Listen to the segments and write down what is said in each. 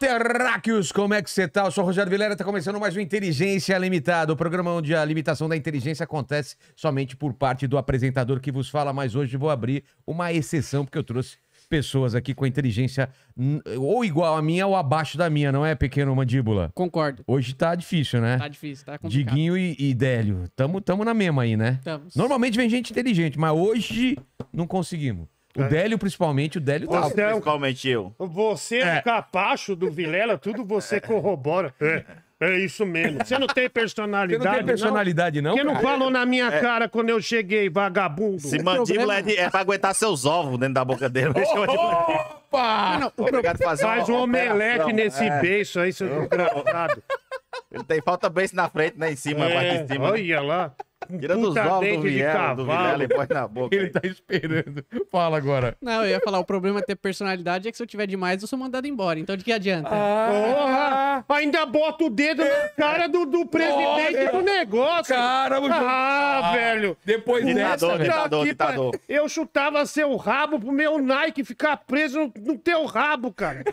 terráqueos, como é que você tá? Eu sou o Rogério Vilera, tá começando mais um Inteligência Limitada, o programa onde a limitação da inteligência acontece somente por parte do apresentador que vos fala, mas hoje vou abrir uma exceção, porque eu trouxe pessoas aqui com inteligência hum, ou igual à minha ou abaixo da minha, não é, pequeno mandíbula? Concordo. Hoje tá difícil, né? Tá difícil, tá complicado. Diguinho e, e Délio, tamo, tamo na mesma aí, né? Tamo. Normalmente vem gente inteligente, mas hoje não conseguimos. O é. Délio, principalmente, o Délio tá. É principalmente eu. Você, é, é. o capacho do Vilela, tudo você corrobora. É. É isso mesmo. Você não tem personalidade. Você não tem personalidade, não? Você não, não falou na minha é. cara quando eu cheguei, vagabundo. Se mandíbula é, é pra aguentar seus ovos dentro da boca dele. Oh, opa! Não, não, Obrigado por fazer Faz um omelete nesse é. beijo aí, seu desgraçado. Ele tem falta beijo na frente, né? Em cima, é. parte de cima. Né? Olha lá. Tirando os um do ovos, dente Viela, de boca, ele tá esperando. Fala agora. Não, eu ia falar, o problema é ter personalidade é que se eu tiver demais, eu sou mandado embora. Então de que adianta? Ah, Porra! Ainda bota o dedo na cara do, do presidente do negócio. Cara, o ah, ah, velho. Depois ditador, dessa, ditador, ditador. Eu chutava seu rabo pro meu Nike ficar preso no teu rabo, cara.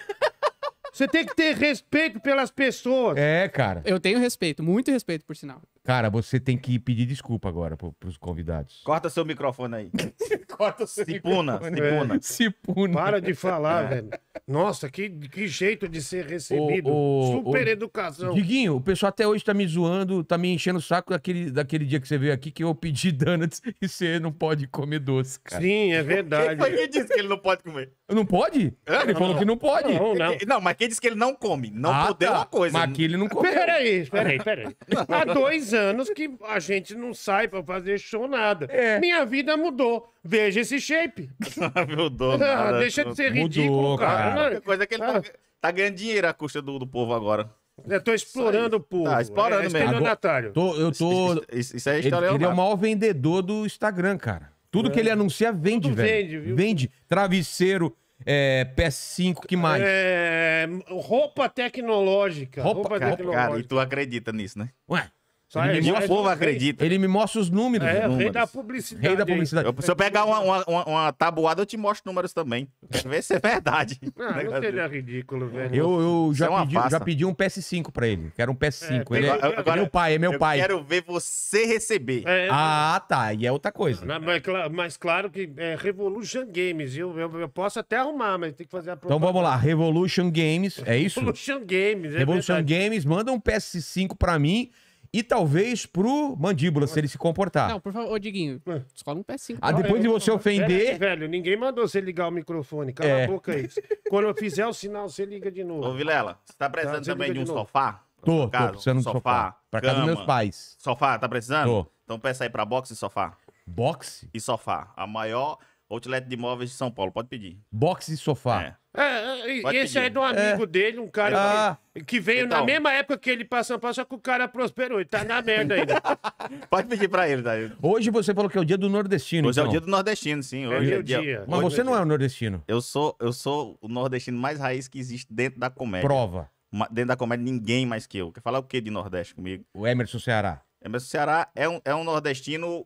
Você tem que ter respeito pelas pessoas. É, cara. Eu tenho respeito, muito respeito, por sinal. Cara, você tem que pedir desculpa agora para pros convidados. Corta seu microfone aí. Corta seu se microfone. se puna. Para de falar, é. velho. Nossa, que, que jeito de ser recebido. O, o, Super o... educação. Diguinho, o pessoal até hoje tá me zoando, tá me enchendo o saco daquele, daquele dia que você veio aqui que eu pedi donuts e você não pode comer doce, cara. Sim, é verdade. Quem foi que disse que ele não pode comer? Não pode? É, ele não, falou não. que não pode. Não, não. não, mas quem disse que ele não come? Não ah, poder tá. uma coisa. Mas aqui ele não come. Peraí, peraí, peraí. Há dois anos anos que a gente não sai pra fazer show, nada. É. Minha vida mudou. Veja esse shape. Ah, mudou, ah, nada, Deixa de ser mudou, ridículo, cara. cara. A coisa que ele tá, tá ganhando dinheiro à custa do, do povo agora. Eu tô explorando o povo. Tá, explorando é, é mesmo. Agora, tô, eu tô. Isso, isso aí é história Ele, ele é o maior vendedor do Instagram, cara. Tudo é. que ele anuncia vende, Tudo velho. Vende, viu? Vende. Travesseiro, é, PS5, que mais? É, roupa tecnológica. Roupa, roupa cara, tecnológica. Cara, e tu acredita nisso, né? Ué. Só ele, é me, é o povo acredita. Ele me mostra os números. É, números. rei da publicidade. Rei da publicidade. Eu, se eu pegar uma, uma, uma, tabuada, eu te mostro números também. Quero ver se é verdade. Ah, eu seria ridículo, velho. Eu, eu é já, é pedi, já, pedi, um PS5 pra ele. Quero um PS5. É, ele, é, agora, meu pai, é meu pai. quero ver você receber. ah, tá. E é outra coisa. mas, mas, claro que é Revolution Games, viu? Eu, eu, posso até arrumar, mas tem que fazer a propaganda. Então vamos lá. Revolution Games, é isso? Revolution Games, é Revolution verdade. Games, manda um PS5 pra mim e talvez pro Mandíbula, se ele se comportar. Não, por favor, ô Diguinho, é. escola um pé 5 Ah, depois de você ofender... Velho, velho, ninguém mandou você ligar o microfone, cala É. a boca aí. Quando eu fizer o sinal, você liga de novo. Ô, Vilela, você tá, tá precisando Tá, também de um de sofá? Tô, tô precisando de sofá. Pra casa dos meus pais. pais. Sofá, tá precisando? Tô. Então peça aí pra boxe e sofá. Boxe? E sofá. A maior Outlet de imóveis de São Paulo, pode pedir. Box e sofá. É. É, é esse é pedir. é do amigo é. dele, um cara ah. que, veio então. na mesma época que ele passou passou Paulo, só que o cara prosperou, ele tá na merda ainda. Pode pedir pra ele, daí. Hoje você falou que é o dia do nordestino, Hoje então. é o então. dia do nordestino, sim. Hoje é, é o dia. dia. Mas hoje você é não é o nordestino. Eu sou, eu sou o nordestino mais raiz que existe dentro da comédia. Prova. Dentro da comédia, ninguém mais que eu. Quer falar o que de Nordeste comigo? O Emerson Ceará. Emerson Ceará é um, é um nordestino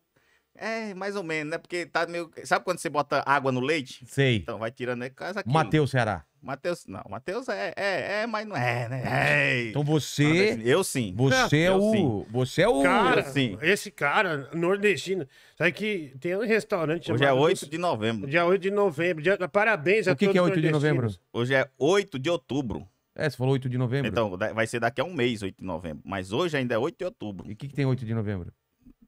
é, mais ou menos, né? Porque tá meio. Sabe quando você bota água no leite? Sei. Então vai tirando aí né? quase aquilo. Matheus Ceará. Matheus, não, Matheus é, é, é, mas não é, né? É. Então você. Eu sim. Você é, é o. Sim. Você é o. Cara, sim. Esse cara, nordestino. Sabe que tem um restaurante. Hoje é 8 de novembro. Dia 8 de novembro. Dia... Parabéns a o que todos. O que é 8 de novembro? Hoje é 8 de outubro. É, você falou 8 de novembro. Então, vai ser daqui a um mês, 8 de novembro. Mas hoje ainda é 8 de outubro. E o que, que tem 8 de novembro?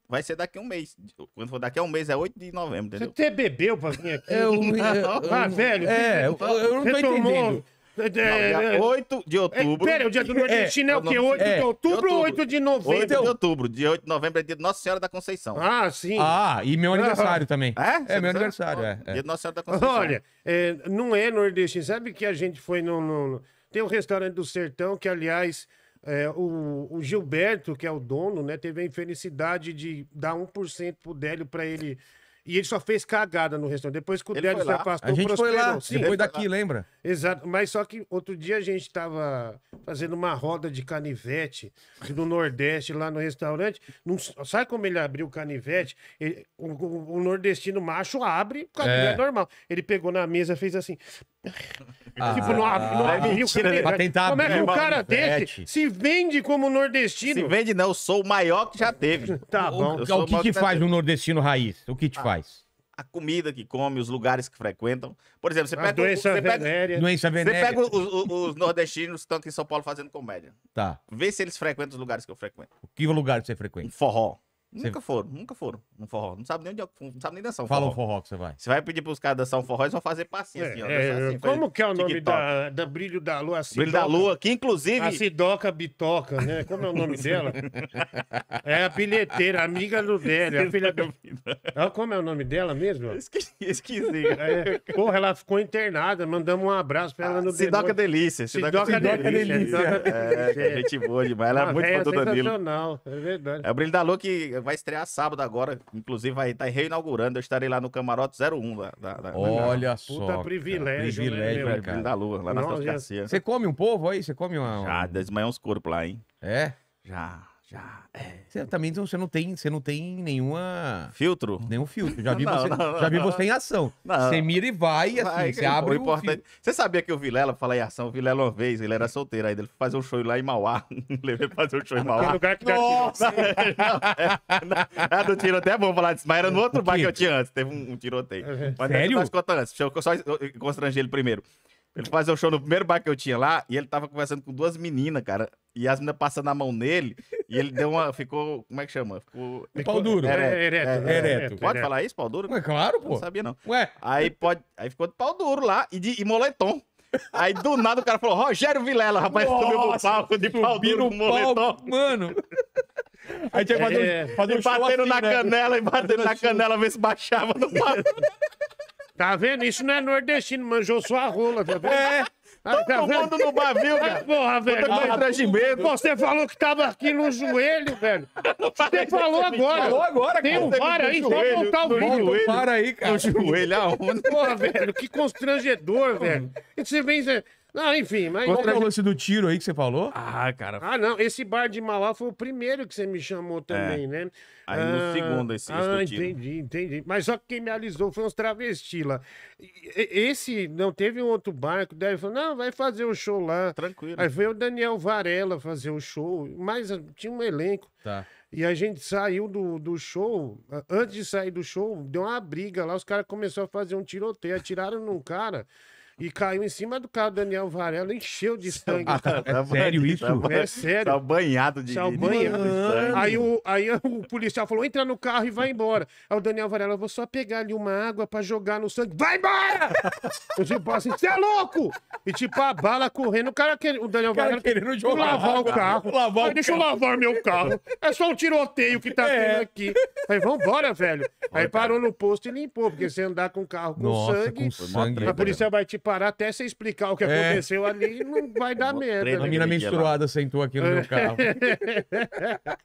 vai ser daqui a um mês. Quando for daqui a um mês, é 8 de novembro, entendeu? Você até bebeu pra vir aqui. Eu, ah, eu, ah, velho. É, eu, eu não tô entendendo. É, não, é, dia 8 é. de é, outubro. É, pera, o dia do nordestino é, é o quê? 8 é, de outubro ou 8 de novembro? 8 de outubro. Dia 8 de novembro é dia de Nossa Senhora da Conceição. Ah, sim. Ah, e meu aniversário ah, também. É? É, meu aniversário, é. Dia de Nossa Senhora da Conceição. Olha, não é nordestino. Sabe que a gente foi no... no, no... Tem um restaurante do Sertão que, aliás... É, o, o, Gilberto, que é o dono, né, teve a infelicidade de dar 1% pro Délio para ele e ele só fez cagada no restaurante. Depois que o Délio se afastou, a gente prosperou. Foi lá, Sim, depois daqui, lembra? Exato. Mas só que outro dia a gente tava fazendo uma roda de canivete do Nordeste lá no restaurante. Não, sabe como ele abriu o canivete? Ele, o, o, o, nordestino macho abre, o canivete é. normal. Ele pegou na mesa, fez assim. Ah, tipo, não abre, não abre é mentira, né? pra tentar Como é que um cara desse se vende como nordestino? Se vende não, eu sou o maior que já teve. Tá bom. O, o que, que faz um nordestino raiz? O que te ah, faz? A comida que come, os lugares que frequentam. Por exemplo, você pega. Doença você pega, doença venérea. Você pega os, os nordestinos que estão aqui em São Paulo fazendo comédia. Tá. Vê se eles frequentam os lugares que eu frequento. Que lugar você frequenta? Um forró. Você... Nunca foram, nunca foram no forró. Não sabe nem, onde, é não sabe nem dançar um forró. Fala o forró que você vai. Você vai pedir pros caras dançar um forró, eles vão fazer passinho é, assim, ó. É, é, assim, como que é o nome da, da, Brilho da Lua? Brilho da Lua, que inclusive... A Sidoca Bitoca, né? Como é o nome dela? é a pilheteira, amiga do velho. A filha do... Ah, como é o nome dela mesmo? Esqui... Esquisito. É, porra, ela ficou internada, mandamos um abraço pra ela ah, no Sidoca demônio. Delícia. Sidoca, Sidoca Delícia. Delícia. É, gente boa demais. Ela é ah, muito fã do Danilo. É sensacional, é verdade. É o Brilho da Lua que vai estrear sábado agora. Inclusive, vai estar tá reinaugurando. Eu estarei lá no Camarote 01. Lá, da, da, Olha só. Puta cara. privilégio. né, cara. da lua, lá na Você come um povo aí? Você come uma. Já, desmanhou uns corpos lá, hein? É? Já já, é. Você, também então, você não tem, você não tem nenhuma filtro, nenhum filtro. Já vi não, você, não, já vi não, você em ação. Você mira e vai, e assim, vai, você abre o, importante. você sabia que o Vilela falar em ação, o Vilela uma vez, ele era solteiro aí, ele foi fazer um show lá em Mauá, levei fazer um show em Mauá. lugar que Nossa. não, é, é, é, do tiro até bom falar disso, mas era no outro bar que eu tinha antes, teve um, um tiroteio. Mas Sério? Mas conta antes, deixa eu só constranger ele primeiro. Ele fazia o show no primeiro bar que eu tinha lá e ele tava conversando com duas meninas, cara. E as meninas passando a mão nele e ele deu uma. Ficou. Como é que chama? Ficou. Um pau duro. É, ereto, é, é, ereto. É, é, é, pode falar isso, pau duro? Ué, claro, pô. Eu não sabia, não. Ué. Aí, pode, aí ficou de pau duro lá e, de, e moletom. Aí do nada o cara falou: Rogério Vilela, rapaz, Nossa, subiu no palco de pau duro, moletom. Mano. Aí tinha que fazer, é, fazer um batendo show assim, na né? canela e batendo na canela, ver se baixava no palco. Tá vendo? Isso não é nordestino, manjou sua rola, tá vendo? É. Todo ah, tá mundo no bavio, cara. Ah, porra, velho. você falou que tava aqui no joelho, velho. Você falou agora. Falou agora, cara. Tem um para aí, pode voltar o vídeo. Para aí, cara. No joelho aonde? Porra, velho, que constrangedor, velho. E você vem... Não, ah, enfim, mas. Qual é o lance do tiro aí que você falou? Ah, cara. Ah, não. Esse bar de Malá foi o primeiro que você me chamou também, é. né? Aí ah, no segundo esse, ah, entendi, entendi. Mas só que quem me alisou foi uns travestis lá. Esse não teve um outro barco, daí falou, não, vai fazer o um show lá. Tranquilo. Aí veio o Daniel Varela fazer o um show, mas ah, tinha um elenco. Tá. E a gente saiu do, do show, antes de sair do show, deu uma briga lá, os caras começaram a fazer um tiroteio, atiraram num cara e caiu em cima do carro do Daniel Varela, encheu de é sangue. Ah, é sério isso? Tá é sério. Tá banhado de, tá banhado de sangue. Aí o, aí o policial falou, entra no carro e vai embora. Aí o Daniel Varela, vou só pegar ali uma água pra jogar no sangue. Vai embora! Eu tipo assim, você é louco! E tipo, a bala correndo, o cara querendo, o Daniel Varela querendo jogar lavar água, o carro. Lavar aí, deixa eu lavar meu carro. É só um tiroteio que tá é. aqui. Aí, vambora, velho. Aí parou no posto e limpou, porque você andar com o carro com Nossa, sangue, com sangue, a polícia né? vai te tipo, parar até você explicar o que É. aconteceu ali, não vai dar Mó merda. Né? A mina menstruada sentou aqui no meu é. carro.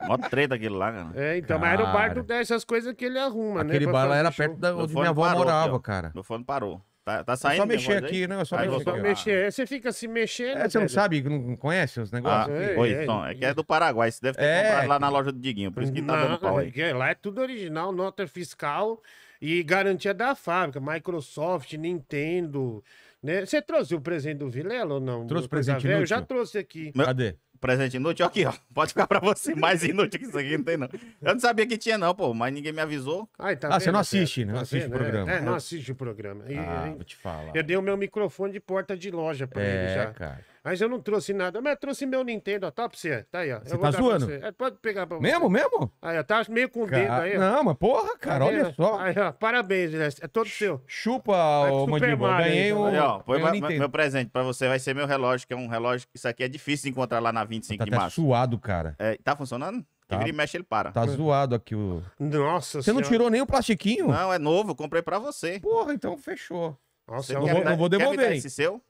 Mó treta aquele lá, cara. É, então, mas era o bar do dessas coisas que ele arruma, né? Aquele bar lá era perto da, onde minha avó parou morava, cara. Meu fone parou. Tá, tá é saindo? só mexer aí? aqui, né? É só Aí mexer aqui, mexer, é, você fica se mexendo. É, você não velho. sabe, não- conhece os Ah, negócios? É, oi, é, então, é que é do Paraguai. Você deve ter É. comprado lá na loja do Diguinho, por isso que tá dando pau aí. É, lá é tudo original, nota fiscal e garantia da fábrica. Microsoft, Nintendo, né? Você trouxe o presente do Vilela ou não? Trouxe o presente inútil? Eu já trouxe aqui. Cadê? Presente inútil, aqui, ó. Pode ficar pra você. Mais inútil que isso aqui, não tem, não. Eu não sabia que tinha, não, pô, mas ninguém me avisou. Ai, tá ah, vendo, você não assiste, né? Não tá assiste vendo? o programa. É, é, não assiste o programa. E, ah, vou te falar. Eu dei o meu microfone de porta de loja pra é, ele já. Cara. Mas eu não trouxe nada. Mas eu trouxe meu Nintendo, ó. Tá pra você. Tá aí, ó. Você tá zoando? Você. É, pode pegar pra você. Mesmo, mesmo? Aí, ó. Tá meio com o dedo aí. Ó. Não, mas porra, cara, aí, tá olha só. Aí, ó. Parabéns, né? É todo seu. Chupa, ô Mandíbula. Ganhei o. Aí, ó, foi meu, meu presente pra você. Vai ser meu relógio, que é um relógio. Isso aqui é difícil de encontrar lá na 25 tá de março. Tá suado, cara. É, tá funcionando? Tá. Vira mexe, ele para. Tá zoado aqui o. Nossa Você senhora. não tirou nem o plastiquinho? Não, é novo, comprei pra você. Porra, então fechou. Nossa, você eu não vou, devolver. Esse seu?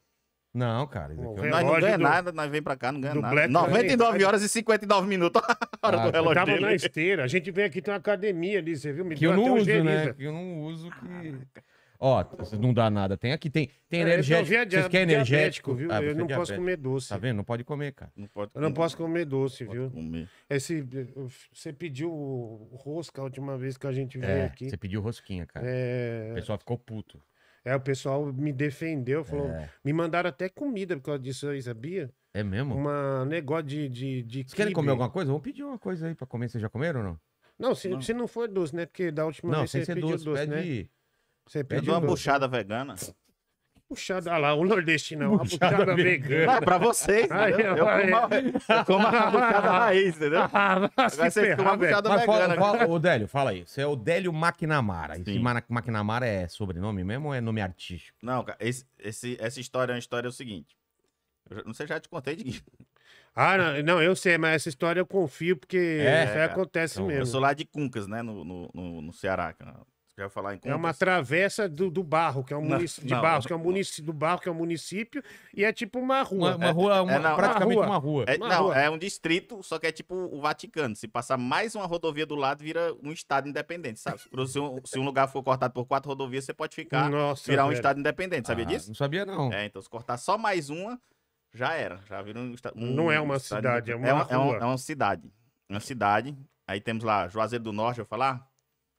Não, cara. Isso aqui nós não ganha do... nada, nós vem pra cá, não ganha do nada. Black 99 Friday. horas e 59 minutos. A hora ah, do relógio. Tava dele. na esteira. A gente vem aqui, tem uma academia ali, você viu? Me que eu não uso, geriza. né? Que eu não uso que. Ó, oh, não dá nada. Tem aqui, tem, tem é, energético. Vocês diab... querem energético? Viu? Ah, eu não posso comer doce. Tá vendo? Não pode comer, cara. Não pode comer. Eu não posso comer doce, não viu? Comer. Esse, você pediu rosca a última vez que a gente veio é, aqui. Você pediu rosquinha, cara. É... O pessoal ficou puto. É, o pessoal me defendeu, falou. É. Me mandaram até comida por causa disso aí, sabia? É mesmo? Um negócio de. de, de Vocês querem comer alguma coisa? Vamos pedir uma coisa aí pra comer. Vocês já comeram ou não? Não, se não, se não for doce, né? Porque da última não, vez você pediu doce, doce pede... né? Você pediu pede uma buchada vegana. Puxada, lá, o nordestino, puxada, a puxada vegana. Ah, pra vocês, Ai, eu, eu, como a, eu como a puxada raiz, entendeu? Ah, Agora vocês comem puxada Mas vegana. Né? Fala, fala, Délio, fala aí, você é o Délio Maquinamara. Sim. Esse Maquinamara é sobrenome mesmo ou é nome artístico? Não, cara, esse, esse, essa história, é a história é o seguinte. Eu não sei, já te contei de Ah, não, não, eu sei, mas essa história eu confio porque é, acontece então, mesmo. Eu sou lá de Cuncas, né, no, no, no, no Ceará, cara. Você falar em É uma travessa do, do Barro, que é um município de não, que é um município do Barro, que é um município, e é tipo uma rua. Uma, uma rua, é, uma, é, não, praticamente uma rua. Uma rua. É, não, rua. é um distrito, só que é tipo o Vaticano. Se passar mais uma rodovia do lado, vira um estado independente, sabe? Se um, se um lugar for cortado por quatro rodovias, você pode ficar, Nossa, virar um estado independente, sabia ah, disso? Não sabia não. É, então se cortar só mais uma, já era, já virou um, estado. Um, não é uma cidade, é uma, é uma, é uma, é uma cidade. Uma cidade. Aí temos lá Juazeiro do Norte, eu vou falar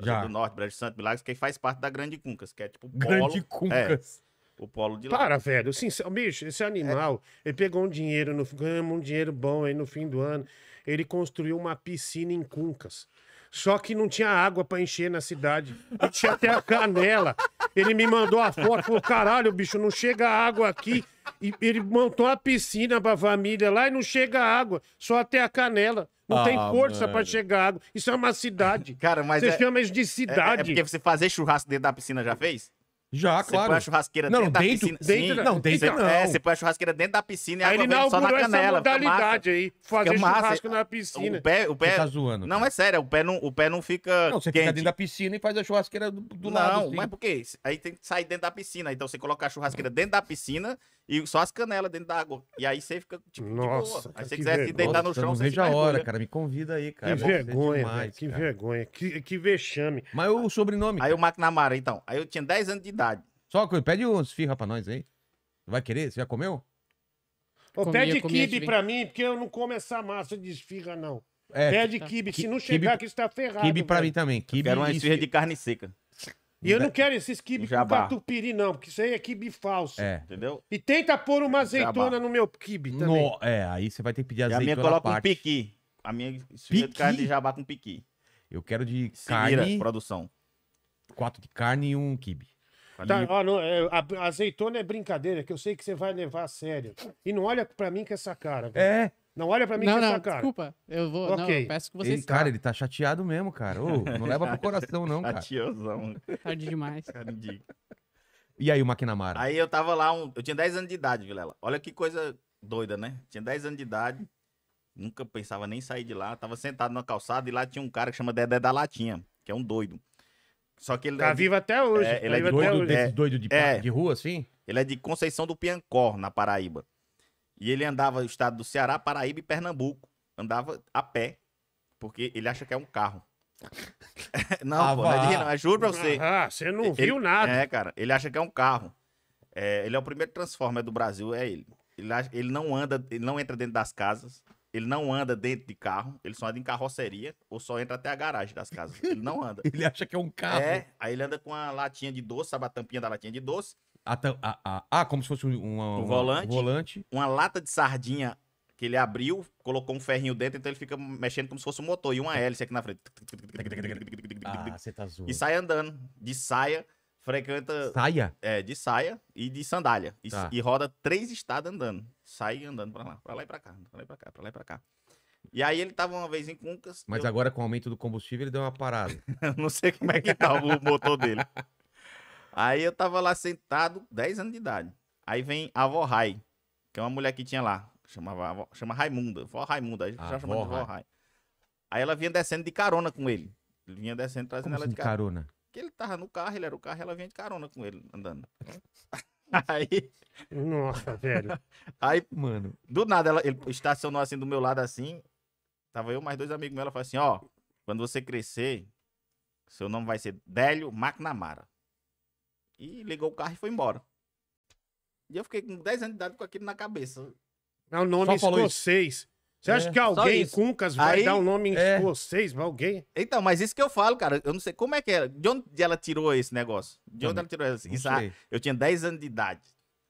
já. do Norte, Brejo Santo, Milagres, que faz parte da Grande Cuncas, que é tipo o polo. Grande Cuncas. É, o polo de lá. Para, velho. seu bicho, esse é animal, é. ele pegou um dinheiro, no, ganhamos um dinheiro bom aí no fim do ano. Ele construiu uma piscina em Cuncas. Só que não tinha água para encher na cidade. tinha até a canela. Ele me mandou a foto, falou: caralho, bicho, não chega água aqui. E ele montou uma piscina pra família lá e não chega água, só até a canela. Não ah, tem força para chegar água. Isso é uma cidade. Cara, mas. Você é, chama isso é- de cidade. É, é, porque você fazer churrasco dentro da piscina já fez? Já, você claro. Você põe a churrasqueira não, dentro, dentro da piscina. Dentro, Sim, não, dentro então, não. É, você põe a churrasqueira dentro da piscina e aí não só na canela. Essa modalidade aí, fazer churrasco na piscina. O pé, o pé, tá zoando. Não, é sério, o pé não, o pé não fica Não, você quente. fica dentro da piscina e faz a churrasqueira do, do não, lado. Não, assim. mas por quê? Aí tem que sair dentro da piscina. Então você coloca a churrasqueira dentro da piscina e só as canelas dentro da água. E aí você fica, tipo, Nossa, de boa. Aí você quiser vergonha. se deitar no chão, Nossa, você veja a hora, cara. Me convida aí, cara. Que é vergonha, demais, que cara. vergonha. Que, que vexame. Mas o sobrenome. Aí cara. o McNamara, então. Aí eu tinha 10 anos de idade. Só pede uns firra pra nós aí. Vai querer? Você já comeu? Ô, comia, pede kibe quibe pra mim, porque eu não como essa massa de esfirra, não. É, pede tá. quibe. Se não chegar aqui, você tá ferrado. Kibe pra mim também. Kibe quero uma esfirra de carne seca. E eu né? não quero esses quibes com batupiri, não, porque isso aí é quibe falso. É. Entendeu? E tenta pôr uma azeitona Jabá. no meu quibe também. No, é, aí você vai ter que pedir E a minha coloca um piqui. A minha sujeito de carne de jabá com piqui. Eu quero de Se carne, produção. quatro de carne e um quibe. Tá, ó, não, é, a- azeitona é brincadeira, que eu sei que você vai levar a sério. E não olha pra mim com essa cara. É, não olha pra mim não, não, cara. Desculpa, eu vou. Okay. Não, eu peço que vocês. Ele, cara, ele tá chateado mesmo, cara. Ô, não leva pro coração, não, cara. Chateosão. Tarde demais. Cara, indica. E aí, o Maquinamara? Aí eu tava lá, um... eu tinha 10 anos de idade, Vilela. Olha que coisa doida, né? Tinha 10 anos de idade, nunca pensava nem sair de lá. Tava sentado na calçada e lá tinha um cara que chama Dedé da Latinha, que é um doido. Só que ele tá é vivo de... até hoje. É, ele é tá doido, até hoje. É, doido de, é, de rua, assim? Ele é de Conceição do Piancó, na Paraíba. E ele andava o estado do Ceará, Paraíba e Pernambuco. Andava a pé, porque ele acha que é um carro. não, ah, pô, não é não. Eu juro pra você. Ah, ah, você não ele, viu nada. É, cara, ele acha que é um carro. É, ele é o primeiro Transformer do Brasil, é ele. Ele, acha, ele não anda, ele não entra dentro das casas, ele não anda dentro de carro, ele só anda em carroceria ou só entra até a garagem das casas. Ele não anda. ele acha que é um carro. É, aí ele anda com a latinha de doce, sabe a tampinha da latinha de doce? Ah, como se fosse um volante, uma, um volante. Uma lata de sardinha que ele abriu, colocou um ferrinho dentro, então ele fica mexendo como se fosse um motor. E uma hélice aqui na frente. Ah, você tá zoando. E sai andando, de saia, frequenta... Saia? É, de saia e de sandália. E, tá. e roda três estados andando. Sai andando pra lá, pra lá e pra cá, pra lá e pra cá, pra lá e pra cá. E aí ele tava uma vez em Cuncas. Mas eu... agora com o aumento do combustível ele deu uma parada. não sei como é que tá o motor dele. Aí eu tava lá sentado, 10 anos de idade. Aí vem a avó Rai, que é uma mulher que tinha lá, chamava chama Raimunda, vó Raimunda, a gente já chamava de vó Rai. Aí ela vinha descendo de carona com ele. Ele vinha descendo trazendo Como ela assim, de carona. carona. Que ele tava no carro, ele era o carro, e ela vinha de carona com ele andando. Aí. Nossa, velho. Aí, mano. Do nada, ela, ele estacionou assim do meu lado, assim. Tava eu mais dois amigos meus. Ela falou assim: Ó, quando você crescer, seu nome vai ser Délio McNamara. E ligou o carro e foi embora. E eu fiquei com 10 anos de idade com aquilo na cabeça. É o um nome Só escocês. Você é, acha que alguém, Cuncas, vai Aí, dar um nome em é. escocês pra alguém? Então, mas isso que eu falo, cara. Eu não sei como é que é. De onde ela tirou esse negócio? De onde ela tirou esse? Isso, ah, eu tinha 10 anos de idade,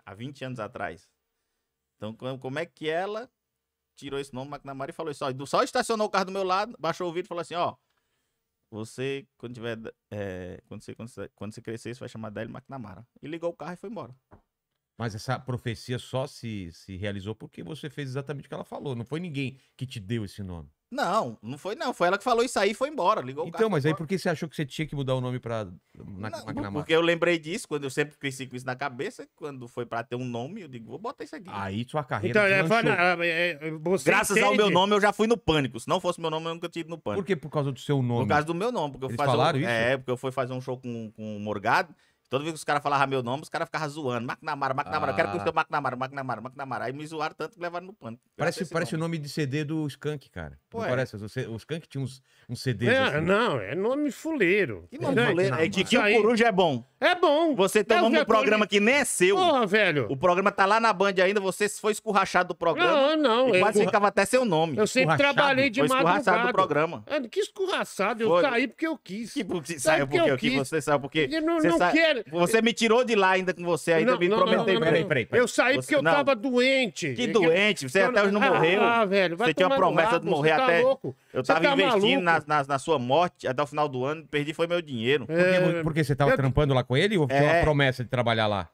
há 20 anos atrás. Então, como é que ela tirou esse nome, McNamara, e falou isso? Só, só estacionou o carro do meu lado, baixou o vídeo e falou assim: ó, você, quando tiver. É, quando, você, quando, você, quando você crescer, você vai chamar Délio McNamara. E ligou o carro e foi embora. Mas essa profecia só se, se realizou porque você fez exatamente o que ela falou. Não foi ninguém que te deu esse nome. Não, não foi não. Foi ela que falou isso aí e foi embora. Ligou Então, mas aí por que você achou que você tinha que mudar o nome pra Porque eu lembrei disso, quando eu sempre cresci com isso na cabeça, quando foi pra ter um nome, eu digo, vou botar isso aqui. Aí sua carreira Então, é, foi, é, é, Graças entende? ao meu nome, eu já fui no pânico. Se não fosse meu nome, eu nunca tive no pânico. Por que por causa do seu nome? Por causa do meu nome. Porque eu Eles falaram isso? É, porque eu fui fazer um show com, com o Morgado. Toda vez que os caras falavam meu nome, os caras ficavam zoando. McNamara, McNamara, ah. quero conhecer o ah. McNamara, McNamara, McNamara. Aí me zoaram tanto que levaram no pano. Parece, parece nome. o nome de CD do Skank, cara. Pô, não é. parece? O Skank tinha uns, uns CDs. É, assim. Não, é nome fuleiro. Que nome é, fuleiro? É, é de que o Coruja é bom. É bom. Você é tem um programa que nem é seu. Porra, velho. O programa tá lá na Band ainda, você foi escurrachado do programa. Não, não. E é quase ficava até seu nome. Eu sempre trabalhei de foi madrugada. escurraçado do programa. É, que escurraçado? Eu foi. porque eu quis. Que, saiu porque, eu quis, você saiu porque... Eu não, não quero... Você me tirou de lá ainda com você, ainda não, me não, prometeu. Não, peraí, peraí, peraí, Eu saí você, porque eu tava doente. Que doente? Você até hoje não ah, morreu. Ah, velho, vai você tinha uma promessa de morrer tá até. Louco. Eu tava tá investindo na, na, na, sua morte até o final do ano, perdi foi meu dinheiro. É... Porque, você tava eu... trampando lá com ele ou tinha é... uma promessa de trabalhar lá?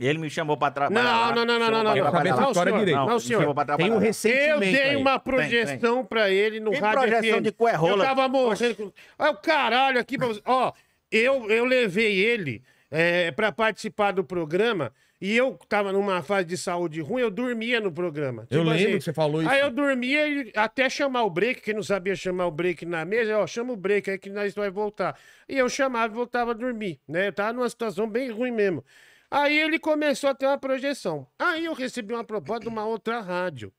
Ele me chamou pra trabalhar. Não, lá, não, não, não, não, não. Eu saber essa história direito. Não, não, senhor. Tem um ressentimento. Eu dei uma projeção tem, pra ele no tem rádio. projeção FM. de coerrola. É eu tava morrendo. Olha o caralho aqui pra você. Ó, eu, eu levei ele é, para participar do programa. E eu tava numa fase de saúde ruim, eu dormia no programa. eu tipo assim, lembro assim, que você falou isso. Aí eu dormia e até chamar o break, quem não sabia chamar o break na mesa, ó, chama o break aí que nós vai voltar. E eu chamava e voltava a dormir, né? Eu tava numa situação bem ruim mesmo. Aí ele começou a ter uma projeção. Aí eu recebi uma proposta de uma outra rádio,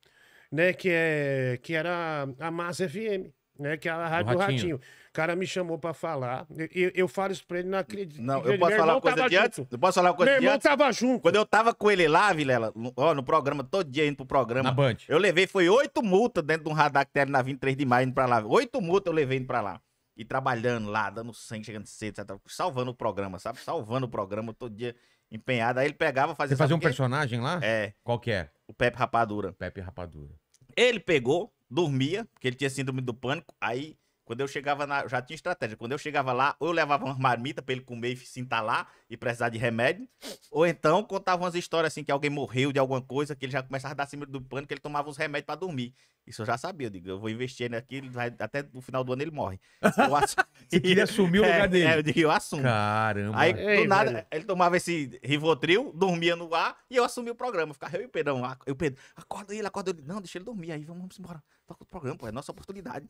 né? Que, é, que era a Massa FM né? Que era é a rádio do Ratinho. Ratinho. O cara me chamou pra falar. Eu, eu, falo isso pra ele, não acredito. Não, eu posso, falar uma coisa de antes? eu posso falar uma coisa Meu de irmão antes? tava junto. Quando eu tava com ele lá, Vilela, no, ó, no programa, todo dia indo pro programa. Na Band. Eu levei, foi oito multas dentro de um radar que era na 23 de maio indo pra lá. Oito multas eu levei indo pra lá. E trabalhando lá, dando sangue, chegando cedo, salvando o programa, sabe? Salvando o programa todo dia empenhado. Aí ele pegava, fazia... Você fazia um personagem lá? É. Qual que é? O Pepe Rapadura. Pepe Rapadura. Ele pegou, dormia, porque ele tinha síndrome do pânico. Aí, quando eu chegava na. Já tinha estratégia. Quando eu chegava lá, ou eu levava uma marmita pra ele comer e se instalar e precisar de remédio. Ou então contava umas histórias assim que alguém morreu de alguma coisa, que ele já começava a dar síndrome do pânico, que ele tomava os remédios para dormir. Isso eu já sabia, eu digo, eu vou investir nele aqui, vai, até no final do ano ele morre. Eu ass... Você queria assumir o é, lugar é, dele. É, eu digo, eu assumo. Caramba. Aí, Ei, do nada, velho. ele tomava esse Rivotril, dormia no ar e eu assumi o programa. Ficava eu e o Pedrão lá. Eu, Pedro, acorda ele, acorda ele. Não, deixa ele dormir aí, vamos embora. Toca o programa, pô, é nossa oportunidade.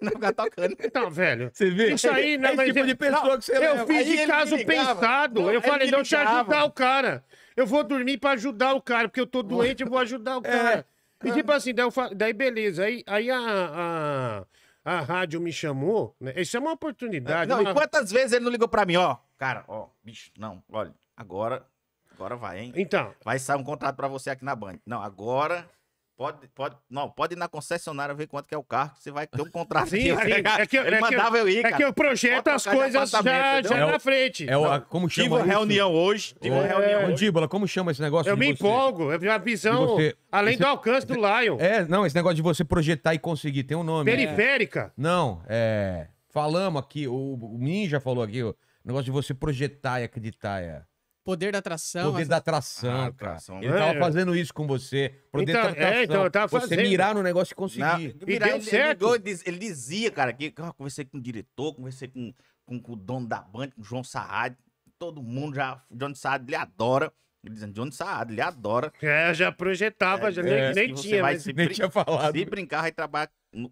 não ficar tocando. Então, velho. Você vê? Isso aí, não, é mas tipo é de pessoa não, que você Eu leva. fiz aí de caso pensado. Não, eu falei, não, deixa eu ajudar o cara. Eu vou dormir pra ajudar o cara, porque eu tô doente, eu vou ajudar o é, cara. É. E tipo assim, daí, fal... daí beleza. Aí, aí a, a, a rádio me chamou, né? Isso é uma oportunidade. Não, uma... e quantas vezes ele não ligou pra mim, ó? Cara, ó, bicho, não, olha, agora Agora vai, hein? Então. Vai sair um contrato pra você aqui na Band. Não, agora Pode, pode, não, pode ir na concessionária ver quanto que é o carro, que você vai ter um contrato. Sim, aqui, sim. É que, Ele é mandava que, eu ir, cara. É que eu é é projeto as coisas já, já é o, na frente. É o, a, é como chama tive uma reunião hoje. Tive é, uma reunião hoje. como chama esse negócio Eu me empolgo. É uma visão você, além do alcance do Lion. É, não, esse negócio de você projetar e conseguir, tem um nome. Né? Periférica. Não, é... Falamos aqui, o, o Ninja falou aqui, o negócio de você projetar e acreditar, é... Poder da atração. Poder as... da atração, ah, cara. Atração. Ele tava é. fazendo isso com você. Poder então, da atração. É, então eu tava você fazendo. Você mirar no negócio e conseguir. Na... E mirar, deu ele, certo. Ele, ligou, ele, dizia, cara, que eu conversei com o diretor, conversei com, com, com o dono da banda, com o João Sarrad. Todo mundo já. John Sarrad, ele adora. Ele dizendo, John Saad, ele adora. É, já projetava, é, já nem, é, nem tinha. Vai, nem brin... tinha falado. Se brincar, vai trabalhar com,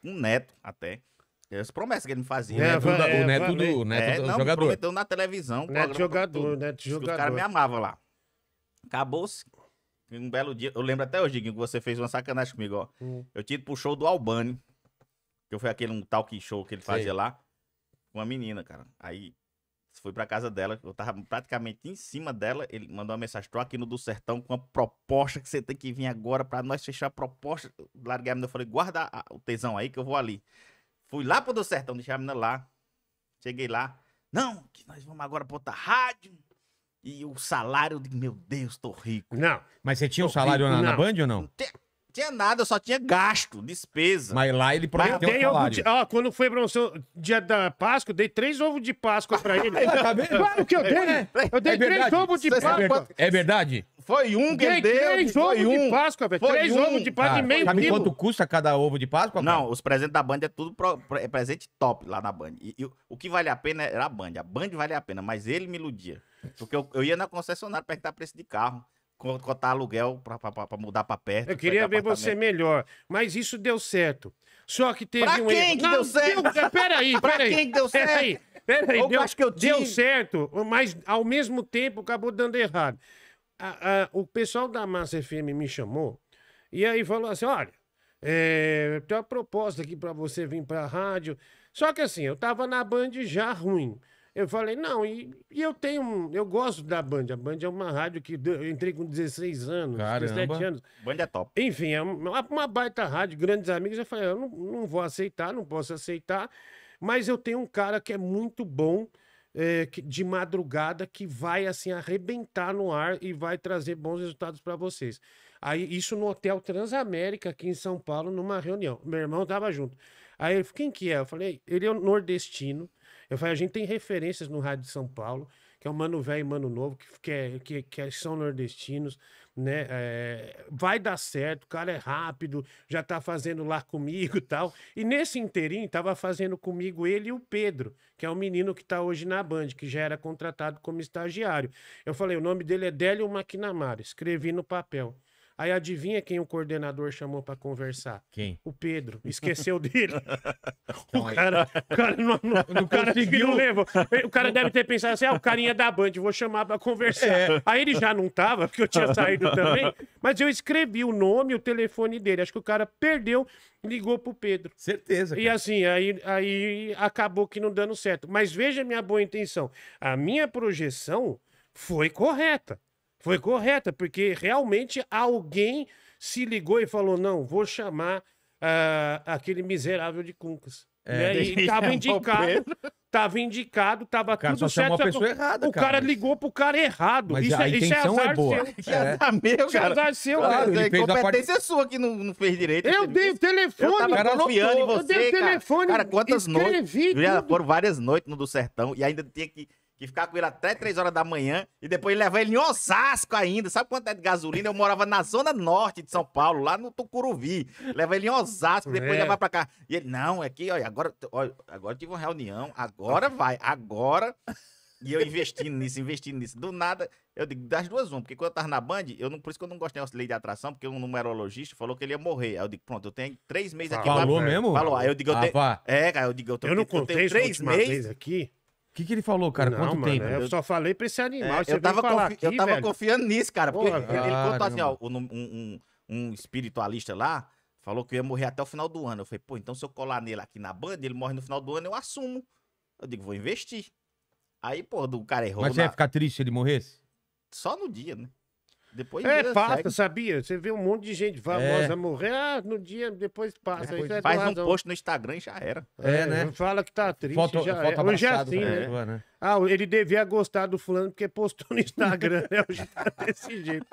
com, o neto até. As promessas que ele me fazia. Né, né? É, né? Tudo, é, o Neto, do, o Neto é, do não, jogador. prometeu na televisão. Neto jogador, Neto jogador. Os caras me amavam lá. Acabou-se. Um belo dia, eu lembro até hoje, Diguinho, que você fez uma sacanagem comigo, ó. Hum. Eu tinha ido pro show do Albani, que foi aquele um talk show que ele fazia Sei. lá, com uma menina, cara. Aí fui pra casa dela, eu tava praticamente em cima dela, ele mandou uma mensagem, tô aqui no do Sertão com uma proposta que você tem que vir agora pra nós fechar a proposta. Larguei a menina, eu falei, guarda o tesão aí que eu vou ali. Fui lá pro do sertão, deixei a menina lá. Cheguei lá. Não, que nós vamos agora pra outra rádio. E o salário, de meu Deus, tô rico. Não, mas você tinha o um salário na, na, Band ou não? Não tinha, tinha nada, só tinha gasto, despesa. Mas lá ele prometeu um salário. Algum, ó, quando foi para o seu dia da Páscoa, eu dei três ovos de Páscoa para ele. tá vendo? Claro que eu é dei, né? Eu dei é três ovos de Páscoa. É verdade? Foi um que deu. Três ovos de um. Páscoa, velho. Três um. ovos de Páscoa ah, e meio sabe quilo. Sabe quanto custa cada ovo de Páscoa? Cara? Não, os presentes da Band é tudo pro, pro, é presente top lá na Band. E, e, o que vale a pena era a Band. A Band vale a pena, mas ele me iludia. Porque eu, eu ia na concessionária perguntar preço de carro cotar aluguel para mudar para perto. Eu queria ver você melhor, mas isso deu certo. Só que teve pra um quem que deu certo? É, peraí, peraí. pra quem que deu certo? Peraí, peraí. acho que eu deu certo, mas ao mesmo tempo acabou dando errado a, a, o pessoal da Massa FM me chamou e aí falou assim: olha, é, tem uma proposta aqui para você vir para a rádio. Só que assim, eu tava na Band já ruim. Eu falei, não, e, e, eu tenho. Eu gosto da Band. A Band é uma rádio que eu entrei com 16 anos, Caramba. 17 anos. Band é top. Enfim, é uma, uma baita rádio, grandes amigos. Eu falei, eu não, não vou aceitar, não posso aceitar. Mas eu tenho um cara que é muito bom é, de madrugada que vai assim arrebentar no ar e vai trazer bons resultados para vocês. Aí isso no Hotel Transamérica aqui em São Paulo numa reunião. Meu irmão tava junto. Aí ele, quem que é? Eu falei, ele é nordestino. Eu falei, a gente tem referências no rádio de São Paulo, que é o mano velho e mano novo que que, é, que, que são nordestinos né? É, vai dar certo, o cara é rápido, já tá fazendo lá comigo e tal. E nesse inteirinho, tava fazendo comigo ele e o Pedro, que é o menino que tá hoje na Band, que já era contratado como estagiário. Eu falei, o nome dele é Délio McNamara, escrevi no papel. Aí adivinha quem o coordenador chamou para conversar? Quem? O Pedro. Esqueceu dele. o, cara, o cara não, não, o cara não O cara deve ter pensado assim: ah, o carinha da Band, vou chamar para conversar. É. Aí ele já não tava, porque eu tinha saído também. Mas eu escrevi o nome e o telefone dele. Acho que o cara perdeu ligou pro Pedro. Certeza. Cara. E assim, aí, aí acabou que não dando certo. Mas veja minha boa intenção. A minha projeção foi correta. Foi correta, porque realmente alguém se ligou e falou: não, vou chamar uh, aquele miserável de Cuncas. É, né? E é tava indicado, tava indicado, tava cara, tudo certo. Uma Pessoa errada, o cara, cara ligou pro cara errado. Mas isso, a, intenção é, isso é, é azar é boa. seu. É. meu, cara. É azar seu, claro, cara. incompetência parte... sua que não, não fez direito. Eu dei o telefone. Eu tava confiando em você, Eu dei o telefone. Cara, quantas noites? foram várias noites no do sertão e ainda tinha que que ficava com ele até 3 horas da manhã e depois levar ele em Osasco ainda. Sabe quanto é de gasolina? Eu morava na zona norte de São Paulo, lá no Tucuruvi. Leva ele em Osasco, depois é. levar pra cá. E ele, não, é que, olha, agora, olha, agora tive uma reunião, agora vai, agora. E eu investindo nisso, investindo nisso. Do nada, eu digo, das duas, uma, porque quando eu tava na Band, eu não, por isso que eu não gostei de lei de atração, porque um numerologista falou que ele ia morrer. Aí eu digo, pronto, eu tenho três meses aqui. Falou pra... mesmo? Falou. Aí eu digo, eu ah, tenho. É, cara, eu digo, eu, tô, eu não contei eu tenho três meses. aqui. O que, que ele falou, cara? Não, Quanto mano, tempo? Eu só falei pra esse animal. É, eu, tava confi... aqui, eu tava confiando nisso, cara. Porque Pô, ele, ele contou assim, ó, um, um, um espiritualista lá falou que eu ia morrer até o final do ano. Eu falei, pô, então se eu colar nele aqui na banda, ele morre no final do ano, eu assumo. Eu digo, vou investir. Aí, pô, o cara errou. Mas você na... ia ficar triste se ele morresse? Só no dia, né? Depois é, fácil, passa, segue. sabia? Você vê um monte de gente famosa é. morrer, ah, no dia depois passa. Depois, é faz um post no Instagram e já era. É, é, né? Fala que tá triste. Foto, já foto é. Hoje é assim, né? Né? É, né? Ah, ele devia gostar do fulano porque postou no Instagram, né? Hoje tá desse jeito.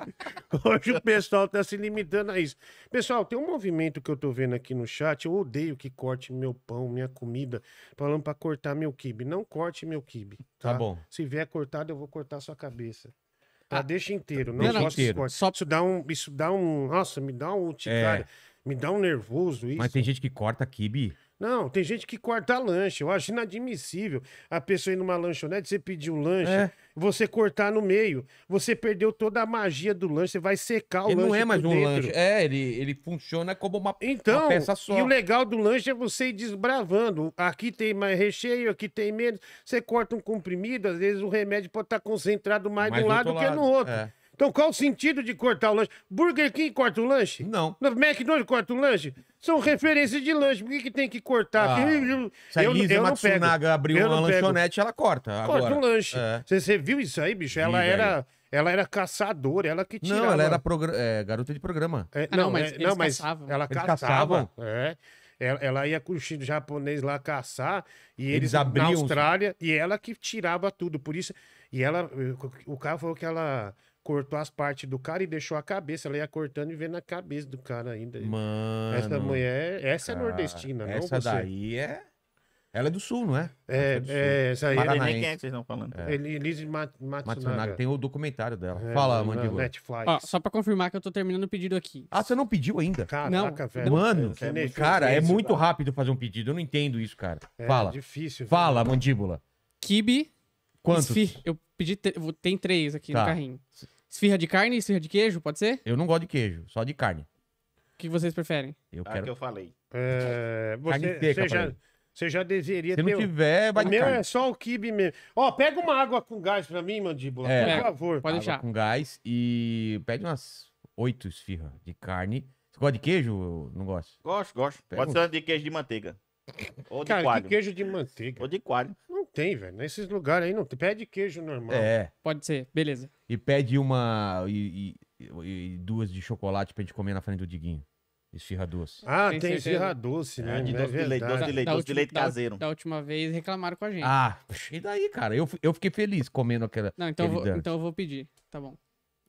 Hoje o pessoal tá se limitando a isso. Pessoal, tem um movimento que eu tô vendo aqui no chat. Eu odeio que corte meu pão, minha comida, falando pra cortar meu quibe. Não corte meu quibe. Tá, tá bom. Se vier cortado, eu vou cortar sua cabeça. Ah, deixa inteiro, não, não só inteiro. Só... Isso dá um, isso dá um, nossa, me dá um é. me dá um nervoso isso. Mas tem gente que corta kibe não, tem gente que corta lanche. Eu acho inadmissível a pessoa ir numa lanchonete, você pedir um lanche, é. você cortar no meio. Você perdeu toda a magia do lanche, você vai secar o ele lanche. Ele não é mais um dentro. lanche. É, ele, ele funciona como uma, então, uma peça só. E o legal do lanche é você ir desbravando. Aqui tem mais recheio, aqui tem menos. Você corta um comprimido, às vezes o remédio pode estar tá concentrado mais, mais um lado, lado que no outro. É. Então qual o sentido de cortar o lanche? Burger King corta o lanche? Não. McDonald's corta o lanche? São referências de lanche. Por que, que tem que cortar? Ah, eu, se a Lisa eu, Matsunaga abriu uma lanchonete, pego. ela corta. Corta agora. um lanche. É. Você, viu isso aí, bicho? Ela era... Ela era caçadora, ela que tirava. Não, ela era é, garota de programa. É, ah, não, não, mas, é, não, mas ela eles caçava. É, ela, ia com o japonês lá caçar e eles, eles abriam na Austrália e ela que tirava tudo. Por isso, e ela, o cara falou que ela cortou as partes do cara e deixou a cabeça. Ela ia cortando e vendo a cabeça do cara ainda. Mano. É, essa mulher, é essa cara, é nordestina, não essa você. daí é. Ela é do sul, não é? É, é, é essa aí. É Paranaense. Nem quem é que vocês estão falando. É. Elise Mat Matsunaga. Matsunaga. Tem o documentário dela. É, Fala, Mandíbula. Netflix. Ó, só pra confirmar que eu tô terminando o pedido aqui. Ah, você não pediu ainda? Caraca, não. velho. Mano, é, cara, é muito rápido fazer um pedido. Eu não entendo isso, cara. Fala. É difícil. Velho. Fala, Mandíbula. Kibe Quantos? Esfir... Eu pedi. Te... Tem três aqui tá. no carrinho. Esfirra de carne e esfirra de queijo, pode ser? Eu não gosto de queijo, só de carne. O que vocês preferem? Eu ah, que eu falei. É... Você, você já... Você já deveria Se ter. Se não tiver, vai o meu é só o kibe mesmo. Ó, oh, pega uma água com gás pra mim, mandíbula, é, por favor. Pode água com gás e pede umas oito esfirras de carne. Você gosta de queijo? Não gosta. Gosto, gosto. Pega Pode ser de queijo de manteiga. Ou de Cara, coalho. Que queijo de manteiga. Ou de coalho tem, velho. Nesses lugares aí não tem. Pede queijo normal. É. Pode ser, beleza. E pede uma. E, e, e duas de chocolate pra gente comer na frente do Diguinho. Esfirra doce. Ah, tem, tem esfirra doce, é, né? É, de doce, é de leite, doce de leite, da, doce de leite caseiro. Da, última vez reclamaram com a gente. Ah, e daí, cara? Eu, eu fiquei feliz comendo aquela. Não, então, vou, então eu vou pedir. Tá bom.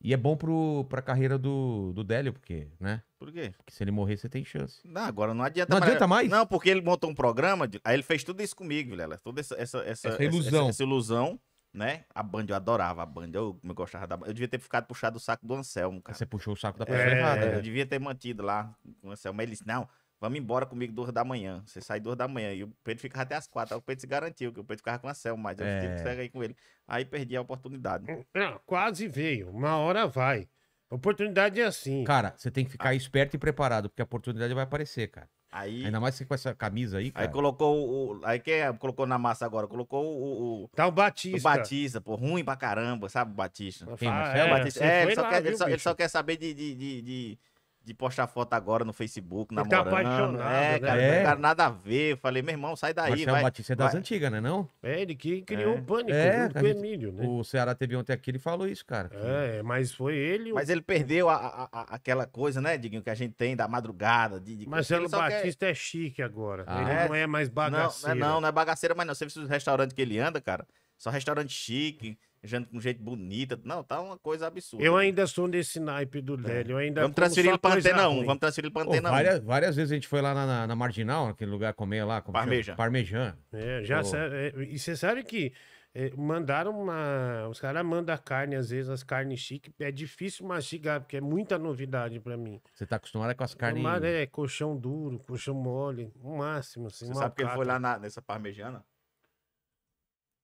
E é bom pro, pra carreira do, do Délio, porque, né? Por quê? Porque se ele morrer, você tem chance. Não, agora não adianta, não adianta mais. Não, porque ele montou um programa, de... aí ele fez tudo isso comigo, Vilela. Toda essa, essa, essa, essa ilusão. Essa, essa, ilusão, né? A Band, eu adorava a Band, eu me gostava da Eu devia ter ficado puxado o saco do Anselmo, cara. Você puxou o saco da é, pessoa é... errada. Né? Eu devia ter mantido lá com o Anselmo. Ele disse, não, Vamos embora comigo duas da manhã. Você sai duas da manhã. E o Pedro ficava até as quatro. o Pedro se garantiu, que o Pedro ficava com a Selma, mas eu tive que sair com ele. Aí perdi a oportunidade. Hum, não, quase veio. Uma hora vai. oportunidade é assim. Cara, você tem que ficar ah. esperto e preparado, porque a oportunidade vai aparecer, cara. Aí... Ainda mais você com essa camisa aí, cara. Aí colocou o. Aí quem é? colocou na massa agora? Colocou o. o... Tá o Batista. O Batista, pô, ruim pra caramba, sabe o Batista? Quem, ah, é, Batista. é, ele, só quer, viu, ele, só, ele, só, quer saber de, de, de, de de postar foto agora no Facebook, na namorando. Tá apaixonado, é, cara, né? é. cara, nada a ver. Eu falei, meu irmão, sai daí, Marcelo é vai. Batista é das antigas, né, não? É, ele que criou é. o é. um pânico é, junto com o Emílio, né? O Ceará teve ontem aqui, ele falou isso, cara. É, mas foi ele... O... Mas ele perdeu a, a, a, aquela coisa, né, Diguinho, que a gente tem da madrugada. De, de... Marcelo é Batista quer... é chique agora. Ah. Ele não é mais bagaceiro. Não, não, não, é bagaceiro, mas não. Você viu os restaurantes que ele anda, cara? Só restaurante chique Janta com gente bonita. Não, tá uma coisa absurda. Eu ainda sou desse naipe do Lélio. É. Ainda vamos transferir ele pra Antena 1. Vamos transferir ele pra Antena oh, várias, Várias vezes a gente foi lá na, na, na Marginal, aquele lugar comer lá. Como Parmejan. Parmejan. É, já oh. sabe, é, E você sabe que é, mandaram uma. Os caras mandam carne, às vezes, as carnes chiques. É difícil mastigar, porque é muita novidade pra mim. Você tá acostumado com as é carnes. Mar, é, colchão duro, colchão mole, o máximo. Assim, você sabe que ele foi lá na, nessa parmejana?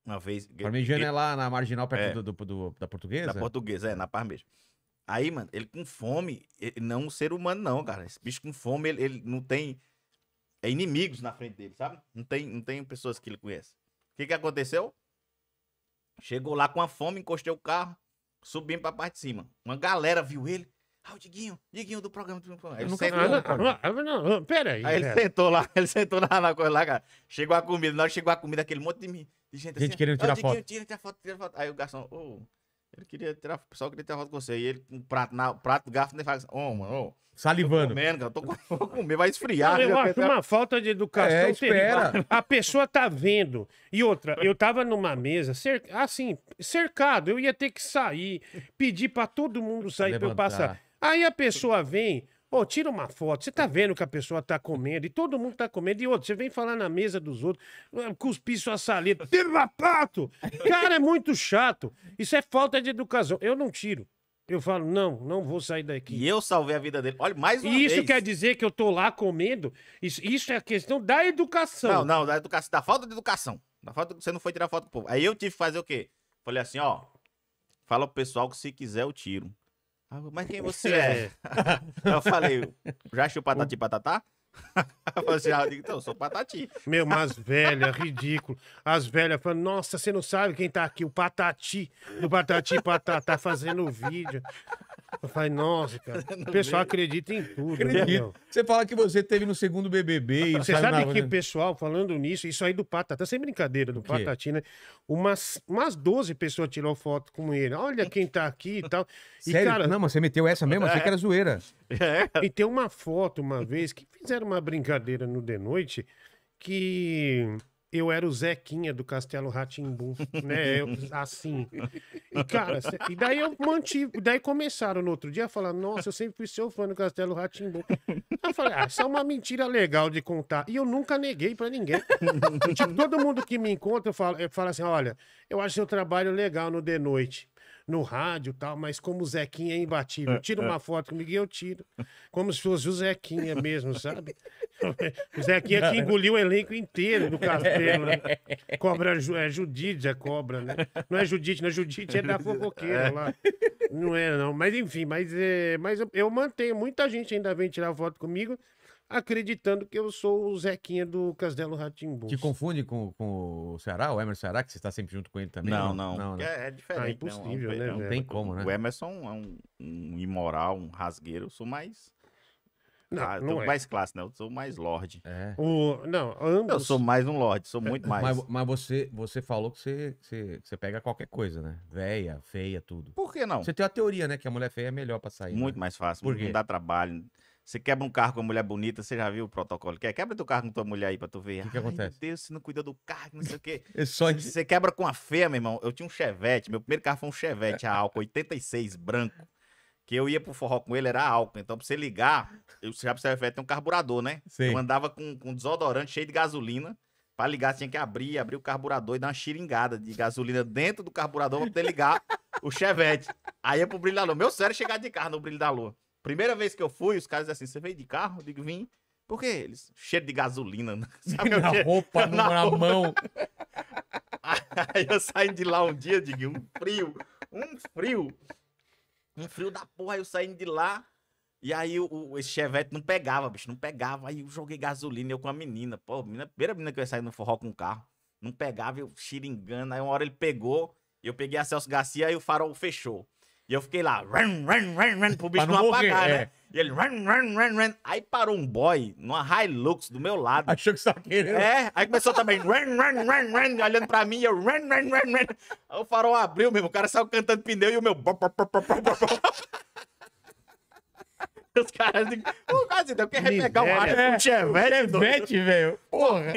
Uma vez. Parmegiana é lá na marginal perto é, do, do, do, da portuguesa? Da portuguesa, é, na Parmeja. Aí, mano, ele com fome, ele não um ser humano, não, cara. Esse bicho com fome, ele, ele não tem é inimigos na frente dele, sabe? Não tem, não tem pessoas que ele conhece. O que, que aconteceu? Chegou lá com a fome, encostei o carro, subimos pra parte de cima. Uma galera viu ele. Ah, o Diguinho, Diguinho do programa. Do programa. Aí eu não, não, não, pera aí. Aí ele cara. sentou lá, ele sentou na, na coisa lá, cara. Chegou a comida, na hora chegou a comida, aquele monte de, de gente, gente assim. querendo tirar ah, foto. Tira, tira foto, tira foto. Aí o garçom, ô, oh, ele queria tirar, o pessoal queria tirar foto com você. E ele, um prato, na, prato, garfo, nem né, faz, assim, ô, oh, mano, ô. Oh. Salivando. Tô comendo, cara. Tô comer, vai esfriar. eu acho uma falta de educação. É, espera. A pessoa tá vendo. E outra, eu tava numa mesa, cer... assim, cercado. Eu ia ter que sair, pedir pra todo mundo sair Levantar. pra eu passar. Aí a pessoa vem, Pô, tira uma foto. Você tá vendo que a pessoa tá comendo e todo mundo tá comendo. E outro, você vem falar na mesa dos outros, ah, cuspir sua saliva, tira pato! Cara, é muito chato. Isso é falta de educação. Eu não tiro. Eu falo, não, não vou sair daqui. E eu salvei a vida dele. Olha, mais uma e isso vez. quer dizer que eu tô lá comendo? Isso, isso é a questão da educação. Não, não, da educação, da falta de educação. Da falta, você não foi tirar foto do povo. Aí eu tive que fazer o quê? Falei assim, ó, fala pro pessoal que se quiser eu tiro. Ah, mas quem você é? é? eu falei, já achou patati patatá? você assim, ah, já então, eu sou patati. Meu, mas velha, ridículo. As velhas falando, nossa, você não sabe quem tá aqui, o patati, do patati patatá tá fazendo vídeo. Eu falei, nossa, cara. O pessoal acredita em tudo. Né, Acredito. Você fala que você teve no segundo BBB. E você sabe na... que, pessoal, falando nisso, isso aí do Patatá, sem brincadeira, do Patatina, né? umas, umas 12 pessoas tirou foto com ele. Olha quem tá aqui e tal. E, Sério? cara, Não, mas você meteu essa mesmo? É. Achei que era zoeira. É. E tem uma foto uma vez que fizeram uma brincadeira no The Noite que eu era o Zequinha do Castelo Ratimbu, né? Eu, assim. E, cara, e daí eu mantive. Daí começaram no outro dia a falar: Nossa, eu sempre fui seu fã do Castelo Ratimbu. Eu falei: Ah, isso é uma mentira legal de contar. E eu nunca neguei para ninguém. tipo, todo mundo que me encontra fala, assim: Olha, eu acho seu trabalho legal no De Noite no rádio tal, mas como o Zequinha é imbatível, é, tira é. uma foto comigo e eu tiro. Como se fosse o Zequinha mesmo, sabe? O Zequinha que engoliu o elenco inteiro do castelo, né? Cobra é Judite, é cobra, né? Não é Judite, não é Judite, é da é. fofoqueira lá. Não é, não. Mas enfim, mas, é, mas eu mantenho. Muita gente ainda vem tirar foto comigo acreditando que eu sou o Zequinha do Castelo Ratimbu. Te confunde com, com o Ceará, o Emerson Ceará, que você está sempre junto com ele também? Não, não. não, não. É, é, diferente. Ah, né? é impossível, não, né? Não é tem como, né? O Emerson é um, um imoral, um rasgueiro. Eu sou mais. Não, ah, não é. mais classe, né? Eu sou mais lorde. É. O, não, ambos... Eu sou mais um lorde, sou é, muito mais. Mas, mas você, você falou que você, você, você, pega qualquer coisa, né? Véia, feia, tudo. Por que não? Você tem uma teoria, né? Que a mulher feia é melhor pra sair. Muito né? mais fácil. Porque não dá trabalho. Você quebra um carro com uma mulher bonita, você já viu o protocolo é? Quebra teu carro com tua mulher aí pra tu ver. O que, que acontece? Meu Deus, você não cuida do carro, não sei o quê. É só... Você quebra com a feia, meu irmão. Eu tinha um Chevette, meu primeiro carro foi um Chevette a álcool 86, branco. Que eu ia pro forró com ele, era álcool. Então, pra você ligar, eu já pro Chevette tem um carburador, né? Sim. Eu andava com, com desodorante cheio de gasolina. Pra ligar, tinha que abrir, abrir o carburador e dar uma xiringada de gasolina dentro do carburador pra poder ligar o Chevette. Aí ia pro brilho da lua. Meu sério chegar de carro no brilho da lua. Primeira vez que eu fui, os caras assim, você veio de carro? Eu digo, vim. Por que eles? Cheiro de gasolina. Né? Sabe na roupa, na, na mão. Aí eu saí de lá um dia, digo, um frio, um frio. Um frio da porra, aí eu saí de lá. E aí o, o, esse chevette não pegava, bicho, não pegava. Aí eu joguei gasolina, eu com a menina. Pô, a menina, primeira menina que eu ia sair no forró com o carro. Não pegava, eu xiringando. Aí uma hora ele pegou, eu peguei a Celso Garcia e o farol fechou. E eu fiquei lá, run, run, run, run, pro bicho não, não morrer, apagar, é. né? E ele, run, run, run, run. Aí parou um boy numa Hilux do meu lado. Achou que estava querendo. É, aí começou também, run, run, run, run, olhando pra mim, eu, run, run, run, run. Aí o farol abriu mesmo, o cara saiu cantando pneu e o meu. Os caras dizem, o cara dizem, quer quero repegar o racha é, chevette. Chevette, velho, porra.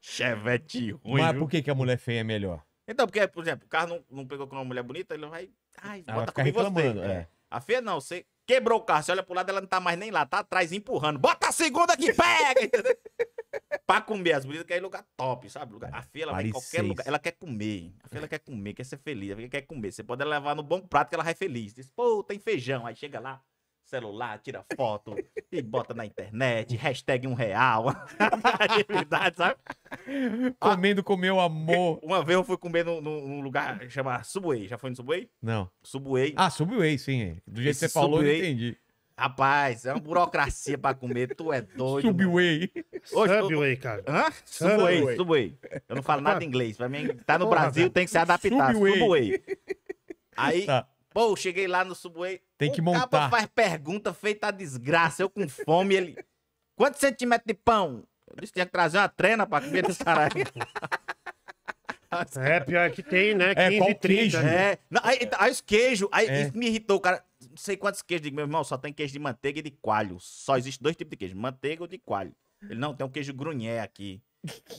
chevette ruim. Mas por que, que a mulher feia é melhor? Então, porque, por exemplo, o carro não, não pegou com uma mulher bonita, ele vai Ai, ela bota comigo você. É. A Fê não, você quebrou o carro, você olha pro lado, ela não tá mais nem lá, tá atrás empurrando. Bota a segunda que pega! pra comer, as mulheres querem lugar top, sabe? Lugar, a Fê, ela vai em qualquer lugar, ela quer comer. A Fê, ela quer comer, quer ser feliz, ela quer comer. Você pode levar no bom prato que ela vai feliz. Diz, pô, tem feijão. Aí chega lá, celular, tira foto e bota na internet, hashtag um real. É verdade, sabe? Ah. Comendo com meu amor. Uma vez eu fui comer num, num lugar chamado Subway. Já foi no Subway? Não. Subway. Ah, Subway, sim. É. Do jeito Esse que você falou, eu entendi. Rapaz, é uma burocracia pra comer, tu é doido. Subway. Ô, Subway, cara. Hã? Subway, Subway, Subway. Eu não falo nada em inglês. Pra mim, tá no Porra, Brasil, cara. tem que se adaptar. Subway. Subway. Aí, tá. Pô, cheguei lá no Subway. Tem que o montar. O cabo faz pergunta feita a desgraça. Eu com fome, ele... Quantos centímetros de pão? Eu disse que tinha que trazer uma trena pra comer desse caralho. É, pior que tem, né? 15, é, qual 30. Né? É. Não, aí, é. aí, os queijos, aí é. isso me irritou, cara. Não sei quantos queijos. Digo, meu irmão, só tem queijo de manteiga e de coalho. Só existe dois tipos de queijo, manteiga ou de coalho. Ele, não, tem um queijo grunhé aqui.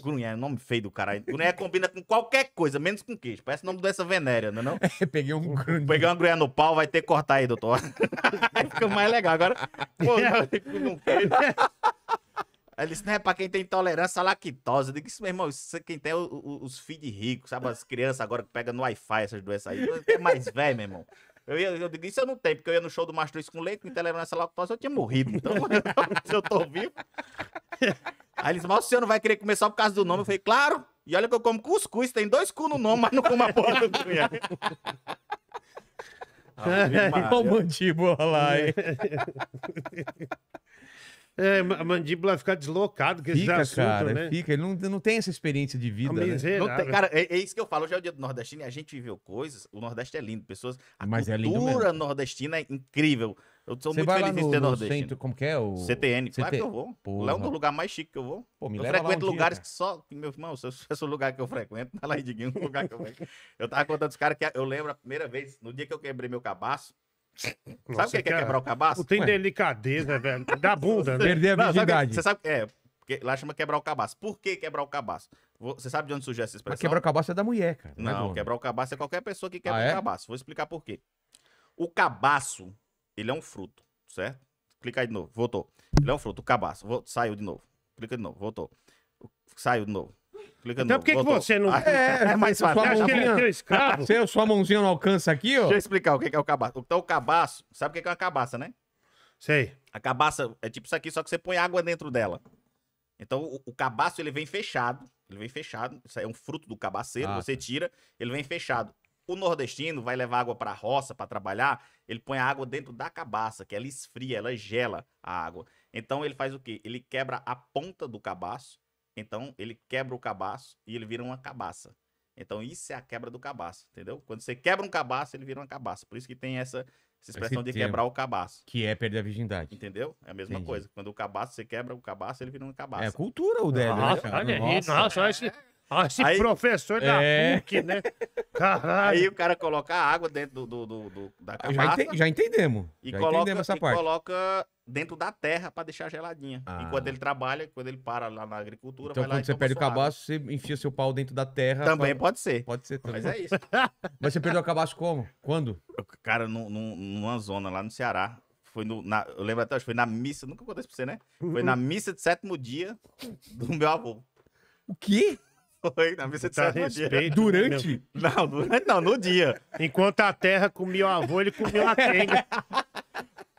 Grunhé é nome feio do caralho. Grunhé combina com qualquer coisa, menos com queijo. Parece o nome dessa doença venérea, não é não? É, peguei um grunhé. Peguei uma grunhé no pau, vai ter que cortar aí, doutor. aí fica mais legal. Agora, pô, não é, queijo. Ele disse, né, pra quem tem intolerância à lactose. Eu digo, isso, meu irmão, isso é quem tem os, os filhos ricos, sabe? As crianças agora que pegam no Wi-Fi essas doenças aí. É mais velho, meu irmão. Eu, ia, eu digo, isso eu não tenho, porque eu ia no show do Mastro com leite, com intolerância à lactose, eu tinha morrido. Então, se eu tô vivo. Aí eles, mas o senhor não vai querer começar por causa do nome? Eu falei, claro. E olha que eu como cuscuz, tem dois cu no nome, mas não como a porra do cunhão. Né? Olha o mandíbula lá, é. hein? É, a mandíbula fica deslocada que fica, assunto, cara, né? Fica, ele não, não tem essa experiência de vida, né? não tem, Cara, é, é, isso que eu falo, hoje é o dia do nordestino e a gente viveu coisas, o Nordeste é lindo, pessoas, a Mas é cultura é nordestina é incrível. Eu sou Cê muito feliz no, de ter Nordeste. Centro, como que é? O... CTN, CT... claro que eu vou. Porra. Lá é um dos lugares mais chiques que eu vou. Pô, me eu leva frequento um lugares dia, que só... Meu irmão, se é o lugar que eu frequento, tá lá, Ediguinho, um lugar que eu frequento. eu tava contando os caras que eu lembro a primeira vez, no dia que eu quebrei meu cabaço, nossa, sabe o que é, é quebrar o cabaço? tem Ué. delicadeza, velho. Da bunda, né? Perder a não, é virgindade. É? Você sabe, é, porque lá chama quebrar o cabaço. Por que quebrar o cabaço? Você sabe de onde surgiu essa expressão? Mas quebrar o cabaço é da mulher, cara. Não, é quebrar o cabaço é qualquer pessoa que quebra ah, é? o cabaço. Vou explicar por quê. O cabaço, ele é um fruto, certo? Clica aí de novo, voltou. Ele é um fruto, o cabaço. Saiu de novo. Clica de novo, voltou. Saiu de novo então por que, que você não. É, é, mas sua mãozinha... que ele é teu escravo? Seu, sua mãozinha não alcança aqui, ó. Deixa eu explicar o que é o cabaço. Então, o cabaço, sabe o que é uma cabaça, né? Sei. A cabaça é tipo isso aqui, só que você põe água dentro dela. Então, o, o cabaço, ele vem fechado. Ele vem fechado. Isso aí é um fruto do cabaceiro. Ah, você tá. tira, ele vem fechado. O nordestino vai levar água para a roça, para trabalhar, ele põe a água dentro da cabaça, que ela esfria, ela gela a água. Então ele faz o quê? Ele quebra a ponta do cabaço então ele quebra o cabaço e ele vira uma cabaça. Então isso é a quebra do cabaço, entendeu? Quando você quebra um cabaço, ele vira uma cabaça. Por isso que tem essa, essa expressão Esse de quebrar o cabaço. Que é perder a virgindade. Entendeu? É a mesma Entendi. coisa. Quando o cabaço, você quebra o cabaço, ele vira uma cabaça. É cultura o Débora. Né, nossa, olha nossa, esse, esse aí, professor da é... PUC, né? Caralho. Aí o cara coloca a água dentro do, do, do, do da cabaça. Já, ente, já entendemos. E já coloca, entendemos essa e parte. coloca dentro da terra para deixar geladinha. Ah. Enquanto ele trabalha, quando ele para lá na agricultura, então, quando você perde o cabaço, você enfia seu pau dentro da terra. Também pra... pode ser. Pode ser também. Mas é isso. Mas você perdeu o cabaço como? Quando? Cara, no, no, numa zona lá no Ceará. Foi no, na, eu lembro até, acho que foi na missa, nunca contei isso pra você, né? Foi na missa de sétimo dia do meu avô. O quê? Foi na missa de tá sétimo respeito, dia. Né, durante? Não, durante não, no dia. Enquanto a terra comia o avô, ele comia a tenga.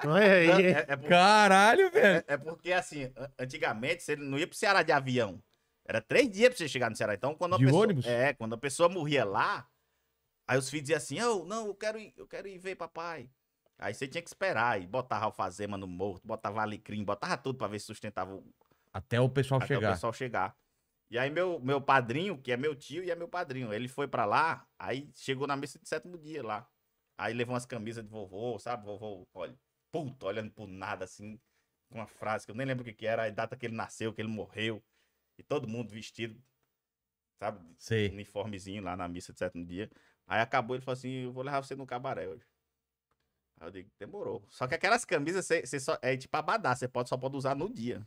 Não aí. É, é por... Caralho, velho. É, é, porque, assim, antigamente você não ia pro Ceará de avião. Era três dias pra você chegar no Ceará. Então, quando a de pessoa. Ônibus? É, quando a pessoa morria lá, aí os filhos diziam assim: oh, não, eu quero, ir, eu quero ir ver papai. Aí você tinha que esperar. E botava alfazema no morto, botava alecrim, botava tudo pra ver se sustentava o. Até o pessoal Até chegar. Até o pessoal chegar. E aí meu, meu padrinho, que é meu tio e é meu padrinho, ele foi para lá, aí chegou na missa de sétimo dia lá. Aí levou umas camisas de vovô, sabe? Vovô, olha puto, olhando pro nada, assim, com uma frase que eu nem lembro o que, era, a data que ele nasceu, que ele morreu, e todo mundo vestido, sabe? Sim. Uniformezinho lá na missa de sétimo dia. Aí acabou, ele falou assim: eu vou levar você no cabaré hoje. Aí eu digo, demorou. Só que aquelas camisas, só, é tipo abadá, você pode, só pode usar no dia.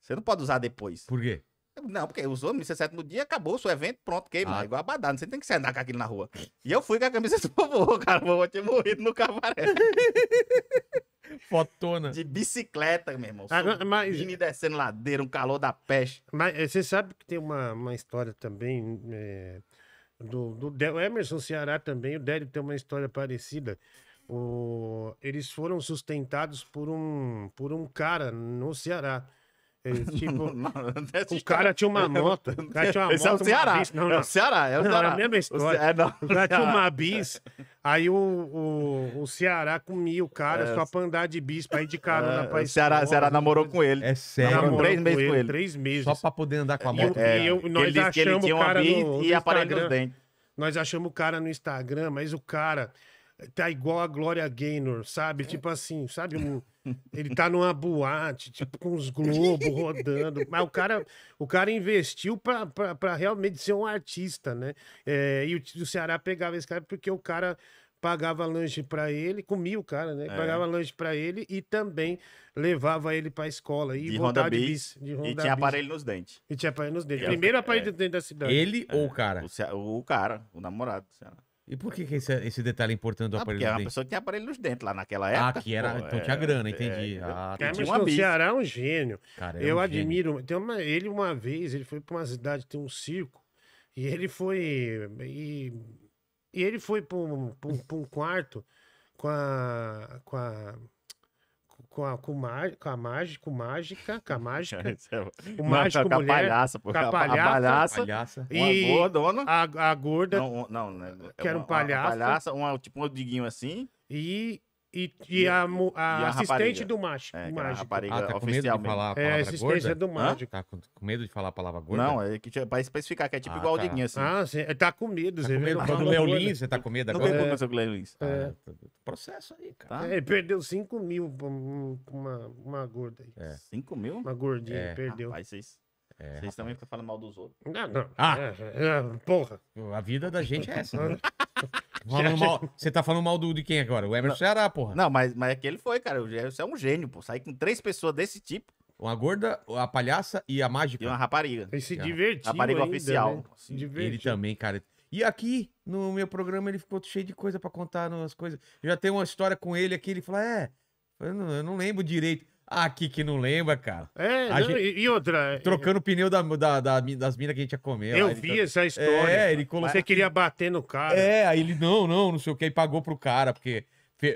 Você não pode usar depois. Por quê? Não, porque usou a missa sétimo dia, acabou o seu evento, pronto, queimado Ah. É igual abadá, você tem que se andar com aquilo na rua. E eu fui com a camisa do vovô, cara, o vovô tinha morrido no cabaré. Fotona. De bicicleta, meu irmão. Ah, mas... Vini descendo ladeira, um calor da peste. Mas eh, você sabe que tem uma, uma história também é, do, do Del, Emerson Ceará também. O Délio tem uma história parecida. O, eles foram sustentados por um, por um cara no Ceará. tipo, o cara tinha uma moto. O cara tinha uma Esse moto, é o Ceará. não, não. É o Ceará, é o não, é Ceará. Era a mesma história. O, é, não. o cara tinha uma bis, aí o, o, o Ceará comia o cara é. só pra andar de bis, pra ir de carona é, pra Ceará, escola. O Ceará namorou com ele. É sério. Namorou três meses com ele, com ele. Três meses. Só pra poder andar com a moto. e é, eu, é, nós ele achamos que ele o cara bis no, e aparelho nos dentes. Nós achamos o cara no Instagram, mas o cara tá igual a Glória Gaynor, sabe? Tipo assim, sabe? Um ele tá numa boate, tipo, com os globos rodando. Mas o cara, o cara investiu pra, pra, pra realmente ser um artista, né? É, e o, o Ceará pegava esse cara porque o cara pagava lanche para ele, comia o cara, né? É. Pagava lanche para ele e também levava ele para escola. E de Honda de bis, de Honda E tinha bis. aparelho nos dentes. E tinha aparelho nos dentes. É. Primeiro aparelho é. dentro da cidade. Ele ou o cara? O, o, cara, o namorado. do Ceará. E por que, que esse, esse, detalhe é importante do ah, aparelho porque era uma pessoa que tinha aparelho nos dentes lá naquela ah, época. Ah, que era. Pô, então é, é ah, tinha grana, entendi. É, ah, cara, mas o Ceará é um gênio. Cara, é Eu um admiro. Gênio. Tem uma, ele, uma vez, ele foi para uma cidade, tem um circo, e ele foi. E, e ele foi para um, um, um, quarto com a. Com a com a, com, mágica com a mágica, com mágica, com a mágica. o mágico com a mulher, palhaça, Com a palhaça. A palhaça, e uma A, a gorda. Não, não, né? Que era um palhaço. Uma palhaça, uma, tipo um diguinho assim. E e, e, a, a, e a assistente do macho. É, a rapariga ah, tá com medo de falar a é, palavra é, assistência gorda? do macho. Tá com, com, medo de falar a palavra gorda? Não, é que pra especificar, que é tipo ah, igual tá. o Diguinho, assim. Ah, sim. Tá com medo, tá Zé. Com medo. Ah, do Léo Lins, você tá com medo agora? Não tem problema com o Léo Lins. É. é. Processo aí, cara. É, ele perdeu 5 mil pra uma, uma gorda aí. É. 5 mil? Uma gordinha, é. perdeu. Rapaz, vocês... É, Vocês também ficam falando mal dos outros. Não, ah, não. Ah, é, é, é, porra. A vida da gente é essa. Né? Falando mal, você tá falando mal do, de quem agora? O Emerson Ceará, porra. Não, mas, mas aquele é foi, cara. O Emerson é um gênio, pô. Sair com três pessoas desse tipo. Uma gorda, a palhaça e a mágica. E uma rapariga. E se divertiu. Rapariga ainda, oficial. Né? Se divertiu. Ele também, cara. E aqui, no meu programa, ele ficou cheio de coisa para contar, umas coisas. Eu já tenho uma história com ele aqui, ele falou, é, eu não, eu não lembro direito. Ah, aqui que não lembra, cara. É, não, gente... e outra. É, trocando o é, pneu da, da, da das minas que a gente ia comer. Eu lá, vi essa história. É, ele colocou. Você queria bater no cara. É, aí ele, não, não, não sei o que, e pagou pro cara, porque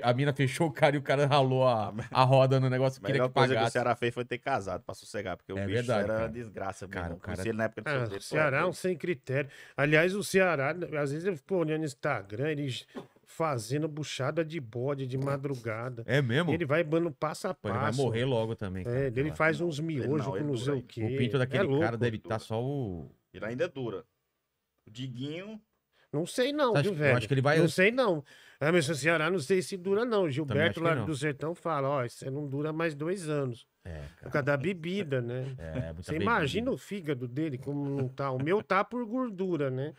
a mina fechou o cara e o cara ralou a, a roda no negócio que queria que pagasse. A coisa que o Ceará fez foi ter casado pra sossegar, porque o é bicho verdade, era cara. desgraça. Cara, o cara... Ele, na época ah, o Ceará é um sem critério. Aliás, o Ceará, às vezes eu fico olhando no Instagram, ele fazendo buchada de bode de madrugada. É mesmo? Ele vai dando passo a passo. ele vai morrer logo também. É, cara. É, ele faz uns miojos com não sei o quê. O pinto daquele é louco, cara deve estar tá só o. Ele ainda é dura. O Diguinho. Não sei não, Você viu, velho? Eu acho que ele vai... Não sei não. Ah, meu Ceará, não sei se dura não. Gilberto lá do Sertão fala, ó, você não dura mais dois anos. É, por causa da bebida, né? É, Você bebida. imagina o fígado dele como não tá. O meu tá por gordura, né?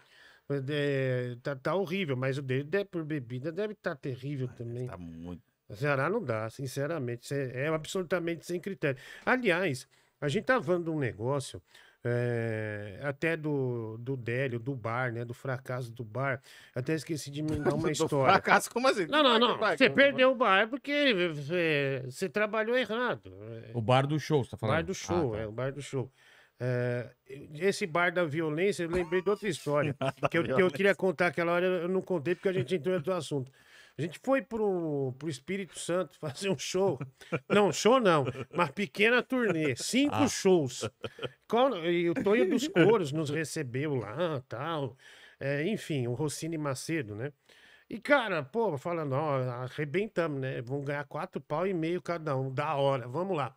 É, tá, tá horrível, mas o dele deve, por bebida deve estar tá terrível ah, também. Tá muito. O Ceará não dá, sinceramente. É, é absolutamente sem critério. Aliás, a gente tá falando um negócio. É, até do, do Délio, do bar, né? Do fracasso do bar. Até esqueci de dar uma história. Fracasso, como assim? Não, não, não. Você perdeu o bar porque eh, você trabalhou errado. Eh. O bar do show, você tá falando? O bar do show, ah, tá. é, o bar do show. É, esse bar da violência, eu lembrei de outra história. que, eu, que eu queria contar aquela hora, eu não contei porque a gente entrou em outro assunto. A gente foi pro, pro Espírito Santo fazer um show. Não, show não. mas pequena turnê. Cinco ah. shows. Qual, e o Tonho dos Coros nos recebeu lá tal. É, enfim, o Rossini Macedo, né? E, cara, pô, falando, ó, arrebentamos, né? Vamos ganhar quatro pau e meio cada um. Da hora, vamos lá.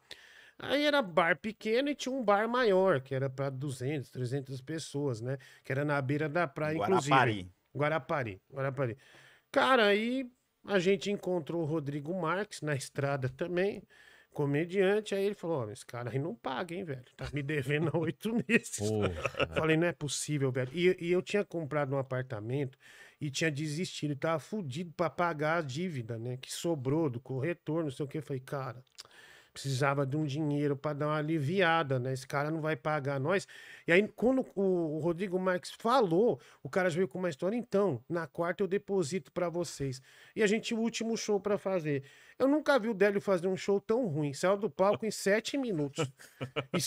Aí era bar pequeno e tinha um bar maior, que era para 200, 300 pessoas, né? Que era na beira da praia, Guarapari. inclusive. Guarapari. Guarapari. Cara, aí a gente encontrou o Rodrigo Marques na estrada também, comediante. Aí ele falou: oh, esse cara aí não paga, hein, velho? Tá me devendo há oito meses. Oh. Falei: não é possível, velho. E, e, eu tinha comprado um apartamento e tinha desistido. Tava fudido pra pagar a dívida, né? Que sobrou do corretor, não sei o que. Falei: cara precisava de um dinheiro para dar uma aliviada, né? Esse cara não vai pagar nós. E aí, quando o Rodrigo Marques falou, o cara veio com uma história, então, na quarta eu deposito para vocês. E a gente, o último show para fazer. Eu nunca vi o Délio fazer um show tão ruim. Saiu do palco em sete minutos.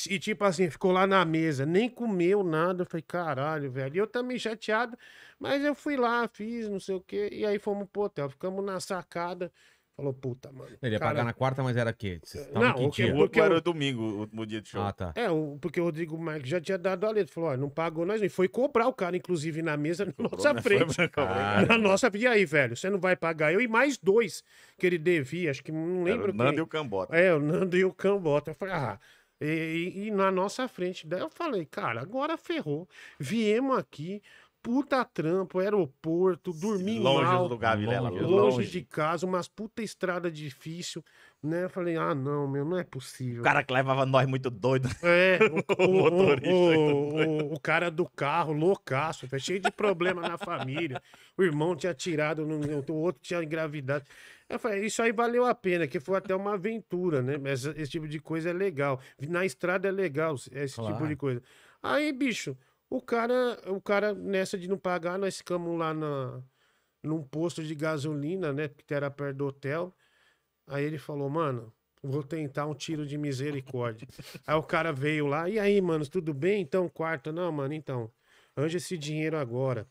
E, e tipo assim, ficou lá na mesa, nem comeu nada. Eu falei, caralho, velho. E eu também chateado, mas eu fui lá, fiz não sei o quê. E aí fomos pro hotel, ficamos na sacada. Falou, puta, mano. Ele ia cara... pagar na quarta, mas era quê? É, não, que o dia? Porque era domingo, o, último dia de show. Ah, tá. É, o, porque o Rodrigo Marques já tinha dado a letra. Falou, ó, não pagou nós. E foi cobrar o cara, inclusive, na mesa, na Cobrou nossa né? frente. Ah. Na nossa. E aí, velho? Você não vai pagar eu e mais dois que ele devia, acho que não lembro. Era o Nando e o Cambota. É, o Nando e o Cambota. Eu falei, ah. E, e, e na nossa frente. Daí eu falei, cara, agora ferrou. Viemos aqui puta trampo, aeroporto, dormir longe mal, do lugar, Vilela, longe, longe de casa, umas puta estrada difícil, né? Eu falei, ah, não, meu, não é possível. O cara que levava nós muito doido. É, o, o, o motorista. Tá o, o, cara do carro, loucaço, tá cheio de problema na família. O irmão tinha tirado, o outro tinha engravidado. Eu falei, isso aí valeu a pena, que foi até uma aventura, né? Esse, esse tipo de coisa é legal. Na estrada é legal esse claro. tipo de coisa. Aí, bicho, o cara, o cara nessa de não pagar, nós ficamos lá na, num posto de gasolina, né? Que era perto do hotel. Aí ele falou, mano, vou tentar um tiro de misericórdia. aí o cara veio lá, e aí, mano, tudo bem? Então, quarto, não, mano, então, arranja esse dinheiro agora.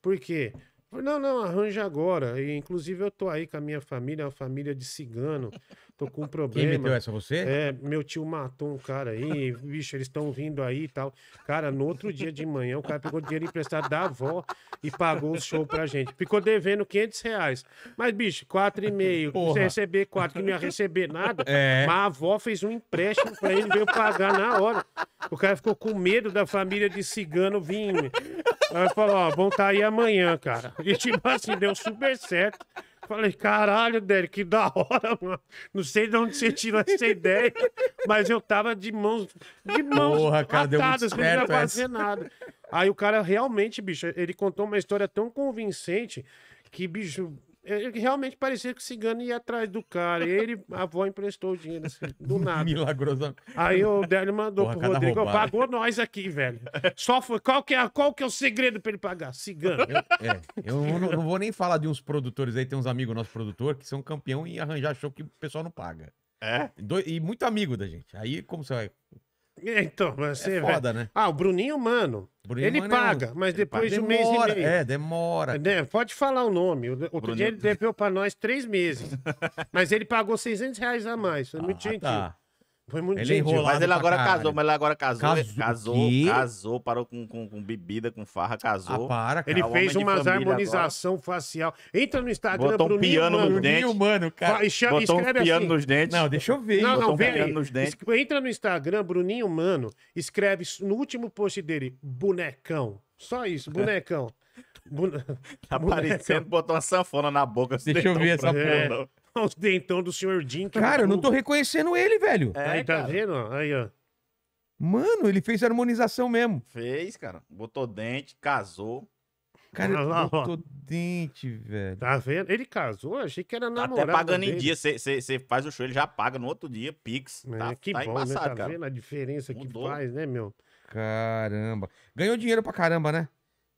Por quê? Não, não, arranja agora. E, inclusive, eu tô aí com a minha família, é uma família de cigano tô com um problema. Quem meteu essa, você? É, meu tio matou um cara aí, bicho, eles estão vindo aí e tal. Cara, no outro dia de manhã, o cara pegou dinheiro emprestado da avó e pagou o show pra gente. Ficou devendo 500 reais. Mas, bicho, 4,5, você receber 4, que não ia receber nada. É. Mas a avó fez um empréstimo pra ele, veio pagar na hora. O cara ficou com medo da família de cigano vir. Aí falou, ó, vão estar tá aí amanhã, cara. E tipo assim, deu super certo. Falei, caralho, Derek, que da hora, mano. Não sei de onde você tirou essa ideia, mas eu tava de mãos, de mãos Porra, cara, atadas, não ia fazer essa. nada. Aí o cara realmente, bicho, ele contou uma história tão convincente que, bicho, ele realmente parecia que o cigano ia atrás do cara. E ele, a avó emprestou o dinheiro, assim, do nada. Milagrosamente. Aí o Délio mandou Porra, pro Rodrigo, roubada. pagou nós aqui, velho. Só foi, qual que é, qual que é o segredo pra ele pagar? Cigano. Eu, é, eu não, não, vou nem falar de uns produtores aí, tem uns amigos nosso produtor que são campeão em arranjar show que o pessoal não paga. É? Do, e muito amigo da gente. Aí, como você vai Então, é você. É foda, né? Ah, o Bruninho, mano. Bruninho ele mano paga, é um... mas depois de um mês e meio. É, demora. É, pode falar o nome. Outro Bruninho... dia ele deveu pra nós três meses. mas ele pagou 600 reais a mais. Foi ah, muito tá. gentil. Tá. Foi muito ele gentil. mas ele agora caralho. casou, mas ele agora casou. Casou, casou, casou parou com, com, com, bebida, com farra, casou. Ah, para, cara. Ele é fez umas harmonização agora. facial. Entra no Instagram, Botou um piano Mano, nos dentes. Mano, cara. Chama, Botou um piano assim. nos dentes. Não, deixa eu ver. Não, não, vê um nos dentes. Entra no Instagram, Bruninho Mano, escreve no último post dele, bonecão. Só isso, bonecão. Bune... Tá parecendo botou uma sanfona na boca. Deixa eu ver essa porra. É. Os dentão do senhor Jim. que Cara, eu não tô reconhecendo ele, velho. É, Aí, tá cara. vendo? Aí, ó. Mano, ele fez harmonização mesmo. Fez, cara. Botou dente, casou. Cara, ele ó. botou dente, velho. Tá vendo? Ele casou, achei que era Tá namorado. até pagando em dia. Você faz o show, ele já paga no outro dia, Pix. É, tá que tá bom, né? Tá cara. vendo a diferença Mudou. que faz, né, meu? Caramba. Ganhou dinheiro pra caramba, né?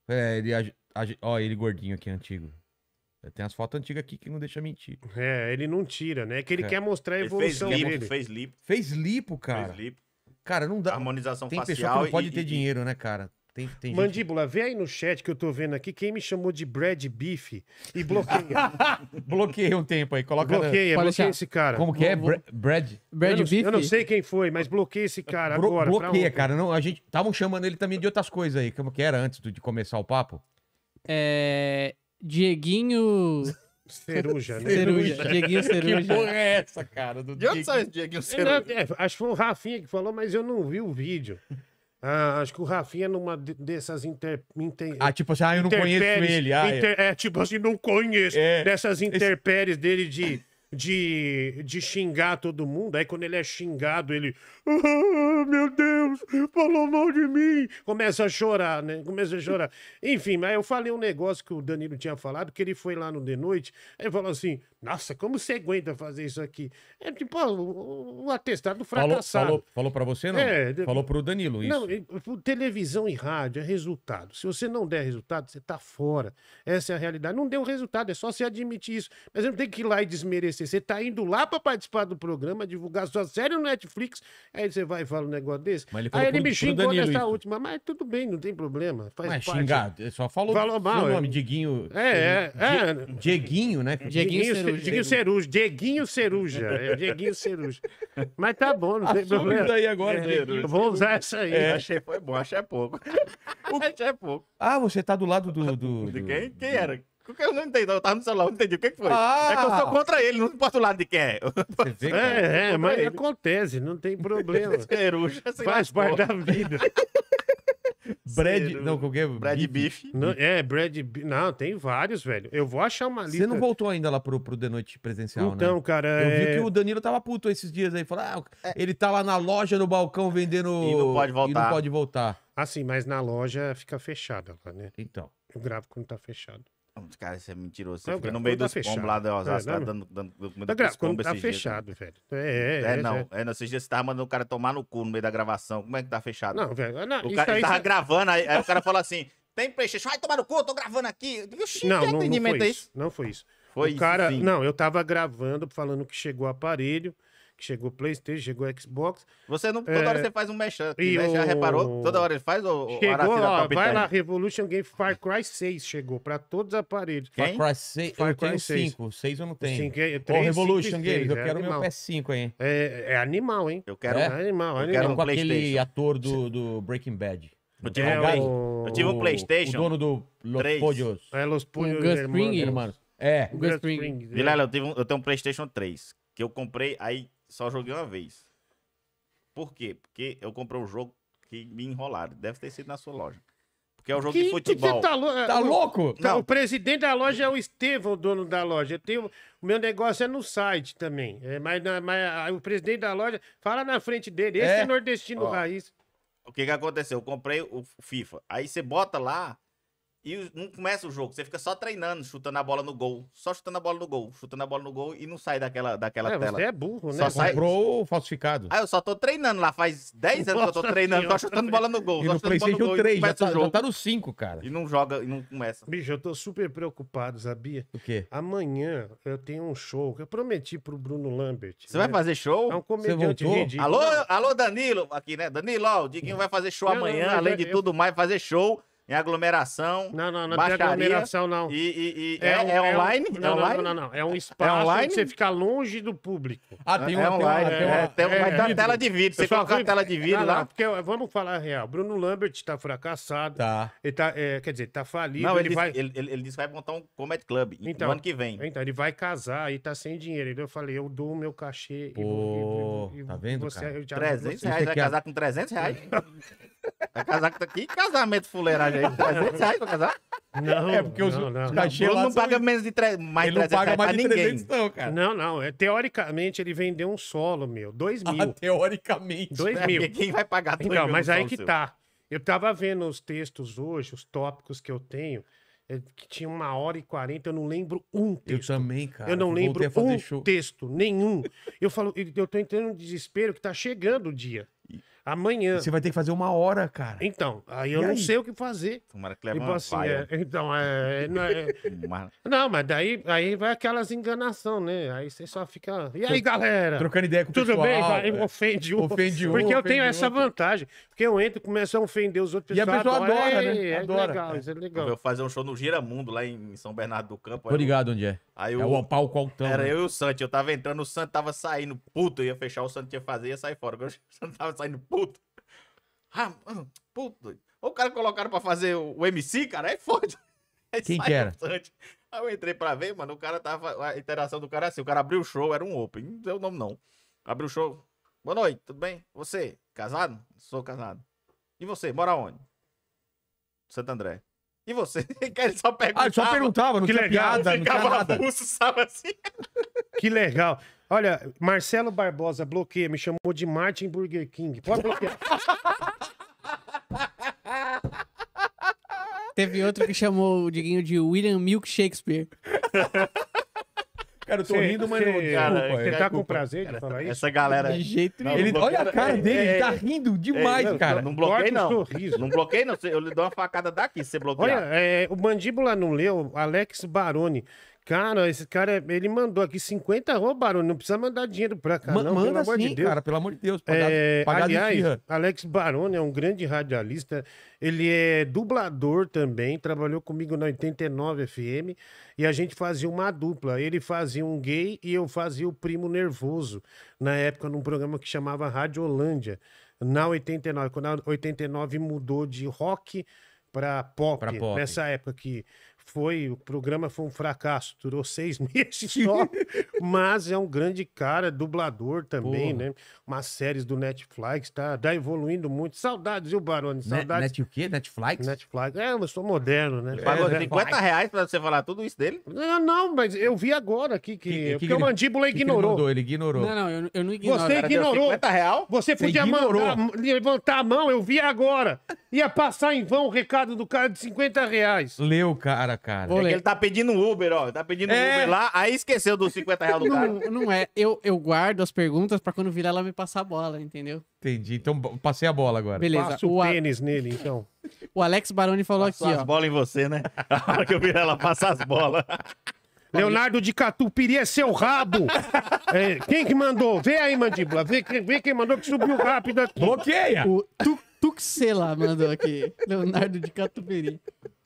É, ele. Ó, ele gordinho aqui, antigo. Tem as fotos antigas aqui que não deixa mentir. É, ele não tira, né? É que ele é. quer mostrar a evolução ele fez lipo, dele. Fez lipo. Fez lipo, cara. Fez lipo. Cara, não dá. Harmonização tem facial. Tem pessoa que não pode e, ter e... dinheiro, né, cara? Tem, tem Mandíbula, gente... vê aí no chat que eu tô vendo aqui quem me chamou de Brad Beef e bloqueia. bloqueia um tempo aí, coloca. Bloqueia, na... bloqueia esse cara. Como que é? bread Brad? Brad eu não, Beef? Eu não sei quem foi, mas bloqueia esse cara Bro agora. Bloqueia, cara. Não, a gente estavam chamando ele também de outras coisas aí, como que era antes de começar o papo. É, Dieguinho. Ceruja, né? Ceruja. Dieguinho Ceruja. Que porra é essa, cara? Do de onde saiu esse Dieguinho Ceruja? É, é, acho que foi o Rafinha que falou, mas eu não vi o vídeo. Ah, acho que o Rafinha é numa dessas inter... inter... Ah, tipo assim, ah, eu não conheço ele. Ah, é. inter... é. tipo assim, não conheço. É. Dessas interpéries dele de de, de xingar todo mundo. Aí quando ele é xingado, ele. Oh, meu Deus, falou mal de mim. Começa a chorar, né? Começa a chorar. Enfim, mas eu falei um negócio que o Danilo tinha falado, que ele foi lá no de noite. Aí falou assim: Nossa, como você aguenta fazer isso aqui? É tipo, o, o atestado fracassado. Falou, falou, falou pra você, não? É, falou pro Danilo isso. Não, televisão e rádio é resultado. Se você não der resultado, você tá fora. Essa é a realidade. Não deu resultado, é só se admitir isso. Mas eu não tem que ir lá e desmerecer você. está tá indo lá para participar do programa, divulgar sua série no Netflix, aí você vai e fala um negócio desse. Mas ele aí ele pro, me xingou nessa isso. última, mas tudo bem, não tem problema. Faz mas parte. xingado, ele só falou, falou mal, é, seu nome, eu... Diguinho. É, é, é. Dieguinho, né? Dieguinho, Ceruja. Dieguinho Ceruja. Dieguinho Ceruja. É, mas tá bom, não tem Assume problema. daí agora, é, Vou usar essa aí. É. Achei foi bom, achei pouco. O... Achei pouco. Ah, você tá do lado do... do, do... De quem? Quem era? Eu não entendi, eu tava no celular, não entendi o que, que foi. Ah. É que eu sou ah! contra ele, não importa o lado de quem é. é. é, é mas ele. acontece, não tem problema. Ceruxa, Faz parte da vida. Bread, não, qualquer... é? Brad Beef. Não, é, Brad Beef. Não, tem vários, velho. Eu vou achar uma lista. Você não voltou ainda lá pro, pro The Noite Presencial, né? então, né? cara. Eu é... vi que o Danilo tava puto esses dias aí. Falou, ah, é. ele tá lá na loja, no balcão, vendendo. E não pode voltar. E não pode voltar. Assim, mas na loja fica fechada lá, né? Então. Eu gravo quando tá fechado. Cara, isso é mentiroso. Você fica no meio tá dos pombos lá da Osasco, é, tá dando, dando comida tá, tá fechado, velho. É, é, é. é não. É. é, não. Esses dias você tava mandando o cara tomar no cu no meio da gravação. Como é que tá fechado? Não, velho. Ah, não, o cara aí, tava isso... gravando, aí, aí o cara falou assim, tem Playstation, vai tomar no cu, eu tô gravando aqui. não, não, não foi é isso. Não foi isso. Foi o cara, isso, Não, eu tava gravando, falando que chegou o aparelho que chegou PlayStation, chegou Xbox. Você não. Toda é... hora você faz um mashup, né? O... Já reparou? Toda hora ele faz ou Chegou, ó, vai lá, Revolution Game Far Cry 6 chegou para todos os aparelhos. Quem? Far Cry 6, Far eu tenho 6. 5, 6 eu não tenho. 5, 3, é, Revolution é eu quero meu PS5 aí. É, é animal, hein? Eu quero é? é animal, eu Quero um com aquele ator do, do Breaking Bad. Eu tive, é, um, o... eu tive um PlayStation. O dono do Los 3. É, Los Podios. O Gus Spring, mano. É, o Gus Spring. Vilela, eu, eu tenho um PlayStation 3 que eu comprei, aí só joguei uma vez. Por quê? Porque eu comprei um jogo que me enrolaram. Deve ter sido na sua loja. Porque é um jogo que, de futebol. Tá, lo... tá, louco? Tá- Não. O presidente da loja é o Estevão, o dono da loja. Eu tenho... O meu negócio é no site também. É, mas, na... mas, o presidente da loja fala na frente dele. Esse é, é nordestino Ó, raiz. O que, que aconteceu? Eu comprei o FIFA. Aí você bota lá e não começa o jogo, você fica só treinando, chutando a bola no gol. Só chutando a bola no gol, chutando a bola no gol e não sai daquela, daquela é, tela. Você é burro, né? Só Comprou sai... falsificado. Ah, eu só tô treinando lá, faz 10 anos Nossa que eu tô treinando, senhora. só chutando bola no gol. E no PlayStation 3, já tá, já tá no 5, cara. E não joga, e não começa. Bicho, eu tô super preocupado, sabia? O quê? Amanhã eu tenho um show que eu prometi pro Bruno Lambert. Você né? vai fazer show? É um comediante ridículo. Alô, alô, Danilo, aqui, né? Danilo, ó, o Diguinho vai fazer show né? eu, amanhã, eu, eu, além de tudo mais, fazer show em aglomeração. Não, não, não baixaria, tem aglomeração, não. E, e, e é, é, é, é online? não, é online? Não, não, não, É um é espaço online? que você fica longe do público. Ah, tem é uma, é online. Tem uma, é, tem uma, vai ter uma tela de vídeo. Você colocar a tela de vídeo lá. porque, vamos falar a real. Bruno Lambert está fracassado. Tá. Ele tá quer dizer, está falido. Não, ele, ele vai... Disse, ele, ele, ele, disse que vai montar um Comet Club então, no ano que vem. Então, ele vai casar e está sem dinheiro. Eu falei, eu dou o meu cachê. Pô, e, tá e, e, tá vendo, você, cara? 300 reais? Vai casar com 300 reais? Vai casar com... Que casamento fuleiragem aí? 300 reais pra casar? Não, é porque os, não, não. cachê não, não paga menos de tre... mais ele não paga mais de 300 não, cara. Não, não. É, teoricamente, ele vendeu um solo, meu. 2 ah, mil. Ah, teoricamente. 2 é, mil. Quem vai pagar 2 então, mil? Mas aí que seu. tá. Eu tava vendo os textos hoje, os tópicos que eu tenho, é, que tinha uma hora e quarenta, eu não lembro um texto. Eu também, cara. Eu não lembro um show. texto, nenhum. Eu falo, eu tô entrando no desespero que tá chegando o dia. Amanhã. você vai ter que fazer uma hora, cara. Então, aí eu E não aí? sei o que fazer. Tomara que Tipo assim, é, então, é, é não, é- não, mas daí aí vai aquelas enganação, né? Aí você só fica. E aí, galera? Trocando ideia com o Tudo pessoal. bem? Vai, é. ofende um. Ofende um, Porque eu tenho essa vantagem. Porque eu entro e começo a ofender os outros. E a pessoa adora, é, né? É, Adora. legal, isso é Eu legal. vou fazer um show no Giramundo, lá em São Bernardo do Campo. Tô Aí eu- ligado onde é. Aí eu, É o palco altão. Era né? eu e o Santi. Eu tava entrando, o Santi tava saindo, puto. Eu ia fechar, o Santi ia fazer, ia sair fora. o Santi tava saindo, puto puto. Ah, mano, puto. O cara colocaram pra fazer o MC, cara, é foda. É Quem que era? Bastante. Aí eu entrei pra ver, mano, o cara tava. A interação do cara é assim, o cara abriu o show, era um open. Não deu o nome, não. Abriu o show. Boa noite, tudo bem? Você, casado? Sou casado. E você, mora onde? Santo André. E você? Ah, ele só perguntava. Ah, ele só perguntava, não que tinha legal, piada. não tinha nada. sabe assim? Que legal. Olha, Marcelo Barbosa bloqueia, me chamou de Martin Burger King. Pode bloquear. Teve outro que chamou o Diguinho de William Milk Shakespeare. Cara, eu tô Cê- rindo, mas não. cê- Cara, Você é. tá com prazer de falar isso? Essa galera. De jeito Não, nenhum. Ele, não olha a cara dele, É, ele tá é, é. rindo demais, não, cara. Não bloqueei, não. sorriso. Não bloqueei, não. Eu lhe dou uma facada daqui se você bloquear. Olha, é, o Mandíbula não leu, Alex Baroni. Cara, esse cara, ele mandou aqui 50 roubaram. Não precisa mandar dinheiro pra cá, Ma não, manda pelo sim, de cara, pelo amor de Deus. Pagado, é, pagado aliás, Alex Baroni é um grande radialista. Ele é dublador também, trabalhou comigo na 89 FM. E a gente fazia uma dupla. Ele fazia um gay e eu fazia o primo nervoso. Na época, num programa que chamava Holândia Na 89, quando a 89 mudou de rock para pop, pra pop, nessa época que foi, o programa foi um fracasso, durou seis meses só, mas é um grande cara, dublador também, Porra. né? Umas séries do Netflix, tá, tá evoluindo muito. Saudades, viu, Barone? Saudades. Net, net o quê? Netflix? Netflix. É, eu sou moderno, né? Pagou é, 50 reais pra você falar tudo isso dele? Não, é, não, mas eu vi agora aqui que, que, que que o mandíbula que ignorou. Que ele, ignorou. Não, não, eu, eu não ignoro. Você ignorou. 50 real? Você podia você mandar, levantar a mão, eu vi agora. Ia passar em vão o recado do cara de 50 reais. Leu, cara cara, cara. É ele tá pedindo Uber, ó. Tá pedindo é... Uber lá, aí esqueceu dos 50 reais do cara. Não, não é. Eu, eu guardo as perguntas pra quando virar ela me passar a bola, entendeu? Entendi. Então passei a bola agora. Beleza. Passa o, pênis a... nele, então. O Alex Baroni falou aqui, as ó. as bolas em você, né? A hora que eu virar ela, passa as bolas. Leonardo de Catupiri é seu rabo. É, quem que mandou? Vê aí, mandíbula. Vê, vê quem mandou que subiu rápido aqui. Bloqueia. O tu... Tuxela mandou aqui. Leonardo de Catuperi.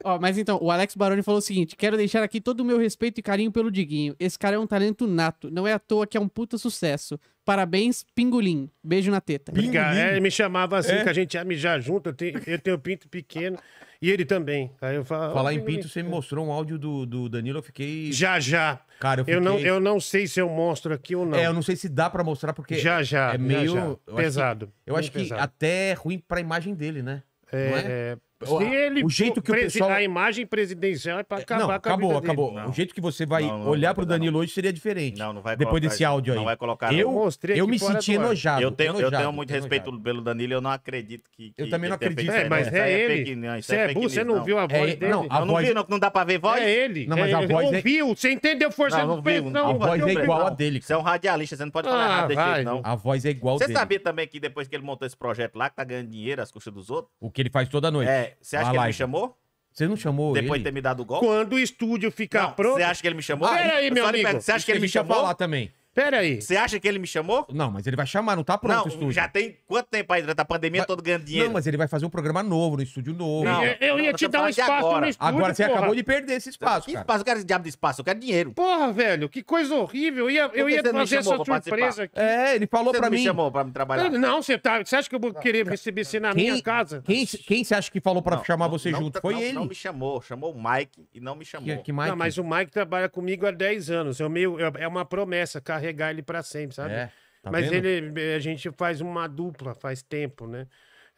Ó, mas então, o Alex Baroni falou o seguinte: quero deixar aqui todo o meu respeito e carinho pelo Diguinho. Esse cara é um talento nato. Não é à toa que é um puta sucesso. Parabéns, Pingolim. Beijo na teta. Pingolim? É, me chamava assim, é? que a gente ia mijar junto. Eu tenho, eu tenho pinto pequeno. E ele também. Aí eu falo, Falar em pinto, você me é. mostrou um áudio do, do Danilo, eu fiquei. Já, já. Cara, eu, fiquei... eu, não, eu não sei se eu mostro aqui ou não. É, eu não sei se dá pra mostrar, porque. Já, já. É meio. Já, já. Pesado. Eu acho que, eu acho que até é ruim pra imagem dele, né? É, é? é, o, o jeito que o pessoal... A imagem presidencial é pra é, acabar não, acabou, acabou. O jeito que você vai não, não, olhar pro Danilo hoje seria diferente. Não, não vai Depois desse áudio aí. Não vai colocar. Eu, mostrei eu me senti enojado. Eu tenho, enojado, eu tenho muito respeito enojado. pelo Danilo eu não acredito que... que eu também não acredito. É, mas é é, é, é ele. Você é burro, você não viu a voz dele? Não, não vi, não dá pra ver voz? É ele. Não, mas a voz... Não viu, você entendeu força do A voz é igual a dele. Você é um radialista, você não pode falar ah, nada desse jeito, não. A voz é igual dele. Você sabia também que depois que ele montou esse projeto lá, que tá ganhando dinheiro às custas dos outros? O que ele faz toda noite. É, você acha que ele me chamou? Você não chamou Depois de ter me dado o gol? Quando o estúdio ficar pronto. Você acha que ele me chamou? Peraí, aí meu amigo. Você acha que ele me chamou? eu chamou? falar também. Pera aí. Você acha que ele me chamou? Não, mas ele vai chamar, não tá pronto não, o estúdio. Já tem quanto tempo aí durante tá a pandemia mas... todo ganhando dinheiro? Não, mas ele vai fazer um programa novo, no estúdio novo. Não, eu, eu ia te dar um espaço agora. no estúdio, Agora você acabou de perder esse espaço, Que espaço? Eu quero diabo de espaço, eu quero dinheiro. Porra, velho, que coisa horrível. Eu ia, eu ia fazer essa surpresa aqui. É, ele falou você pra mim. Você me chamou pra me trabalhar? Não, você, tá, você acha que eu vou querer receber você na quem, minha casa? Quem, quem você acha que falou pra não, chamar você não, junto? Tá, Foi ele. Não me chamou, chamou o Mike e não me chamou. Mike? Não, mas o Mike trabalha comigo há 10 anos. É, é, é uma promessa, carreira carregar ele para sempre, sabe? É, tá mas vendo? ele, eh, a gente faz uma dupla, faz tempo, né?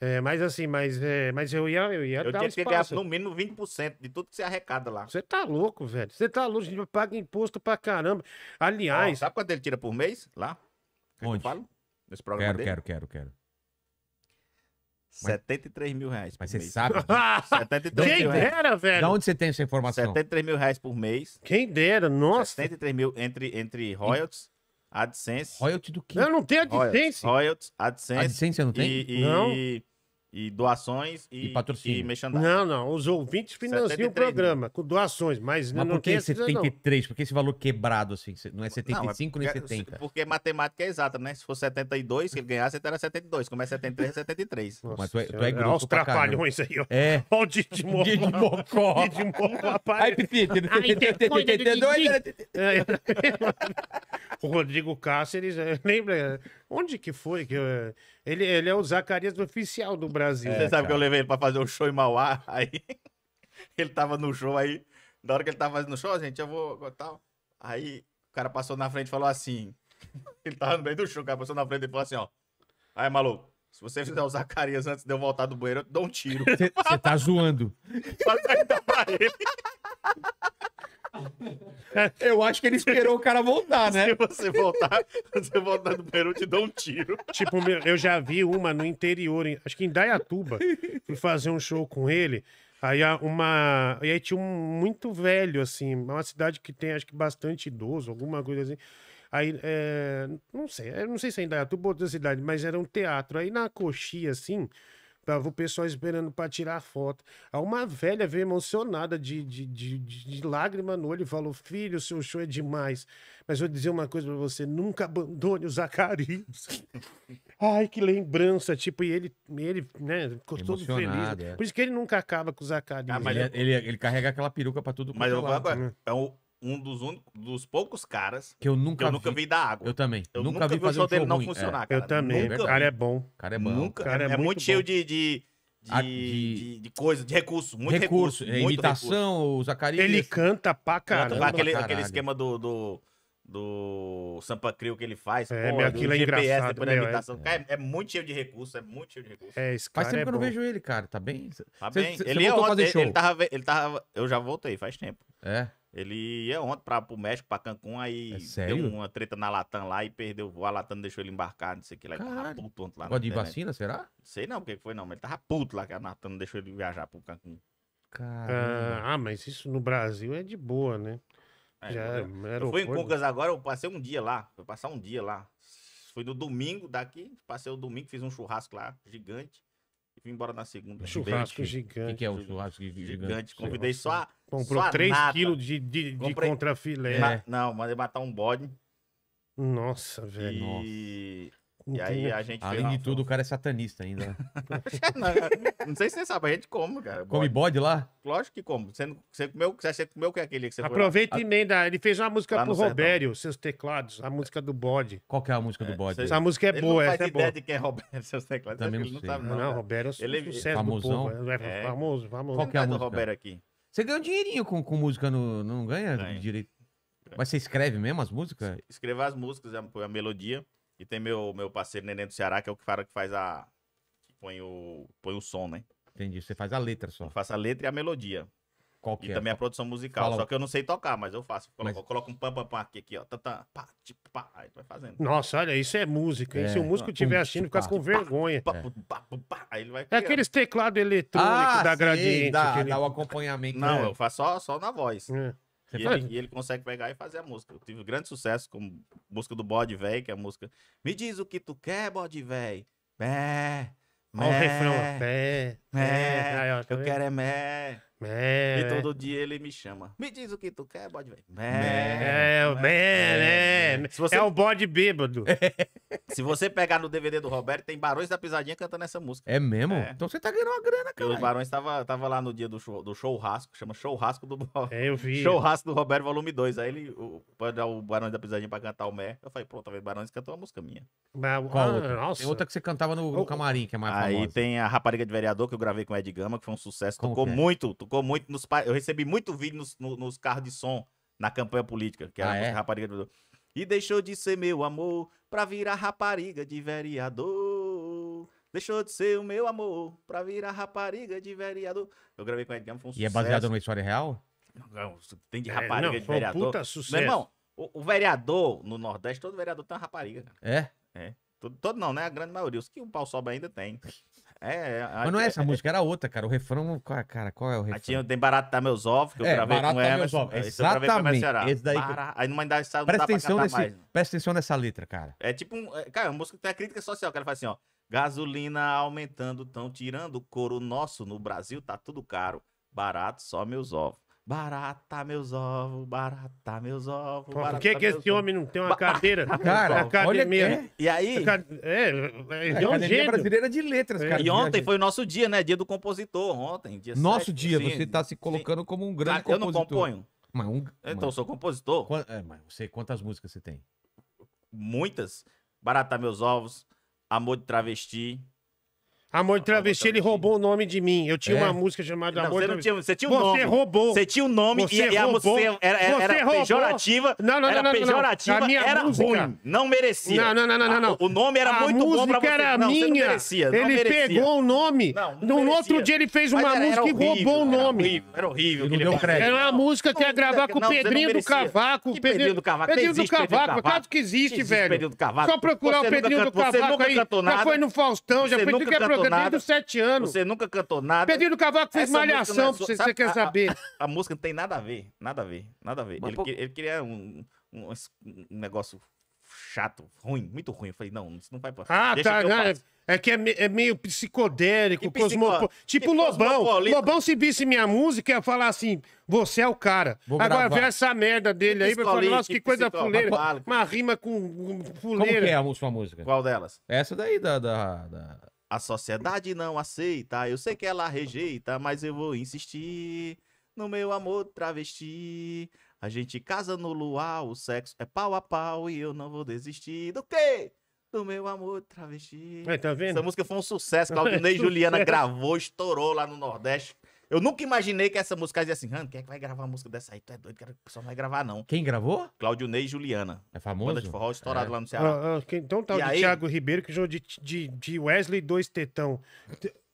É, mas assim, mas, é, mas eu ia, eu ia eu dar que ganhar no mínimo 20% de tudo que você arrecada lá. Você tá louco, velho. Você tá louco, a gente paga imposto pra caramba. Aliás... sabe quanto ele tira por mês lá? Onde? Eu falo? Nesse programa quero, dele? quero, quero, quero. 73 mil reais por Mas você mês. sabe? 73 Quem mil dera, reais. velho. de onde você tem essa informação? 73 mil reais por mês. Quem dera, nossa. 73 mil entre, entre royalties AdSense. Royalty do quê? Eu não tenho AdSense. Royalty, AdSense. AdSense eu não tenho? E, e... Não. E doações e, e patrocínio. E merchandising. Não, não. Os ouvintes financiam o programa mil. com doações, mas, mas não por que tem 73? Não. Por que esse valor quebrado assim? Não é 75 não, é nem 70? Porque matemática é exata, né? Se fosse 72, que ele ganhasse, então era 72. Como é 73, é 73. Nossa, mas tu é, tu é grosso. Olha os trapalhões aí, ó. É. Olha o Didimocó. Didimocó. Didimocó aparece. Ai, Pipi, 72 O Rodrigo Cáceres, lembra? Onde que foi que... Eu, ele, ele é o Zacarias oficial do Brasil. É, Você sabe cara. que eu levei ele pra fazer um show em Mauá, aí ele tava no show aí. Na hora que ele tava fazendo o show, gente, eu vou. Tal. Aí o cara passou na frente e falou assim. Ele tava no meio do show, o cara passou na frente e falou assim, ó. Aí, maluco, se você fizer o Zacarias antes de eu voltar do banheiro, eu dou um tiro. Você tá zoando. Eu acho que ele esperou o cara voltar, né? Se você voltar, você voltar do banheiro, eu te dou um tiro. Tipo, eu já vi uma no interior, acho que em Dayatuba. Fui fazer um show com ele. Aí uma. E aí tinha um muito velho, assim, uma cidade que tem, acho que bastante idoso, alguma coisa assim. Aí, é, não sei, não sei se ainda é Indaiatuba ou cidade, mas era um teatro. Aí na coxia, assim, tava o pessoal esperando para tirar foto. Aí uma velha veio emocionada de, de, de, de, lágrima no olho e falou: Filho, seu show é demais. Mas vou dizer uma coisa para você: nunca abandone o Zacarias. Ai, que lembrança, tipo, e ele, ele né, ficou todo feliz. Né? É. Por isso que ele nunca acaba com o Zacarias. Ah, mas ele, é, ele, é, ele, carrega aquela peruca para tudo. Mas eu, é, né? é, o, um dos, únicos, dos poucos caras que eu nunca, que eu vi. nunca vi da água. Eu também. Eu nunca, nunca vi, vi o show um dele show não ruim. É. funcionar, é. cara. Eu também. Nunca é o cara é bom. O cara é bom. Nunca, cara é, é, muito, muito cheio de, de... De, a, de, de, coisa, de recurso, muito recurso. recurso é, muito imitação, recurso. o Zacarias. Ele canta pra caramba. Canta aquele, aquele esquema do, do, do Sampa Crio que ele faz. É, pô, é aquilo é engraçado. meu, imitação. É, cara, é. é. muito cheio de recurso, é muito cheio de recurso. É, esse faz tempo que eu não vejo ele, cara. Tá bem? Tá bem. ele, voltou fazer ele, show. Ele, ele tava. Eu já voltei, faz tempo. É. Ele ia ontem para o México, para Cancún, aí é deu uma treta na Latam lá e perdeu o voo. A Latam deixou ele embarcar, não sei o que lá. Ele tava puto ontem lá. Pode de vacina, será? Sei não o que foi, não. Mas ele tava puto lá que a Latam não deixou ele viajar para Cancún. Caramba. Ah, ah, mas isso no Brasil é de boa, né? É, Já é, eu fui em Cucas agora, eu passei um dia lá. Fui passar um dia lá. Fui no domingo daqui, passei o domingo, fiz um churrasco lá, gigante. E vim embora na segunda. Churrasco gigante. O que, que, é o churrasco gigante? gigante. Convidei só Comprou 3 quilos de, de, de Comprei... contrafilé. É. Ma... Não, mandei matar um bode. Nossa, velho. E... e aí a gente. Além de tudo, o cara é satanista ainda. Né? não, não, sei se você sabe, a gente come, cara. Bode. Come bode lá? Lógico que como. Você, você comeu o você comeu que é aquele que você Aproveita e emenda. Ele fez uma música lá pro Robério, seus teclados, a música do bode. Qual que é a música é, do bode? Essa música é ele boa, não essa é boa. de quem é Robério, seus teclados. Também não, não sabe, não. Não, Robério é o é sucesso famosão. do povo. É, é, famoso, famoso. Qual que é a música? do Robério aqui? Você ganha um dinheirinho com, com música, no, não ganha, direito? É. Mas você escreve mesmo as músicas? Escrevo as músicas, a, é, é a melodia. E tem meu, meu parceiro Neném do Ceará, que é o cara que faz a. que põe o, põe o som, né? Entendi. Você faz a letra só. Eu faço a letra e a melodia. Qual que e é? também a produção musical. Fala. Só que eu não sei tocar, mas eu faço. Coloco, mas... coloco um pam, pam, pam aqui, aqui, ó. Tá, tá, pá, tipo, pá, aí vai fazendo. Nossa, olha, isso é música. É. se o músico estiver assistindo, ficasse com vergonha. É. ele vai é aqueles teclados eletrônicos ah, da sim, Gradiente. Dá, aquele... dá o acompanhamento. Não, né? eu faço só, só na voz. É. E ele, e ele, consegue pegar e fazer a música. Eu tive grande sucesso com a música do Bode Véi, que é a música Me diz o que tu quer, Bode Véi. Mé, mé, Olha o refrão. Mé, mé, tá eu quero é mé. Man, é. e então, todo dia ele me chama. Me diz o que tu quer, bode velho. É, é, é, é. Se você... é o bode bêbado. É. Se você pegar no DVD do Roberto, tem Barões da Pisadinha cantando essa música. É mesmo? É. Então você tá ganhando uma grana, cara. Os Barões tava, tava lá no dia do, show, do churrasco, chama Churrasco do É, eu vi. Show Churrasco do Roberto, volume 2. Aí ele pode dar o Barões da Pisadinha pra cantar o Mé. Eu falei, pronto, tá talvez Barões cantou uma música minha. Mas, Qual ah, outra? Nossa. Tem outra que você cantava no, no camarim, que é mais Aí tem a Rapariga de Vereador, que eu gravei com o Ed Gama, que foi um sucesso. Como tocou muito, Tocou muito nos. Eu recebi muito vídeo nos, nos, nos carros de som na campanha política, que era ah, é? rapariga E deixou de ser meu amor pra virar rapariga de vereador. Deixou de ser o meu amor pra virar rapariga de vereador. Eu gravei com a Edgama, foi um e sucesso. E é baseado numa história real? Não, tem de é, rapariga é, não, de vereador. Puta sucesso. Meu irmão, o, o, vereador no Nordeste, todo vereador tem uma rapariga. Cara. É? É. Todo, todo, não, né? A grande maioria. Os que o pau sobe ainda tem. É, é, é, Mas não é, é essa música, era outra, cara. O refrão, cara, qual é o refrão? Aí tinha Tem Baratar Meus Ovos, que eu é, gravei com Meus ovos. Exatamente. Esse daí Aí numa idade não presta atenção nesse, mais. Presta atenção nessa letra, cara. É tipo um... Cara, uma música que tem a crítica social, que ela faz assim, ó. Gasolina aumentando, tão tirando couro nosso no Brasil, tá tudo caro. Barato, só meus ovos. Barata meus ovos, barata meus ovos. barata por que, que esse homem não tem uma cadeira? Cara, academia. Olha, é. E aí? É, é, é, é um gênio. brasileira de letras, é. cara. E ontem foi o nosso dia, né? Dia do compositor, ontem. Dia nosso 7, dia, sim, você tá se colocando sim. como um grande compositor. Tá, eu não componho. Mas um, então, mas... sou compositor. Quant, é, mas você, quantas músicas você tem? Muitas. Barata meus ovos, Amor de Travesti, Amor Travesti, ele roubou o nome de mim. Eu tinha É? uma música chamada Amor você, Travesti. tinha, você tinha o nome. Você roubou. Você tinha o nome Você e, e a roubou. você era, era, Você era roubou. pejorativa. Não, não, não, era não, não, pejorativa, A minha era música- ruim. Não merecia. Não, não, não, não, não. O nome era a muito bom pra música você. era não, minha. Você não merecia. não ele merecia. pegou o nome. Não, não no outro dia ele fez uma era- era música e roubou o era nome. horrível, Era horrível. Ele não deu crédito. Era uma música que ia gravar com o Pedrinho do Cavaco. Pedrinho do Cavaco. Pedrinho do Cavaco. Claro que existe, velho. Pedrinho do Cavaco. Só procurar o Pedrinho do Cavaco aí. Já foi no Faustão, já foi tudo que é programa cantou nada. Desde os sete anos. Você nunca cantou nada. Pedrinho Cavaco fez Essa é malhação, é se você quer saber. A, a, música não tem nada a ver, nada a ver, nada a ver. ele, ele, queria um, um, um, negócio chato, ruim, muito ruim. Eu falei, não, isso não vai Ah, Deixa tá, que é, é que é, é meio psicodélico, cosmopo... Tipo, tipo Lobão. Lobão, se visse minha música, ia falar assim: você é o cara. Vou Agora gravar. vê essa merda dele aí, vai falar, nossa, que coisa fuleira. Uma rima com fuleira. Como que é a sua música? Qual delas? Essa daí, da. da, da... A sociedade não aceita, eu sei que ela rejeita, mas eu vou insistir no meu amor travesti. A gente casa no luar, o sexo é pau a pau e eu não vou desistir do quê? Do meu amor travesti. É, tá vendo? Essa música foi um sucesso, Claudinei é, Juliana gravou, estourou lá no Nordeste. Eu nunca imaginei que essa música ia assim, Rando, quem é que vai gravar uma música dessa aí? Tu é doido, cara, o pessoal não vai gravar, não. Quem gravou? Cláudio Ney e Juliana. É famoso? Banda de forró estourado é. lá no Ceará. Ah, ah, então tá o aí... Thiago Ribeiro que jogou de, de, de Wesley dois tetão.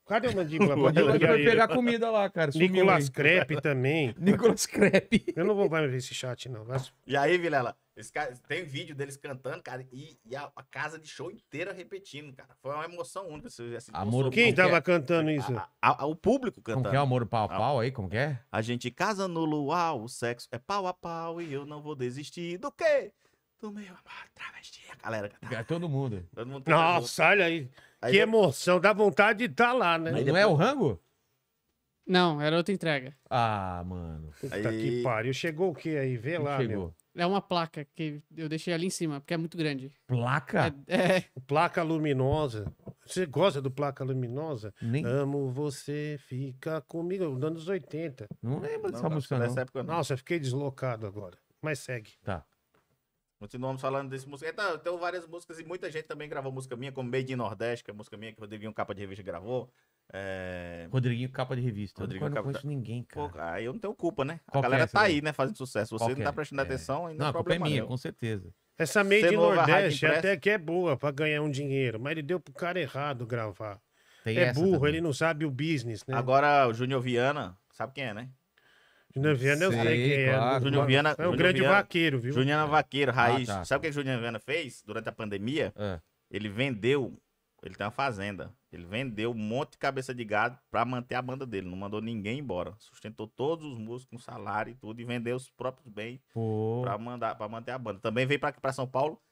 Cadê o mandíbula? Mandíbula vai pegar comida lá, cara. Nicolas Crepe também. Nicolas Crepe. Eu não vou mais ver esse chat, não. Mas... E aí, Vilela, Cara, tem vídeo deles cantando, cara, e, e a, a, casa de show inteira repetindo, cara. Foi uma emoção única. Assim, amor, é. quem qualquer, tava cantando isso? A, a, o público cantando. Como que é amor pau a pau aí? Como que é? A gente casa no luau, o sexo é pau a pau e eu não vou desistir do quê? Do meu amor travesti. A galera cantando É todo mundo. Todo mundo Nossa, olha aí. aí que depois... emoção. Dá vontade de estar tá lá, né? Depois... Não é o rango? Não, era outra entrega. Ah, mano. Puta aí... que pariu. Chegou o quê aí? Vê lá, chegou. meu. É uma placa que eu deixei ali em cima, porque é muito grande. Placa? É, é... Placa luminosa. Você gosta do placa luminosa? Nem. Amo você, fica comigo. Nos anos 80. Não lembro dessa música, não. Nessa época, não. Nossa, eu fiquei deslocado agora. Mas segue. Tá. Continuamos falando desse música. Então, tem várias músicas e muita gente também gravou música minha, como Made in Nordeste, que é a música minha que o Rodriguinho Capa de Revista gravou. É... Rodriguinho capa de revista. Rodrigo eu não conheço capa... ninguém, cara. aí eu não tenho culpa, né? Qual a galera é tá aí, né, fazendo sucesso. Você não tá é? prestando é... atenção, ainda não, é, é problema é minha, com certeza. Essa meia de Nordeste até que é boa para ganhar um dinheiro, mas ele deu pro cara errado gravar. Tem é burro, também. ele não sabe o business, né? Agora, o Júnior Viana, sabe quem é, né? Júnior Viana, eu sei, sei quem é. Júnior Viana, é o grande Viana, vaqueiro, viu? Júnior é Vaqueiro, ah, raiz. Ah, tá. Sabe tá. o que o Júnior Viana fez durante a pandemia? Ah. Ele vendeu ele tem uma fazenda. Ele vendeu um monte de cabeça de gado para manter a banda dele. Não mandou ninguém embora. Sustentou todos os músicos com salário e tudo. E vendeu os próprios bens para mandar para manter a banda. Também veio para São Paulo.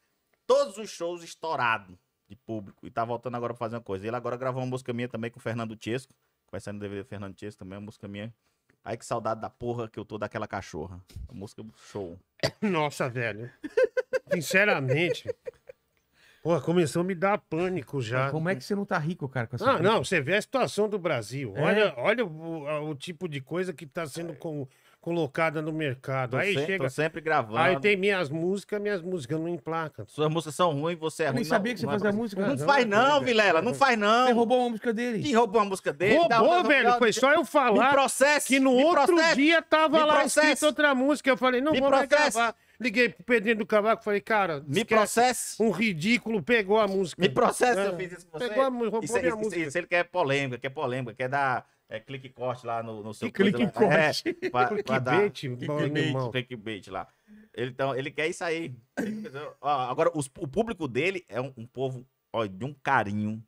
Todos os shows estourados de público. E tá voltando agora para fazer uma coisa. Ele agora gravou uma música minha também com o Fernando Tiesco. Vai sair no DVD do Fernando Tiesco também, uma música minha. Ai que saudade da porra que eu tô daquela cachorra. A música show. Nossa, velho. Sinceramente. Pô, começou a me dar pânico já. Mas como é que você não tá rico, cara? Com essa não, ah, não, você vê a situação do Brasil. É. Olha, olha o, o, tipo de coisa que tá sendo com, colocada no mercado. Tô aí sempre, chega. sempre gravando. Aí tem minhas músicas, minhas músicas não emplacam. Suas músicas são ruins, você é ruim. Eu nem sabia não, que você fazia é música. Não, não faz não, Vilela, não faz não. Você roubou uma música dele. Quem roubou a música dele? Tá roubou, velho. Foi só eu falar. Me processo, que no outro dia tava lá processo, escrito outra música. Eu falei, não vou processo. gravar. Liguei pro Pedrinho do Cavaco, falei, cara, me processe. Um ridículo pegou a música. Me processe, é. eu fiz isso com você. Pegou a roubou isso, minha isso, música. Isso, ele quer polêmica, quer polêmica, quer dar é, clique corte lá no, no seu e é, corte. É, pra, pra dar, bait, clickbait, clickbait lá. Ele, então, ele quer isso aí. Ó, agora, os, o público dele é um, um povo ó, de um carinho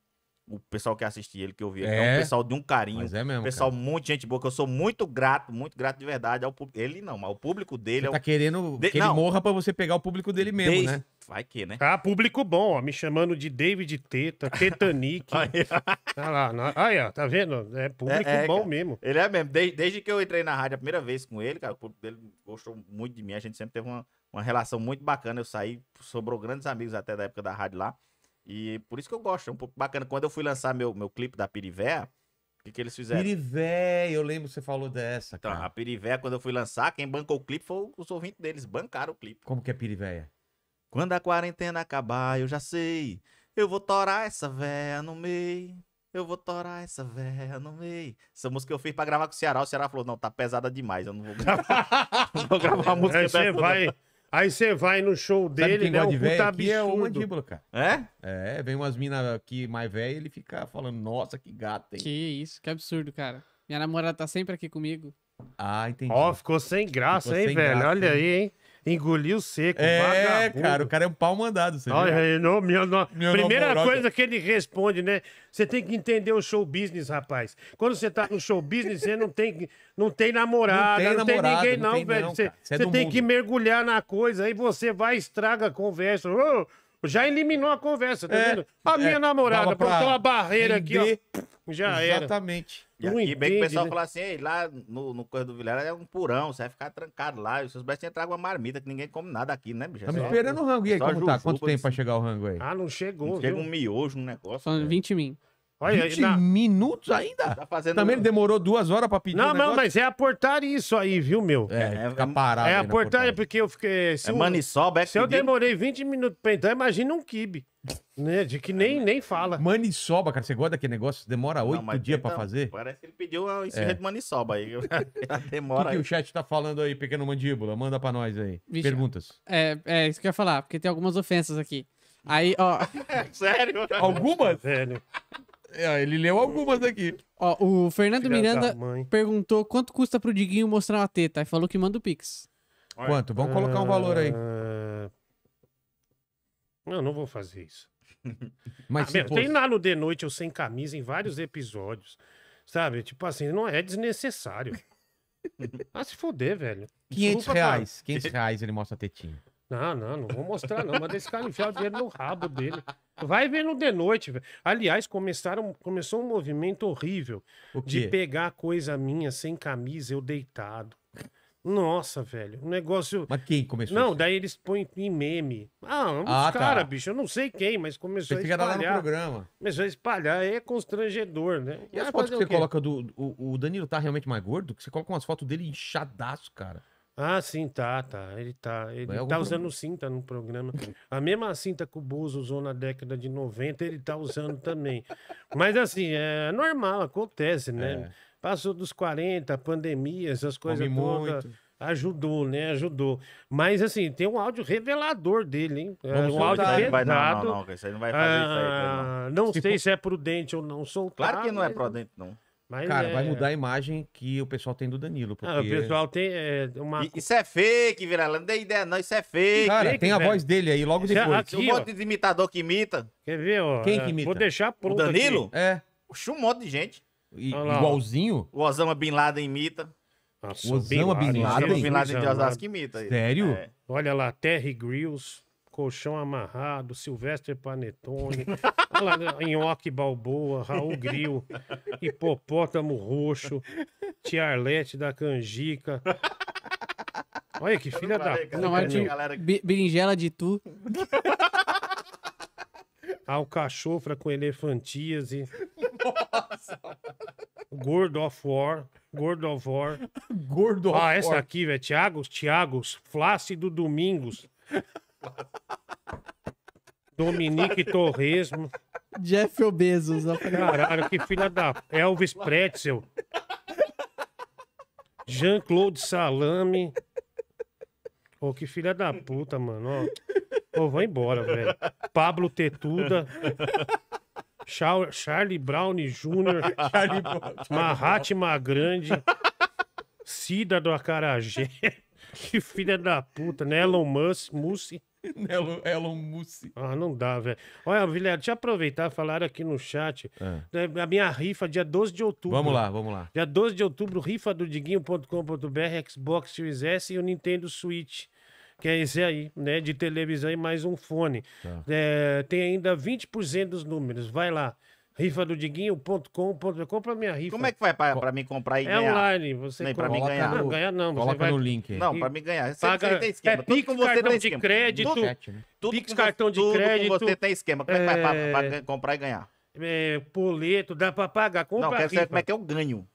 o pessoal que assistia ele, que eu via. É, é um é? pessoal de um carinho. Mas é mesmo. Pessoal, cara. muito gente boa, que eu sou muito grato, muito grato de verdade ao público. Ele não, mas o público dele. Você é tá o... tá querendo de... que ele não. morra pra você pegar o público dele mesmo, Desde... né? Vai que, né? Ah, público bom, ó. Me chamando de David Teta, Tetanic. tá lá. Na... Aí, ó, tá vendo? É público é, é, bom cara. mesmo. Ele é mesmo. Desde, desde que eu entrei na rádio a primeira vez com ele, cara, o público dele gostou muito de mim. A gente sempre teve uma, uma relação muito bacana. Eu saí, sobrou grandes amigos até da época da rádio lá. E por isso que eu gosto, é um pouco bacana. Quando eu fui lançar meu, meu clipe da Pirivé, o que, que eles fizeram? Pirivé, eu lembro que você falou dessa. Então, a Pirivé, quando eu fui lançar, quem bancou o clipe foi os ouvintes deles, bancaram o clipe. Como que é Pirivéia? Quando a quarentena acabar, eu já sei. Eu vou torar essa véia no meio. Eu vou torar essa véia no meio. Essa música eu fiz pra gravar com o Ceará. O Ceará falou: não, tá pesada demais, eu não vou gravar. não vou gravar a música é, Você vai. Aí você vai no show dele, né? O de é o mandíbula, cara. É? É, vem umas minas aqui mais velhas e ele fica falando, nossa, que gata, hein? Que isso, que absurdo, cara. Minha namorada tá sempre aqui comigo. Ah, entendi. Ó, ficou sem graça, ficou hein, sem velho? Graça, Olha hein? aí, hein? Engoliu seco, É, vagabundo. cara, o cara é um pau mandado, você Olha, viu? É, não, meu, não. Meu Primeira coisa que ele responde, né? Você tem que entender o show business, rapaz. Quando você tá no show business, você não tem, não tem namorada, não tem, não tem ninguém, não, não tem velho. Não, você, você, é você tem mundo. que mergulhar na coisa, aí você vai e estraga a conversa. Oh, já eliminou a conversa, tá é, vendo? A minha é, namorada botou uma barreira aqui, ó. Já exatamente. era. Exatamente. E aqui, entende, bem que o pessoal né? fala assim, lá no, no Correio do Vilela é um purão, você vai ficar trancado lá. E os seus bestas entrar uma marmita, que ninguém come nada aqui, né, bicho? Tá me esperando o rango. E aí, como tá? jujuba, tá? Quanto tempo pra chegar o rango aí? Ah, não chegou, não Chega um miojo no negócio. Só 20 mil. Olha, 20 na... minutos ainda? Tá fazendo... Também ele demorou duas horas pra pedir. Não, um não, mas é a portaria isso aí, viu, meu? É, é ficar é parado. É a é portaria, porque eu fiquei. Se é eu, é Se eu demorei 20 minutos pra entrar, imagina um kibe. Né? De que nem, nem fala. Maniçoba, cara, você gosta daquele negócio? Demora oito dias então, pra fazer? Parece que ele pediu uma ensino é. de maniçoba aí. demora. O que, que, o chat tá falando aí, pequeno mandíbula? Manda pra nós aí. Vixe, Perguntas. É, é isso que eu ia falar, porque tem algumas ofensas aqui. Aí, ó. Sério? Algumas? Sério. É, ele leu algumas aqui. Ó, o Fernando Filha Miranda perguntou quanto custa pro Diguinho mostrar uma teta. Aí falou que manda o Pix. Olha, quanto? Vamos colocar um ah, valor aí. Não, não vou fazer isso. Mas ah, meu, tem lá no De Noite eu sem camisa em vários episódios. Sabe? Tipo assim, não é desnecessário. ah, se foder, velho. Desculpa, 500 reais. Cara. 500 reais ele mostra a tetinha. Não, não, não vou mostrar, não. Manda esse cara enfiar o dinheiro no rabo dele. Vai vendo de noite, velho. Aliás, começaram, começou um movimento horrível de pegar coisa minha sem camisa, eu deitado. Nossa, velho, o negócio. Mas quem começou? Não, daí eles põem em meme. Ah, ah, tá. cara, tá. bicho, eu não sei quem, mas começou você a espalhar. Lá no programa. Começou a espalhar, é constrangedor, né? E, e as fotos que você coloca do. O, o Danilo tá realmente mais gordo? Que você coloca umas fotos dele inchadaço, cara. Ah, sim, tá, tá. Ele tá, ele tá usando problema. cinta no programa. A mesma cinta que o Bozo usou na década de 90, ele tá usando também. Mas assim, é normal, acontece, né? É. Passou dos 40, pandemia, essas coisas todas. Ajudou, né? Ajudou. Mas assim, tem um áudio revelador dele, hein? É Vamos um áudio Vai, não, não, não, isso aí não vai fazer ah, isso aí. Não, não tipo... sei se é prudente ou não soltar. Claro que não é mas... é prudente, não. Mas Cara, é... vai mudar a imagem que o pessoal tem do Danilo. Porque... Ah, o pessoal tem é, uma. Isso é fake, Viralando. Não dei é ideia, não. Isso é fake. Cara, fake, tem a velho. voz dele aí logo é depois. Aqui, um monte de imitador que imita. Quer ver, ó? Quem é, que imita? Vou deixar pro. O Danilo? Aqui. É. o um monte de gente. E, lá, igualzinho? O Osama Bin Laden imita. Nossa, o Osama Bin Laden? Bin Laden de Osasco imita. Sério? É. Olha lá, Terry Grills. Colchão Amarrado, Silvestre Panetone, Nhoque Balboa, Raul Gril, Hipopótamo Roxo, Tia Arlete da Canjica. Olha que filha da puta. Não, é de, Berinjela de tu. Alcachofra com elefantíase. Nossa! Gordo of War. Gordo of War. Gordo ah, essa War. aqui, velho. Tiagos, Tiagos, Flácido Domingos. Dominique Torresmo. Jeff Obesos. Caralho, que filha da Elvis Pretzel. Jean-Claude Salame. Ô, oh, que filha da puta, mano. Ô, oh. oh, vai embora, velho. Pablo Tetuda. Char Charlie Brown Jr. Charlie Mahatma Grande. Cida do Acarajé. que filha da puta, né? Elon Musk. Musk. Elon, Elon Musk. Ah, não dá, velho. Olha, Vilher, deixa eu aproveitar, falaram aqui no chat. É. Né, a minha rifa, dia 12 de outubro. Vamos lá, vamos lá. Dia 12 de outubro, rifa do Diguinho.com.br, Xbox Series S e o Nintendo Switch. Que é esse aí, né? De televisão e mais um fone. Tá. É, tem ainda 20% dos números. Vai lá rifadodiguinho.com.br. Compra minha rifa. Como é que vai pra, pra mim comprar e é ganhar? É online. Você nem pra mim ganhar. Não, ganhar não. Coloca vai... no link. Não, pra mim ganhar. Você, Paga... você tem é esquema. É, Pix, cartão de crédito. Tudo né? Pix, cartão de crédito. você tem esquema. Como é que vai pra, é. pra, comprar e ganhar? É, boleto, dá pra pagar. Compra não, quero saber como é que eu é ganho.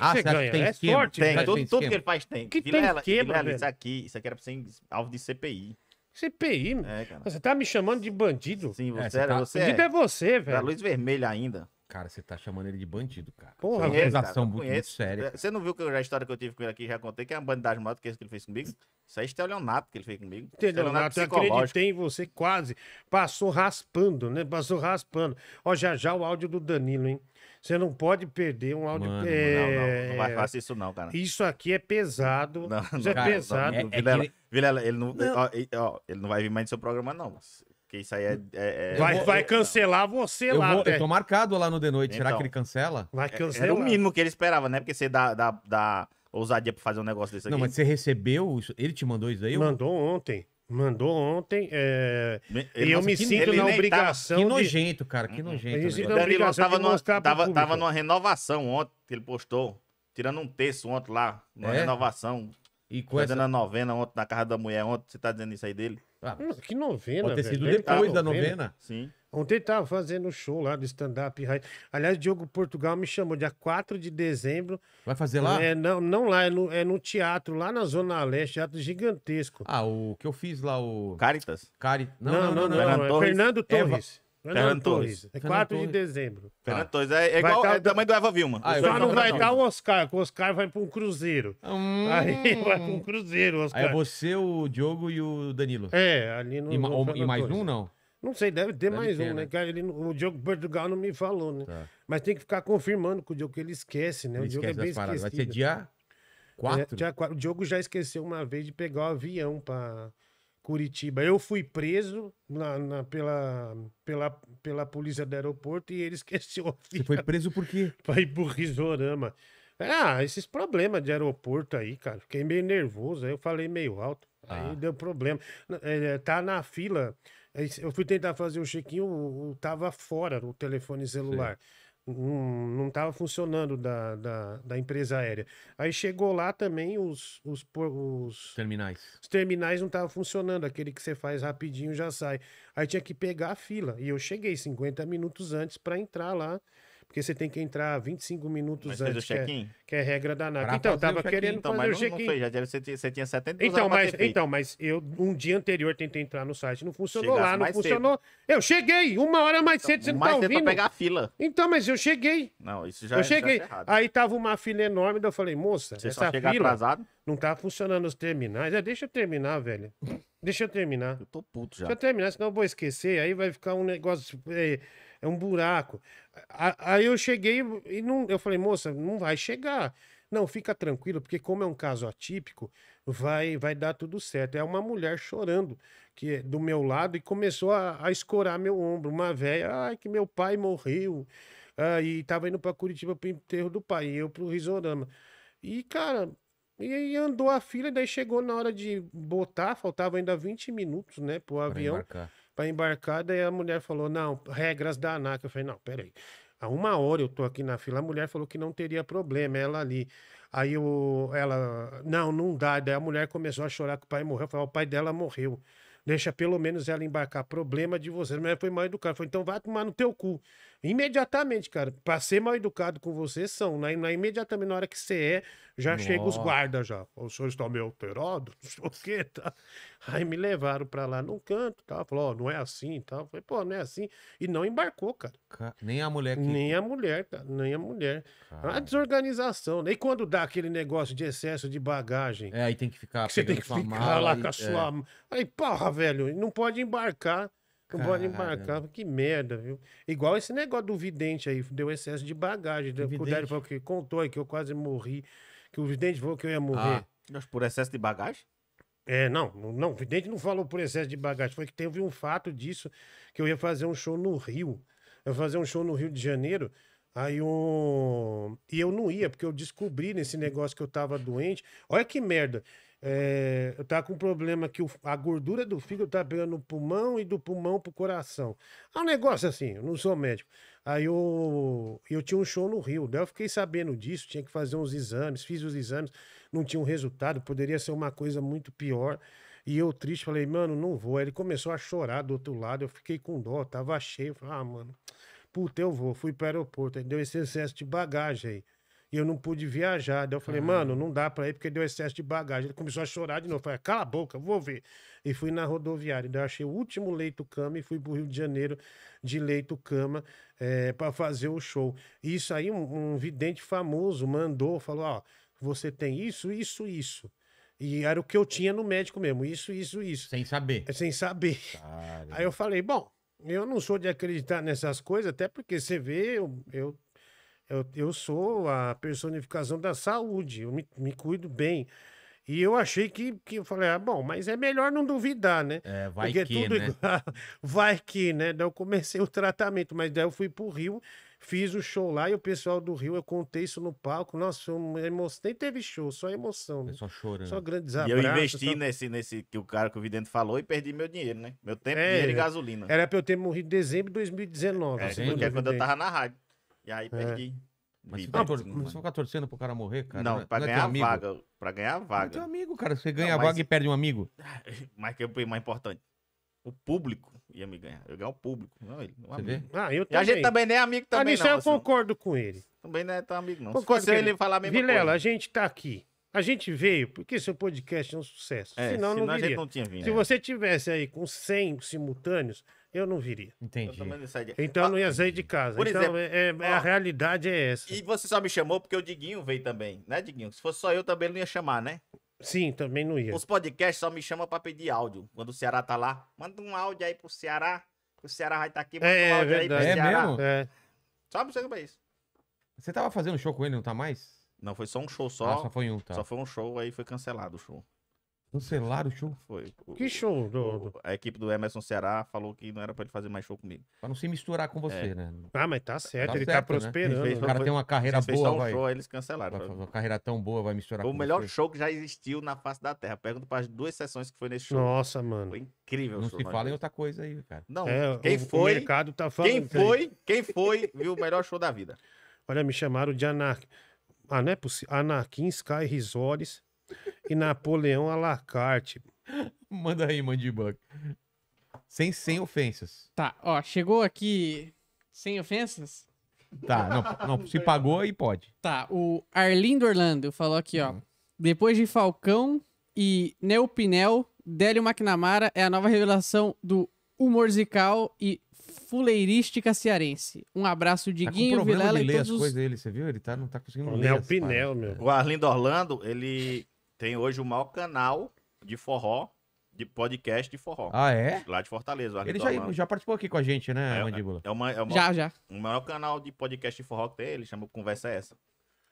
ah, você ganha? Tem é esquema? sorte, tem. Tudo, tem tudo que ele faz tem. Que Vilela, tem esquema, Vilela, isso aqui, isso aqui era pra ser alvo de CPI. CPI, mano. É, cara. Você tá me chamando de bandido. Sim, você, é, era, tá... você bandido é, é você, velho. Era luz vermelha ainda. Cara, você tá chamando ele de bandido, cara. Porra, é uma muito, muito séria. Você não viu que a história que eu tive com ele aqui, já contei, que é uma bandidagem maior do que isso que ele fez comigo? Isso é estelionato que ele fez comigo. Estelionato, eu acreditei em você quase. Passou raspando, né? Passou raspando. Ó, já já o áudio do Danilo, hein? Você não pode perder um áudio. Mano, é... não, não, não, é, vai fazer isso, não, cara. Isso aqui é pesado. Não, isso é cara, pesado. É, é Vilela, ele... Vilela, ele não, ó, ó, ele não vai vir mais no seu programa, não. Porque isso aí é. é, é... Vai, vou, vai cancelar não. você eu lá. Vou, eu tô marcado lá no The Noite. Então, Será que então. ele cancela? Vai é, cancelar. Era o mínimo que ele esperava, né? Porque você dá, dá, dá ousadia pra fazer um negócio desse aqui. Não, mas você recebeu. Ele te mandou isso aí? Mandou ontem. Mandou ontem. É... e eu me sinto na obrigação. Tava... Que nojento, cara. Que uhum. nojento. Ele né? É Danilo tava, numa, tava, tava numa renovação ontem, que ele postou. Tirando um texto ontem lá, numa é? renovação. E fazendo a novena ontem na casa da mulher ontem. Você tá dizendo isso aí dele? Ah, que novena, Pode ter sido velho. depois da novena. novena. Sim. Ontem estava fazendo show lá do stand-up. Aliás, Diogo Portugal me chamou dia 4 de dezembro. Vai fazer lá? É, não, não lá, é no, é no teatro, lá na Zona Leste, teatro gigantesco. Ah, o que eu fiz lá, o. Caritas? Cari... Não, não, não. não, não, não. É Torres. Fernando Torres. Eva... Fernando Torres. É 4 de dezembro. Fernando ah. Torres. É, é igual é tá da mãe do Eva Vilma. Ah, Só não vai dar o Oscar, o Oscar vai para um cruzeiro. Hum... Aí vai para um cruzeiro, Oscar. Aí é você, o Diogo e o Danilo. É, ali no. E, no, e mais um, não? Não sei, deve ter deve mais ter, um, né? né? Ele, o Diogo Portugal não me falou, né? Tá. Mas tem que ficar confirmando com o Diogo que ele esquece, né? Ele o Diogo é bem esquecido. Vai ser dia 4? É, dia 4. O Diogo já esqueceu uma vez de pegar o avião para Curitiba. Eu fui preso na, na, pela, pela, pela polícia do aeroporto e ele esqueceu o avião. Você foi preso por quê? Pra ir pro Risorama. Ah, esses problemas de aeroporto aí, cara. Fiquei meio nervoso, aí eu falei meio alto. Ah. Aí deu problema. É, tá na fila é eu fui tentar fazer o chequinho, tava fora o telefone celular. Sim não estava funcionando da, da, da, empresa aérea. Aí chegou lá também os, os, os terminais. Os terminais não estavam funcionando, aquele que você faz rapidinho já sai. Aí tinha que pegar a fila. E eu cheguei 50 minutos antes para entrar lá porque você tem que entrar 25 minutos mas antes. Fez o é check-in? Que, é, que, é, regra da NAC. Então, tava querendo então, fazer o check-in. Então, mas não, não já deve, você tinha 70 então, mas, então, mas eu um dia anterior tentei entrar no site, não funcionou Chegasse lá, não funcionou. Cedo. Eu cheguei, uma hora mais então, cedo, então, você não mais tá ouvindo. Pra pegar a fila. Então, mas eu cheguei. Não, isso já Eu é- é cheguei. Já Aí tava uma fila enorme, daí eu falei, moça, você essa fila atrasado? não tá funcionando os terminais. É, deixa eu terminar, velho. Deixa eu terminar. Eu tô puto já. Deixa eu terminar, senão eu vou esquecer. Aí vai ficar um negócio. É, é um buraco. Aí eu cheguei e não, eu falei, moça, não vai chegar. Não, fica tranquilo, porque como é um caso atípico, vai vai dar tudo certo. É uma mulher chorando que é do meu lado e começou a, a escorar meu ombro. Uma velha, ai, que meu pai morreu. Ah, e tava indo para Curitiba pro enterro do pai, e eu pro Risorama. E, cara, e andou a fila, daí chegou na hora de botar, faltava ainda 20 minutos, né, pro avião para embarcar. Daí a mulher falou: não, regras da ANAC. Eu falei: não, peraí. Há uma hora eu tô aqui na fila, a mulher falou que não teria problema, ela ali. Aí eu, ela, não, não dá. Daí a mulher começou a chorar que o pai morreu. Eu falei: o pai dela morreu. Deixa pelo menos ela embarcar. Problema de vocês. A mulher foi mal educada. Falou: então vai tomar no teu cu. Imediatamente, cara. Pra ser mal educado com você, são. na Não imediatamente na hora que você é, já Nossa. chega os guardas já. O senhor está meio alterado, não sei o que, tá? Aí me levaram pra lá num canto, tá? Falou, ó, não é assim, tá? foi falei, pô, não é assim. E não embarcou, cara. Ca... Nem a mulher que... Nem a mulher, cara. Nem a mulher. É Caramba. A desorganização. nem né? E quando dá aquele negócio de excesso de bagagem. É, aí tem que ficar. Que você tem que ficar lá com a sua. É. Aí, porra, velho, não pode embarcar eu vou ali embarcar, que merda, viu? Igual esse negócio do vidente aí, deu excesso de bagagem. O Délio falou que contou aí que eu quase morri, que o vidente falou que eu ia ah. morrer. Ah, mas por excesso de bagagem? É, não, não, o vidente não falou por excesso de bagagem, foi que teve um fato disso, que eu ia fazer um show no Rio. Eu ia fazer um show no Rio de Janeiro, Aí um. E eu não ia, porque eu descobri nesse negócio que eu tava doente. Olha que merda. É, eu tava com um problema que o, a gordura do fígado tá pegando no pulmão e do pulmão pro coração. É um negócio assim, eu não sou médico. Aí eu, eu tinha um show no Rio, daí eu fiquei sabendo disso, tinha que fazer uns exames, fiz os exames, não tinha um resultado, poderia ser uma coisa muito pior. E eu triste, falei, mano, não vou. Aí ele começou a chorar do outro lado, eu fiquei com dó, tava cheio. Falei, ah, mano, puta, eu vou. Fui pro aeroporto, aí deu esse excesso de bagagem aí e eu não pude viajar. Daí eu falei, ah. mano, não dá pra ir porque deu excesso de bagagem. Ele começou a chorar de novo. Eu falei, cala a boca, vou ver. E fui na rodoviária. Daí eu achei o último leito-cama e fui pro Rio de Janeiro de leito-cama é, eh, para fazer o show. E isso aí, um, um vidente famoso mandou, falou: ó, você tem isso, isso, isso. E era o que eu tinha no médico mesmo, isso, isso, isso. Sem saber. É, sem saber. Aí eu falei, bom, eu não sou de acreditar nessas coisas, até porque você vê, eu, eu eu, eu sou a personificação da saúde, eu me, me cuido bem. E eu achei que, que eu falei, ah, bom, mas é melhor não duvidar, né? É, vai Porque é que, tudo né? igual. vai que, né? Daí eu comecei o tratamento, mas daí eu fui pro Rio, fiz o show lá e o pessoal do Rio, eu contei isso no palco. Nossa, emoção. Nem teve show, só emoção. Né? Só chorando. Só grandes abraços. E eu investi só... nesse, nesse que o cara que o Vidente falou e perdi meu dinheiro, né? Meu tempo, é, dinheiro e gasolina. Era pra eu ter morrido em dezembro de 2019. É, é quando eu tava na rádio. E aí perdi. Mas ficar, tor ficar torcendo pro cara morrer, cara. Não, né? pra não é ganhar é a amigo. vaga. Pra ganhar a é vaga. É teu amigo, cara. Você ganha não, mas... a vaga e perde um amigo. Mas que é mais importante. O público ia me ganhar. Eu ganhar o público. Não, ele, não Você amigo. vê? Ah, eu E a gente também nem é amigo também. Ah, nisso eu assim. concordo com ele. Também não é teu amigo, não. Concordo Se ele, ele falar mesmo Vilela, coisa. a gente tá aqui. A gente veio porque seu podcast é um sucesso. É, senão, senão não viria. a gente não tinha vindo. Se é. você tivesse aí com 100 simultâneos, eu não viria. Entendi. Eu não de... Então ah, eu não ia sair de casa. Por então, exemplo, é, é, é ó, a realidade é essa. E você só me chamou porque o Diguinho veio também, né, Diguinho? Se fosse só eu, também não ia chamar, né? Sim, também não ia. Os podcasts só me chamam pra pedir áudio. Quando o Ceará tá lá, manda um áudio aí pro Ceará. O Ceará vai estar tá aqui, manda é, um é áudio é aí pro é Ceará. Mesmo? É. Só me chega pra isso. Você tava fazendo um show com ele, não tá mais? Não, foi só um show só. Ah, só foi um, tá. Só foi um show, aí foi cancelado o show. Cancelaram o show? Foi. O, que show? Do, a equipe do Emerson Ceará falou que não era pra ele fazer mais show comigo. Pra não se misturar com você, é. né? Ah, mas tá certo, tá ele tá certo, tá prosperando. Né? O cara tem uma carreira boa, um vai. Show, eles cancelaram. Vai, uma carreira tão boa, vai misturar o com O melhor você. show que já existiu na face da Terra. Pergunta para as duas sessões que foi nesse show. Nossa, mano. Foi incrível Não show, se fala em outra coisa aí, cara. Não, é, quem o, foi... O mercado tá falando. Quem foi, quem foi, viu o melhor show da vida. Olha, me chamaram de Anarquim. Ah, não é possível. Anakin Sky Risores e Napoleão à la carte. Manda aí, Mandibuck. Sem, sem ofensas. Tá, ó, chegou aqui sem ofensas? Tá, não, não se pagou aí pode. Tá, o Arlindo Orlando falou aqui, ó. Hum. Depois de Falcão e Neopinel, Délio McNamara é a nova revelação do humorzical e fuleirística cearense. Um abraço, tá de tá Vilela e todos as coisas dele, você viu? Ele tá, não tá conseguindo o ler. Neopinel, meu. O Arlindo Orlando, ele tem hoje o maior canal de forró, de podcast de forró. Ah, é? Lá de Fortaleza. Ele já, já participou aqui com a gente, né, é, é, Mandíbula? É, uma, é uma, já, já. O maior canal de podcast de forró que tem, ele chama Conversa é Essa.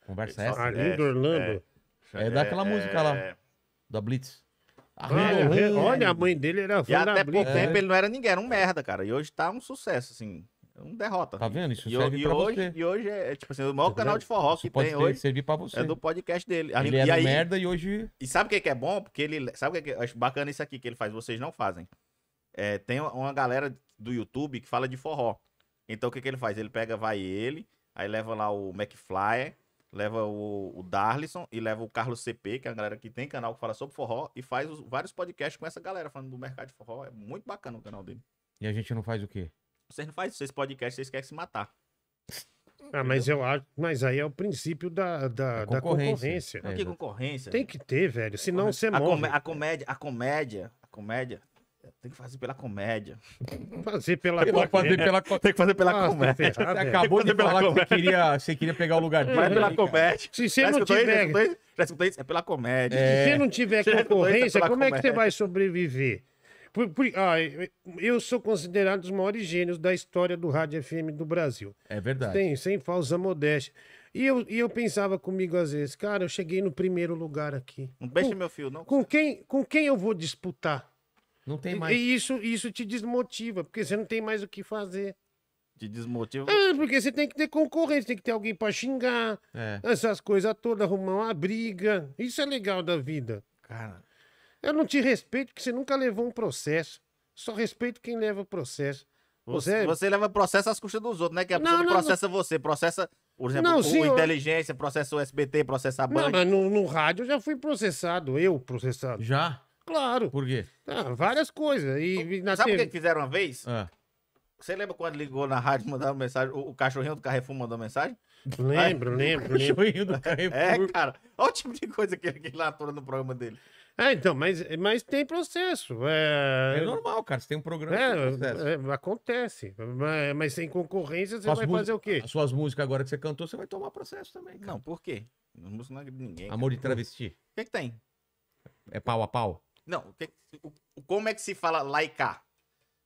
Conversa é Essa? Ali é, do Orlando? É, é daquela música lá, da Blitz. Olha, olha, a mãe dele era fã e da até por tempo né? ele não era ninguém, era um merda, cara. E hoje tá um sucesso, assim. É um derrota. Tá vendo? Isso e, serve e pra hoje, você. E hoje é, é tipo assim, o maior canal de forró Isso que pode tem ter, hoje. servir pra você. É do podcast dele. Ele é e era aí, merda e hoje... E sabe o que, é bom? Porque ele... Sabe o que, é que acho bacana isso aqui que ele faz? Vocês não fazem. É, tem uma galera do YouTube que fala de forró. Então o que, que ele faz? Ele pega, vai ele, aí leva lá o McFly, leva o, o Darlison e leva o Carlos CP, que é a galera que tem canal que fala sobre forró, e faz os, vários podcasts com essa galera falando do mercado de forró. É muito bacana o canal dele. E a gente não faz o quê? Vocês não fazem isso, vocês podcast, vocês querem se matar. Ah, mas eu acho, mas aí é o princípio da, da, é da concorrência. Não, que concorrência? Tem que ter, velho, senão você morre. Com, a comédia, a comédia, a comédia tem que fazer pela comédia. Fazer pela tem comédia. Fazer pela co... Tem que fazer pela ah, comédia. Tá você acabou de falar que você queria, você queria pegar o lugar dele. Mas pela comédia. Se você não tiver... Já escutei isso? É pela comédia. É... Se você não tiver é concorrência, como comédia. é que você vai sobreviver? Por, por, ah, eu sou considerado um dos maiores gênios da história do rádio FM do Brasil. É verdade. Sem, sem falsa modéstia. E eu, e eu pensava comigo às vezes, cara, eu cheguei no primeiro lugar aqui. Não deixa meu fio, não. Com quem, com quem eu vou disputar? Não tem mais. E isso, isso te desmotiva, porque você não tem mais o que fazer. Te desmotiva? É, porque você tem que ter concorrência, tem que ter alguém para xingar, é. essas coisas todas, arrumar uma briga. Isso é legal da vida. Cara, eu não te respeito porque você nunca levou um processo. Só respeito quem leva o processo. Você, você é leva processo às custas dos outros, né? Que a pessoa não, não, processa não. você, processa, por exemplo, não, senhor... inteligência, processa o SBT, processa a banca. Não, mas no, no rádio eu já fui processado, eu processado. Já? Claro. Por quê? Ah, várias coisas. E, e Sabe o que fizeram uma vez? É. Você lembra quando ligou na rádio e mandaram mensagem? O, o, cachorrinho do Carrefour mandou mensagem? Lembro, Aí, lembro, O cachorrinho lembro. do Carrefour. É, cara. Olha o tipo de coisa que ele, que ele atura no programa dele. É, então, mas, mas tem processo. É... é normal, cara. Você tem um programa. É, é, é acontece. Mas, mas, sem concorrência, você vai fazer o quê? As suas músicas agora que você cantou, você vai tomar processo também. Cara. Não, por quê? Não música de ninguém. Amor cara. de travesti. O que, que, tem? É pau a pau? Não. O que, o, como é que se fala laicar?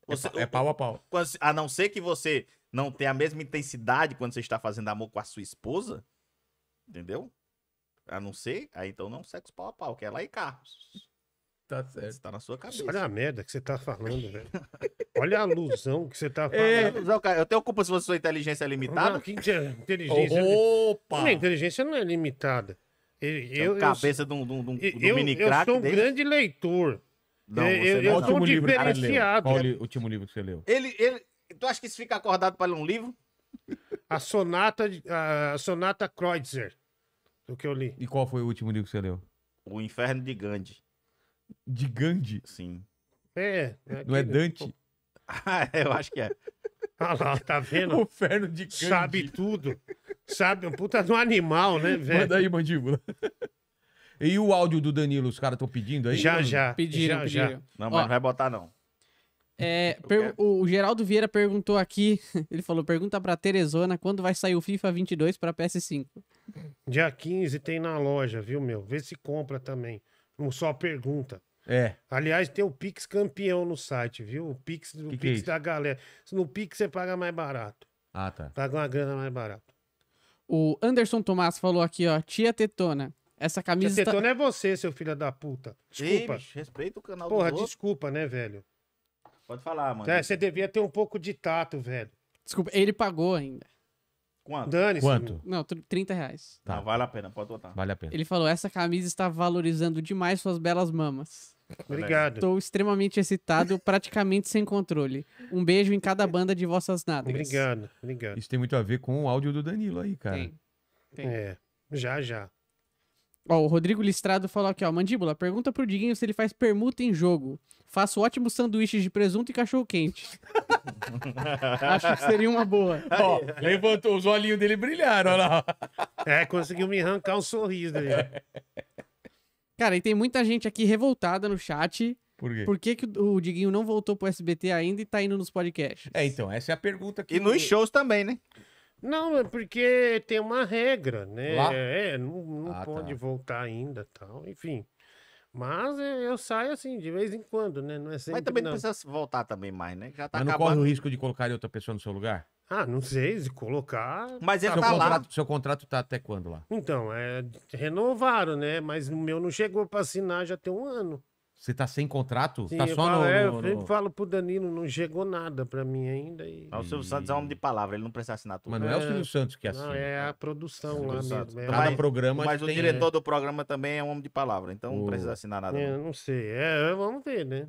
É você, é, pau a pau. A não ser que você não tenha a mesma intensidade quando você está fazendo amor com a sua esposa, entendeu? A não ser, aí então não sexo pau a pau, que é lá e cá. Tá certo. Isso tá na sua cabeça. Olha a merda que você tá falando, velho. Olha a alusão que você tá é. falando. É, Eu tenho culpa se você sua inteligência é limitada. Não, que inteligência. Opa! Minha inteligência não é limitada. É eu, eu, cabeça eu, de um, de um, de um mini crack. Eu sou um desse. grande leitor. Não, eu, não. eu é sou um diferenciado. Qual o último livro que você leu? Ele, ele, tu acha que se fica acordado para ler um livro? A Sonata, a Sonata Kreutzer. Do que eu li. E qual foi o último livro que você leu? O Inferno de Gandhi. De Gandhi? Sim. É. é Não é Dante? Ah, eu acho que é. Ah lá, tá vendo? O inferno de Gandhi. Sabe tudo. Sabe, um puta de um animal, né, velho? Manda aí, mandíbula. E o áudio do Danilo, os caras estão pedindo aí? Já, mano? já. Pediram, já, pediram. Já. Não, mas Ó, não vai botar, não. É, per, o Geraldo Vieira perguntou aqui, ele falou, pergunta pra Teresona quando vai sair o FIFA 22 pra PS5. Dia 15 tem na loja, viu, meu? Vê se compra também. Não só pergunta. É. Aliás, tem o Pix campeão no site, viu? O Pix, o que Pix que é da galera. No Pix você paga mais barato. Ah, tá. Paga uma grana mais barato. O Anderson Tomás falou aqui, ó, tia Tetona. Essa camisa. Tia Tetona tá... é você, seu filho da puta. Desculpa. Ei, bicho, respeita o canal Porra, do desculpa, né, velho? Pode falar, mano. É, você devia ter um pouco de tato, velho. Desculpa, ele pagou ainda. Quanto? Dane-se. Quanto? Não, 30 reais. Tá. Não, vale a pena, pode botar. Vale a pena. Ele falou: essa camisa está valorizando demais suas belas mamas. Obrigado. Estou extremamente excitado, praticamente sem controle. Um beijo em cada banda de vossas nádegas. Obrigado, obrigado. Isso tem muito a ver com o áudio do Danilo aí, cara. Tem. tem. É, já, já. Ó, o Rodrigo Listrado falou aqui, ó. Mandíbula, pergunta pro Diguinho se ele faz permuta em jogo. Faço ótimos sanduíches de presunto e cachorro-quente. Acho que seria uma boa. Ó, levantou, os olhinhos dele brilharam, olha lá. É, conseguiu me arrancar um sorriso Cara, e tem muita gente aqui revoltada no chat. Por quê? Por que, que o Diguinho não voltou pro SBT ainda e tá indo nos podcasts? É, então, essa é a pergunta que. E nos shows também, né? Não, é porque tem uma regra, né? Lá? É, não, não ah, pode tá. voltar ainda tal. Enfim. Mas eu saio assim, de vez em quando, né? Não é sempre, Mas também não, não precisa voltar também mais, né? Já tá Mas não acabando. corre o risco de colocar outra pessoa no seu lugar? Ah, não sei, se colocar. Mas ele seu tá contrato, lá. Seu contrato tá até quando lá? Então, é, renovaram, né? Mas o meu não chegou para assinar já tem um ano. Você tá sem contrato? Sim, tá só falo, no, é, no, Eu sempre falo pro Danilo, não chegou nada pra mim ainda. E... o Silvio Santos é homem de palavra, ele não precisa assinar tudo. Mas não é, é o Silvio Santos que assina. Não, é a produção lá Santos. mesmo. É. Cada mas, programa mas tem... o diretor do programa também é um homem de palavra, então não precisa assinar nada. Eu é, não sei, é, vamos ver, né?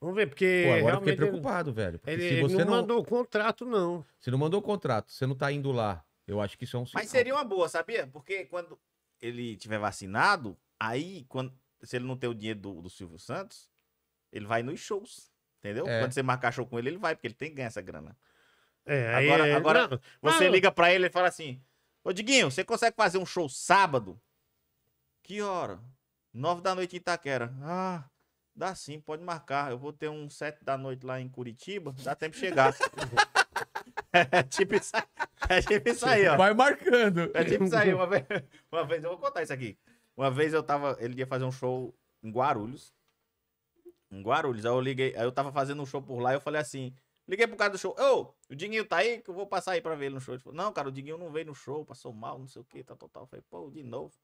Vamos ver, porque. Pô, agora eu fiquei preocupado, velho. Ele, se você não, não mandou o contrato, não. Se não mandou o contrato, você não tá indo lá. Eu acho que isso é um sinal. Mas seria uma boa, sabia? Porque quando ele tiver vacinado, aí quando se ele não tem o dinheiro do, do Silvio Santos, ele vai nos shows. Entendeu? É. Quando você marcar show com ele, ele vai, porque ele tem que ganhar essa grana. É, agora, é, agora não, você não. liga pra ele e fala assim: Ô Diguinho, você consegue fazer um show sábado? Que hora? Nove da noite em Itaquera. Ah, dá sim, pode marcar. Eu vou ter um sete da noite lá em Curitiba, dá tempo de chegar. é tipo isso aí, é tipo isso aí ó. Vai marcando. É tipo isso aí. Uma vez, uma vez eu vou contar isso aqui. Uma vez eu tava. Ele ia fazer um show em Guarulhos. Em Guarulhos. Aí eu liguei. Aí eu tava fazendo um show por lá e eu falei assim. Liguei pro cara do show. Ô, o Diguinho tá aí? Que eu vou passar aí pra ver ele no show. Ele falou, não, cara, o Diguinho não veio no show, passou mal, não sei o que, tá total. Eu falei, pô, de novo.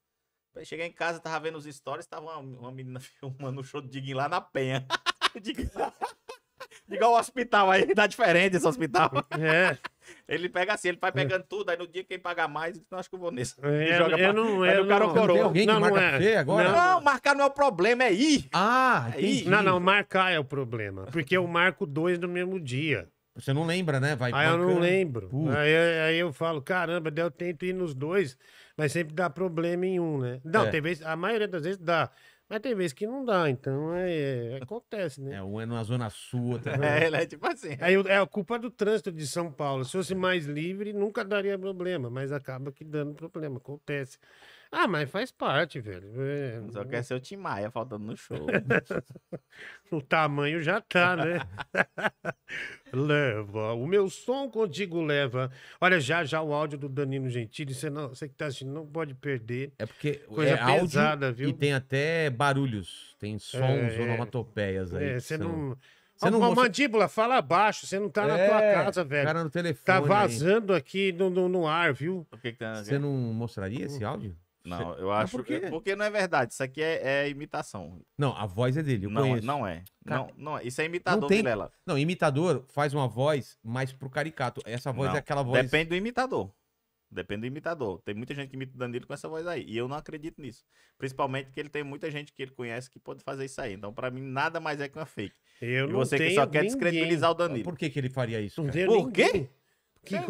Aí cheguei em casa, tava vendo os stories, tava uma, uma menina filmando o show do Diguinho lá na penha. Diguinho Igual o hospital aí, tá diferente esse hospital. É. Ele pega assim, ele vai é. pegando tudo, aí no dia quem pagar mais, então acho que eu vou nesse. É, joga eu pra... não, eu não, cara é não, coroa. Tem alguém que não, marca não é. agora? Não. não. marcar não é o problema, é ir. Ah, é ir. Não, não, marcar é o problema, porque eu marco dois no mesmo dia. Você não lembra, né? Vai aí eu não lembro. Aí, aí, eu falo, caramba, eu tento ir nos dois, mas sempre dá problema em um, né? Não, é. tem vezes, a maioria das vezes dá. Mas tem vezes que não dá, então é, é acontece, né? É, um é na Zona Sul, outra. é, é tipo assim. É, é a culpa do trânsito de São Paulo. Se fosse mais livre, nunca daria problema, mas acaba que dando problema, acontece. Ah, mas faz parte, velho. É... Só quer ser o Tim Maia faltando no show. o tamanho já tá, né? leva. O meu som contigo leva. Olha, já já o áudio do Danilo Gentili. Você, não, você que tá assistindo não pode perder. É porque Coisa é pesada, áudio viu? E tem até barulhos. Tem sons, é, é. onomatopeias aí. É, você são... não... Você não A mandíbula, fala baixo, você não tá é, na tua é, casa, velho. Cara no tá telefone. Tá vazando aí. aqui no, no, no, ar, viu? Que que tá você não mostraria esse hum. áudio? Não, eu acho porque... que. Porque não é verdade. Isso aqui é, é imitação. Não, a voz é dele. não, é, não é. Cara, não, não, é. isso é imitador, não tem... Vilela. Não, imitador faz uma voz mais pro caricato. Essa voz não, é aquela voz. Depende do imitador. Depende do imitador. Tem muita gente que imita o Danilo com essa voz aí. E eu não acredito nisso. Principalmente que ele tem muita gente que ele conhece que pode fazer isso aí. Então, para mim, nada mais é que uma fake. Eu e você que só quer descredibilizar o Danilo. Por que, que ele faria isso? Cara? Não Por ninguém. quê? Que é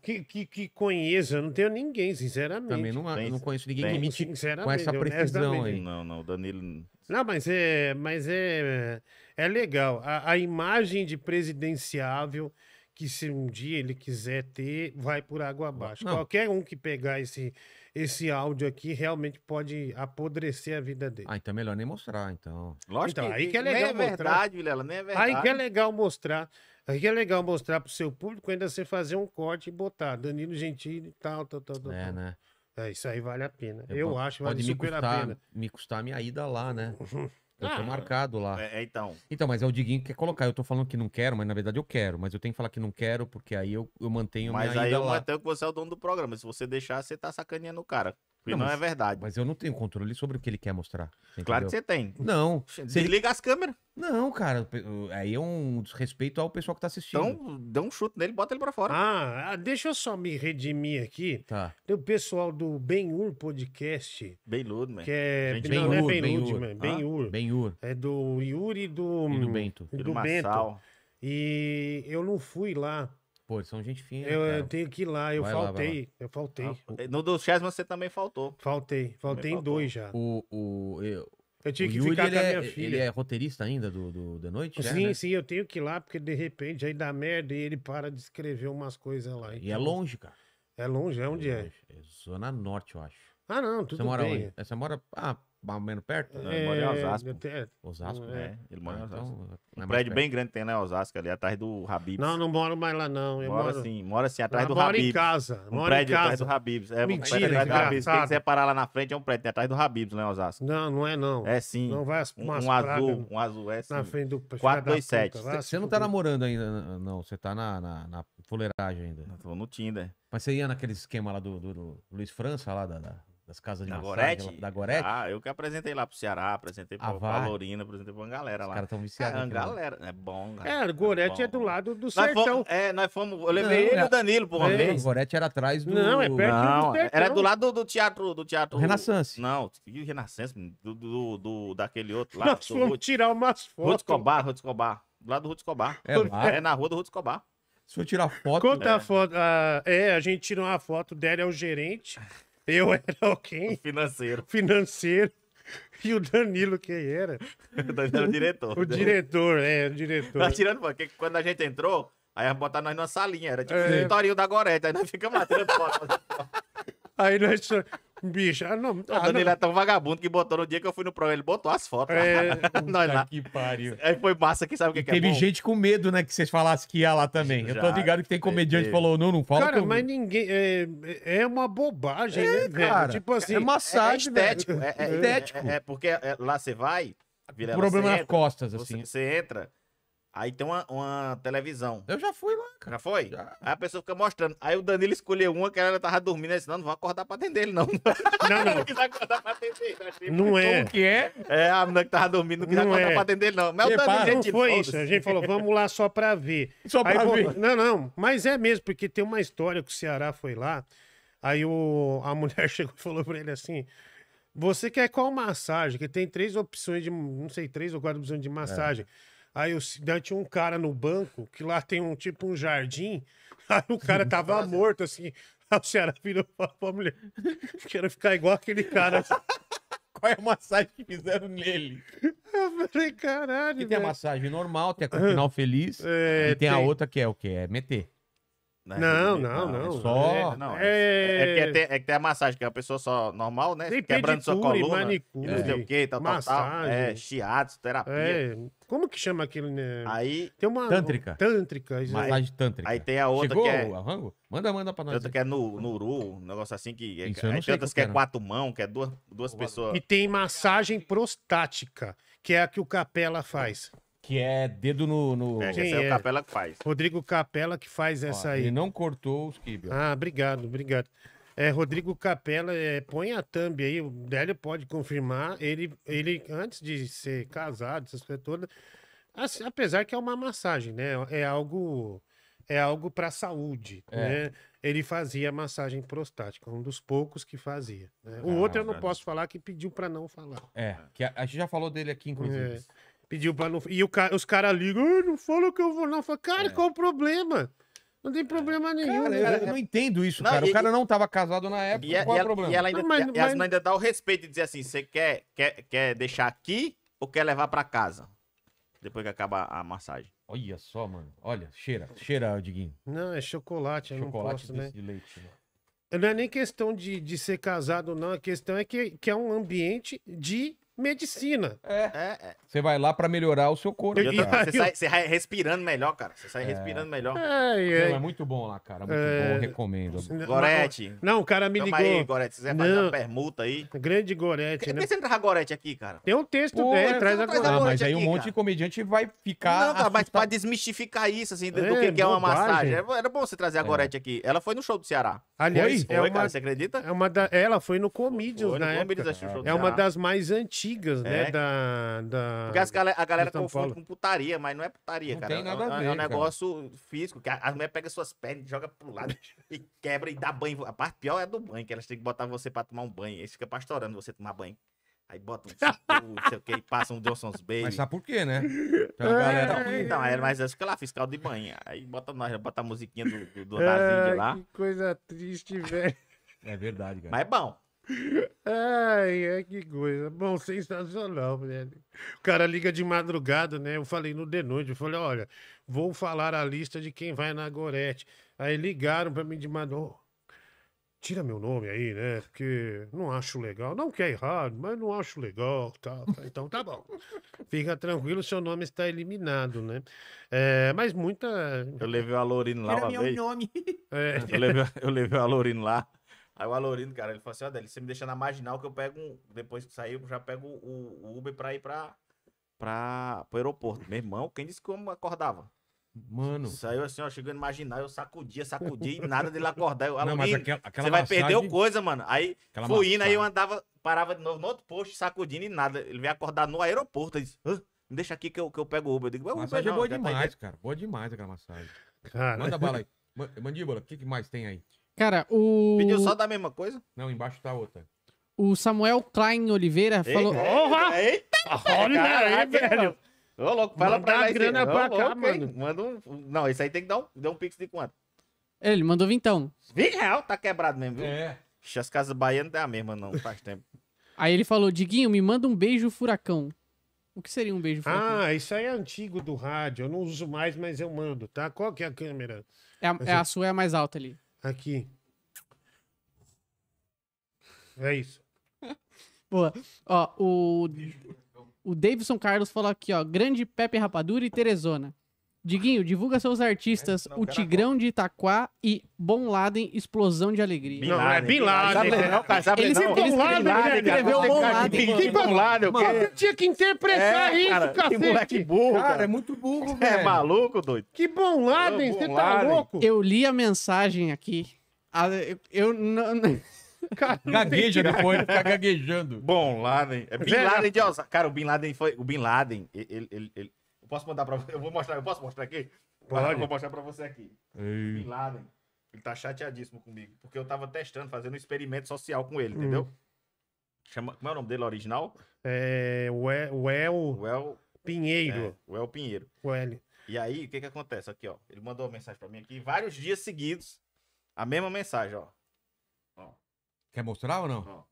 Que, que, que conheça, eu não tenho ninguém, sinceramente. Também não, tem, não conheço ninguém tem, que emite com essa precisão aí. Não, não, o Danilo. Não, mas é, mas é, é legal. A, a imagem de presidenciável que se um dia ele quiser ter, vai por água abaixo. Não. Qualquer um que pegar esse, esse áudio aqui realmente pode apodrecer a vida dele. Ah, então é melhor nem mostrar, então. Lógico então, que, aí que é legal nem é mostrar. verdade, Vilela, nem é verdade. Aí que é legal mostrar. Aqui é legal mostrar pro seu público ainda você fazer um corte e botar Danilo Gentili e tal, tal, tal, tal. É, tal. né? É, isso aí vale a pena. É eu, eu acho, vale super custar, a pena. Me custar a minha ida lá, né? Eu ah, tô marcado lá. É, é, então. Então, mas é o Diguinho que quer colocar. Eu tô falando que não quero, mas na verdade eu quero. Mas eu tenho que falar que não quero, porque aí eu, eu mantenho mas minha Mas aí eu mantenho que você é o dono do programa. Se você deixar, você tá sacaneando o cara não, não é verdade. Mas eu não tenho controle sobre o que ele quer mostrar. Entendeu? Claro que você tem. Não. Você liga as câmeras. Não, cara. Aí é um desrespeito ao pessoal que tá assistindo. Então, dá um chute nele, bota ele pra fora. Ah, ah, deixa eu só me redimir aqui. Tá. Tem o pessoal do ben Ur Podcast. Ben-Hur, mano. Que é... ben é Ben-Hur, né? ben hur ben Ah? ben É do Yuri e do... E do Bento. E do, do é Bento. E eu não fui lá Pô, eles são gente fina. Eu, eu, tenho que ir lá, eu vai faltei. Lá, lá. Eu faltei. Ah, o... No do Chesman você também faltou. Faltei, faltei em dois já. O, o, eu, eu tinha o que Yuri, ficar com a é, minha é, filha. Ele é roteirista ainda do, do The Noite? Sim, é, né? sim, eu tenho que ir lá, porque de repente aí dá merda e ele para de escrever umas coisas lá. Então... E é então longe, cara. É longe, é onde é? é? é zona Norte, eu acho. Ah, não, tudo você mora bem. Onde? É, você mora. Ah, mais ou menos perto? Não, ele mora em é, Osasco. Te... É. Osasco? É. Né? Ele mora em é, Osasco. Então, um prédio bem grande tem lá né, em Osasco, ali atrás do Habibs. Não, não moro mais lá, não. Eu mora moro... sim, mora sim, atrás eu do Habibs. Mora em casa. Um mora prédio em casa. atrás do Habibs. É, Mentira, um prédio atrás Quem quiser parar lá na frente é um prédio tem atrás do Habibs, lá né, em Osasco. Não, não é não. É sim. Não vai um, um azul, um azul, é sim. Na frente do... 427. Você não tá namorando ainda, não. Você tá na, na, na fuleiragem ainda. Tô no Tinder. Mas você ia naquele esquema lá do, do, do Luiz França, lá da... da das casas de da Gorete? da Gorete. Ah, eu que apresentei lá pro Ceará, apresentei pra ah, Valorina, apresentei pra uma galera lá. Os caras tão ah, viciados. É, uma galera, é bom, cara. É, é, Gorete é, é do lado do nós sertão. Fomos, é, nós fomos, eu levei não, ele e o é. Danilo por uma é. vez. Gorete era atrás do... Não, é perto não, do sertão. Era do lado do, teatro, do teatro... Renascença. Não, e Renascença, do, do, do, daquele outro lá. Nós fomos tirar umas fotos. Ruth Escobar, Ruth Escobar, do lado do Ruth Escobar. É, é na rua do Ruth Escobar. Se eu tirar foto... Conta né? a é. foto, ah, é, a gente tirou uma foto dela, é o gerente... Eu era o O Financeiro. Financeiro. E o Danilo, quem era? o Danilo era o diretor. O né? diretor, é, o diretor. Tá tirando, porque quando a gente entrou, aí botaram nós numa salinha, era tipo é. o escritório da Gorete, aí nós ficamos lá tirando foto. aí nós. Bicho, ah, não. Ah, ah o Danilo não. é tão vagabundo que botou no dia que eu fui no programa, ele botou as fotos. É, nós lá. É que pariu. Aí foi massa que sabe o que, que é Teve bom? gente com medo, né, que vocês falassem que ia lá também. Já, eu tô ligado que tem comediante que falou, não, não fala. Cara, mas ninguém. É, é uma bobagem, é, né, velho? Tipo é assim. É massagem, é, é estético. É, estético. É, porque lá você vai. O problema nas costas, assim. Você, você entra. Aí tem uma, uma televisão. Eu já fui lá, cara. Já foi? Já. Aí a pessoa fica mostrando. Aí o Danilo escolheu uma que ela tava dormindo. Ele disse, não, não vou acordar pra atender ele, não. Não, não. não quis acordar pra atender. Tá não é. O que é? É, a menina que tava dormindo não quis não acordar é. pra atender ele, não. Mas o Danilo, gente, não foi isso. Assim. A gente falou, vamos lá só pra ver. Só pra aí, ver. Não, não. Mas é mesmo, porque tem uma história que o Ceará foi lá. Aí o, a mulher chegou e falou pra ele assim... Você quer qual massagem? Que tem três opções de, não sei, três ou quatro opções de massagem. É. Aí eu, daí né, tinha um cara no banco, que lá tem um tipo um jardim. Aí o cara uhum. tava morto, assim. Aí o Ceará virou pra, pra mulher. Quero ficar igual aquele cara. Qual é a massagem que fizeram nele? Eu falei, caralho. E tem a massagem normal, tem a com final feliz. É, e tem, tem, a outra que é o que? É meter. Né? Não, não, não. não. É só. É, não, é... É, que tem, é que tem a massagem, que é uma pessoa só normal, né? Tem Quebrando pedicure, sua coluna. Manicure, não sei o quê, tal, tal, tal. É, chiatos, terapia. É. Como que chama aquele, né? Aí. Tem uma. Tântrica. Tântrica. Massagem tântrica. Aí tem a outra Chegou que é. Arrango? Manda, manda pra nós. Outra que é no, no Uru, um negócio assim que. É- isso, aí tem outras que, que é quatro mãos, que é duas, duas pessoas. E tem massagem prostática, que é a que o Capela faz. Que é dedo no. no... É, esse é, é o Capela que faz. Rodrigo Capela que faz essa aí. Ele não cortou os quibos. Ah, obrigado, obrigado. É, Rodrigo Capela, é, põe a thumb aí, o Délio pode confirmar. Ele, ele antes de ser casado, essas coisas todas, assim, apesar que é uma massagem, né? É algo é algo para saúde, é. né? Ele fazia massagem prostática, um dos poucos que fazia. Né? O ah, outro eu não posso falar que pediu para não falar. É, que a, a, gente já falou dele aqui, inclusive. É. Pediu pra não. E ca... os caras ligam, não falou que eu vou não. Fala, cara, é. qual o problema? Não tem problema nenhum. Cara, eu, né? eu não entendo isso, não, cara. E, o cara não estava casado na época. E, é- qual e, é o problema? E ela ainda, não, mas, mas... ainda dá o respeito de dizer assim: você quer, quer, quer deixar aqui ou quer levar para casa? Depois que acaba a massagem. Olha só, mano. Olha, cheira, cheira, Diguinho. Não, é chocolate, é chocolate não posso, né? de leite. Mano. Né? Não é nem questão de, de ser casado, não. A questão é que, que é um ambiente de medicina. É. É, é. Você vai lá pra melhorar o seu corpo. Tá- você, sai, sai respirando melhor, cara. Você sai é. respirando melhor. É, é. Não, é muito bom lá, cara. Muito bom, recomendo. Gorete. Não, o cara me ligou. aí, Gorete. você quiser fazer uma permuta aí. Grande Gorete, Por né? que você entra a Gorete aqui, cara? Tem um texto Pô, dele, é, traz a Gorete. Ah, mas aí um monte de comediante vai ficar. Não, cara, mas pra desmistificar isso, assim, do, do que, que é uma massagem. Era bom você trazer a Gorete aqui. Ela foi no show do Ceará. Aliás, Foi, é uma, você acredita? é uma da- ela foi no Comedians né? no É uma das mais antigas antigas, né? É. Da, da... Porque as galera, a galera confunde com putaria, mas não é putaria, não cara. Tem nada é, a ver, é um é negócio físico, que as mulheres pegam suas pernas, joga pro lado e quebra e dá banho. A parte pior é a do banho, que elas têm que botar você pra tomar um banho. Eles ficam pastorando você tomar banho. Aí botam um não sei o que, e passam um Johnson's Baby. Mas sabe por quê, né? Então, galera... então é, mas acho que lá, fiscal de banho. Aí bota nós, bota a musiquinha do, do, do é, de lá. Que coisa triste, velho. É verdade, cara. Mas é bom. Ai, é que coisa. Bom, sensacional, velho. O cara liga de madrugada, né? Eu falei no de noite, eu falei, olha, vou falar a lista de quem vai na Gorete. Aí ligaram para mim de madrugada. tira meu nome aí, né? Porque não acho legal. Não que é errado, mas não acho legal. Tá, Então tá bom. Fica tranquilo, seu nome está eliminado, né? É, mas muita. Eu levei o Alorino lá uma meu vez. nome. É. Eu, levei, eu levei o Alorino lá. Aí o Alorino, cara, ele falou assim, ó, Délio, você me deixa na marginal que eu pego um... Depois que sair, eu já pego o, Uber pra ir pra, pra, pro aeroporto. Meu irmão, quem disse que eu acordava? Mano. Saiu assim, ó, chegando marginal, eu sacudia, sacudia e nada dele acordar. Eu, Não, aquela, aquela você vai massagem... perder coisa, mano. Aí aquela fui indo, massagem. aí eu andava, parava de novo no outro posto, sacudindo e nada. Ele veio acordar no aeroporto. Ele disse, Hã? me deixa aqui que eu, que eu pego o Uber. Eu digo, massagem Uber, é boa tá demais, tá cara. Boa demais aquela massagem. Cara. Manda bala aí. Mandíbula, o que, que mais tem aí? Cara, o. Pediu só da mesma coisa? Não, embaixo tá outra. O Samuel Klein Oliveira falou. Eita, eita, olha aí, velho. Ô, louco, fala Mandar pra lá. grana aí. pra cá, mano. Manda um... Não, isso aí tem que dar um, dar um pix de quanto? Ele mandou vintão. Vinte real? Tá quebrado mesmo, viu? É. Ixi, as casas baianas não é a mesma, não. Faz tempo. Aí ele falou, Diguinho, me manda um beijo furacão. O que seria um beijo furacão? Ah, isso aí é antigo do rádio. Eu não uso mais, mas eu mando, tá? Qual que é a câmera? É a, é a sua é a mais alta ali. Aqui. É isso. Boa. Ó, o, o Davidson Carlos falou aqui, ó. Grande Pepe Rapadura e Teresona. Diguinho, divulga seus é, artistas, não, o Tigrão de Itaquá e Bon Laden Explosão de Alegria. Não, é Bin Laden. Não, cara, sabe ele, não. Bin Laden, ele escreveu né, né, Bin Laden. Quem Bin Laden? Eu tinha que interpretar é, isso, cara, cacete. Que moleque burro, cara. cara. é muito burro, é velho. É maluco, doido? Que Bom Laden, você tá louco? Eu li a mensagem aqui. Eu não... Cara, Gagueja depois, fica gaguejando. Bom Laden. É Bin Laden de Osasco. Cara, o Bin Laden foi. O Bin Laden, ele, eu posso mandar para você. Eu vou mostrar, eu posso mostrar aqui? Pode. Eu vou mostrar para você aqui. Ei. Bin Laden. Ele tá chateadíssimo comigo, porque eu tava testando, fazendo um experimento social com ele, hum. entendeu? Chama, como é o nome dele original? É. Well. Well, well Pinheiro. É, well é Pinheiro. Well. E aí, o que que acontece? Aqui, ó. Ele mandou uma mensagem para mim aqui, vários dias seguidos, a mesma mensagem, ó. ó. Quer mostrar ou não? Ó.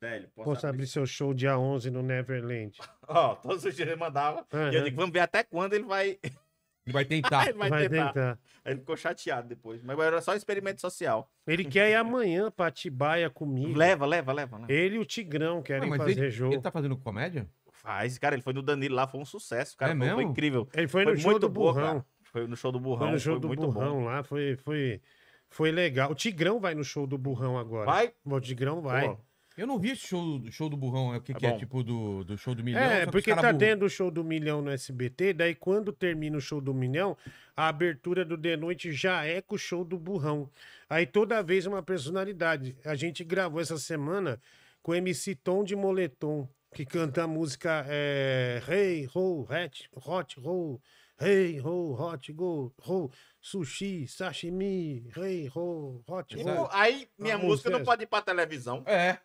Velho, posso, posso abrir, abrir seu show dia 11 no Neverland. Ó, oh, todos os dias ele mandava. Uhum. E eu digo, vamos ver até quando ele vai. Ele vai tentar. ele vai, vai tentar. tentar. Ele ficou chateado depois. Mas era só um experimento social. Ele quer ir amanhã pra Atibaia comigo. Leva, leva, leva. leva. Né? Ele e o Tigrão querem ah, fazer ele, jogo. Ele tá fazendo comédia? Faz, cara. Ele foi no Danilo lá, foi um sucesso. Cara, é foi, foi, incrível. Ele foi, foi no show do boa, Burrão. Cara. Foi no show do Burrão. Foi no show foi do muito Burrão bom. lá, foi, foi, foi legal. O Tigrão vai no show do Burrão agora. Vai? O Tigrão vai. Pô. Eu não vi esse show, show do burrão, é o que, é, que é tipo do, do show do milhão. É, porque tá burro. tendo o show do milhão no SBT, daí quando termina o show do milhão, a abertura do The Noite já é com o show do burrão. Aí toda vez uma personalidade. A gente gravou essa semana com o MC Tom de Moletom, que canta a música é, Hey, Ho, Hat, Hot, Ho, Hey, Ho, Hot, Go, Ho sushi, sashimi, rei, ho, hot, e, Aí minha música, música não é pode ir pra televisão. É.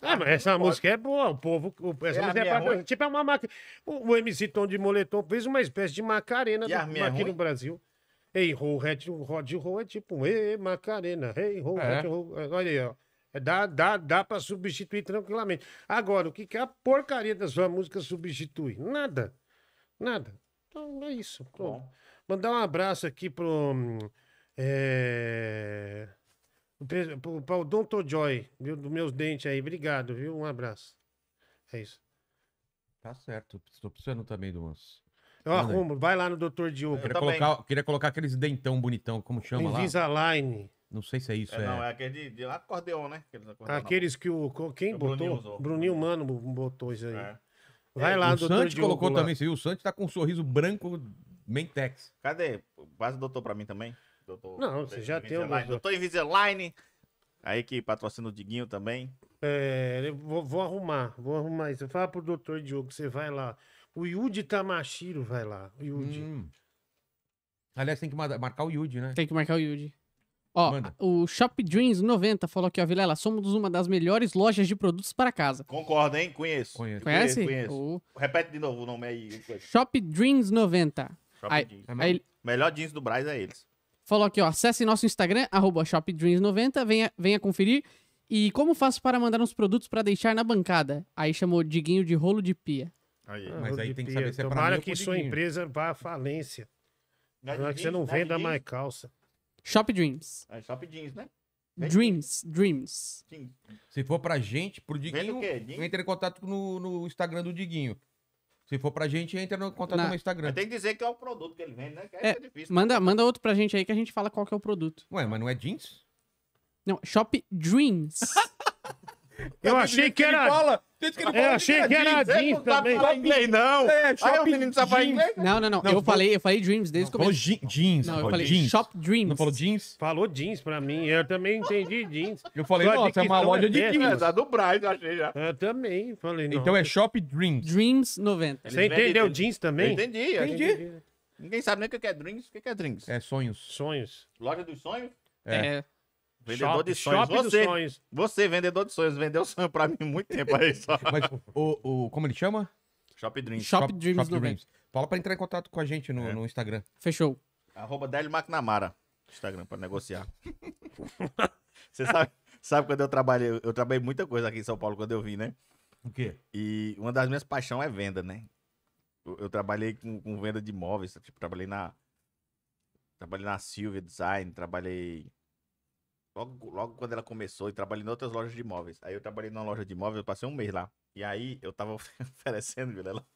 Ah, mas essa música é boa, o povo. O, essa é música é pra, Tipo, é uma maca. O, o, MC Tom de Moletom fez uma espécie de Macarena do, aqui ruim? no Brasil. Ei, ho, red, rod, é tipo, ei, Macarena, ei, ho, é. red, ho. É, olha aí, ó. É, dá, dá, dá pra substituir tranquilamente. Agora, o que, que a porcaria da sua música substitui? Nada. Nada. Então é isso. Tá Mandar um abraço aqui pro. Hum, é... Para o Dr. Joy, viu? Dos meus dentes aí. Obrigado, viu? Um abraço. É isso. Tá certo. Estou precisando também de umas. Eu Manda arrumo. Aí. Vai lá no Dr. Diogo. queria colocar, queria colocar aqueles dentão bonitão, como chama Invisalign. lá? Não sei se é isso. É, é... Não, é aquele de, de acordeon, né? Aqueles, aqueles que o. Quem botou? Bruninho, Bruninho Mano botou isso aí. É. Vai é, lá, o doutor. O Santi colocou lá. também, você viu? O Santi tá com um sorriso branco Mentex. Cadê? Quase doutor pra mim também. Doutor, não, você já tem o. Doutor Invisalign. Aí que patrocina o Diguinho também. É, vou, vou, arrumar, vou arrumar isso. Fala pro doutor Diogo, você vai lá. O Yudi Tamashiro vai lá. O Yudi. Hum. Aliás, tem que marcar o Yudi, né? Tem que marcar o Yudi. Ó, Manda. o Shop Dreams 90 falou aqui, ó, Vilela, somos uma das melhores lojas de produtos para casa. Concordo, hein? Conheço. Conheço. Conhece? Conheço. O... Repete de novo o nome aí. Shop Dreams 90. Shop aí, jeans. É aí... Melhor jeans do Braz é eles falou aqui, ó, acesse nosso Instagram, shopdreams90, venha, venha conferir. E como faço para mandar uns produtos para deixar na bancada? Aí chamou Diguinho de rolo de pia. Aí, ah, mas aí tem que saber se é Tomara pra mim que sua Diguinho. empresa vá à falência. Não, é que você não venda mais calça. Shop Dreams. É, Shop Jeans, né? dreams, Dreams. Se for pra gente, pro Diguinho, entra em contato no, no Instagram do Diguinho. Se for pra gente, entra no contato Na... no Instagram. Tem que dizer que é o produto que ele vende, né? Que é, é difícil. Né? Manda, manda outro pra gente aí que a gente fala qual que é o produto. Ué, mas não é jeans? Não, Shop Dreams. Eu achei que era. É, eu achei que era Jeans é, também. Não inglês, não. É, é shopping, o menino falar inglês? Não, não, não. eu, falei, eu falei Dreams desde o começo. Falou jeans. Não, eu falei jeans. Shop Dreams. Não falou jeans? Falou jeans pra mim. Eu também entendi jeans. Eu falei, nossa, é uma é loja de jeans. É, do eu achei já. Eu também falei, não. Então é Shop Dreams. Dreams 90. Você entendeu jeans também? entendi. Entendi. Ninguém sabe nem o que é Dreams. O que é Dreams? É sonhos. Sonhos. Loja dos sonhos? É. Vendedor shop, de sonhos. Você, sonhos. você, vendedor de sonhos, vendeu sonho pra mim muito tempo aí só. Mas o, o, como ele chama? Shop Dreams. Shop, shop Dreams shop Dreams. Fala pra entrar em contato com a gente no, é. no Instagram. Fechou. Arroba Délio McNamara. Instagram pra negociar. você sabe, sabe quando eu trabalhei? Eu trabalhei muita coisa aqui em São Paulo quando eu vim, né? O quê? E uma das minhas paixões é venda, né? Eu, eu trabalhei com, com, venda de imóveis. Tipo, trabalhei na. Trabalhei na Silvia Design, trabalhei logo, logo quando ela começou, e trabalhei em outras lojas de imóveis. Aí eu trabalhei numa loja de imóveis, eu passei um mês lá. E aí eu tava oferecendo, Vilela.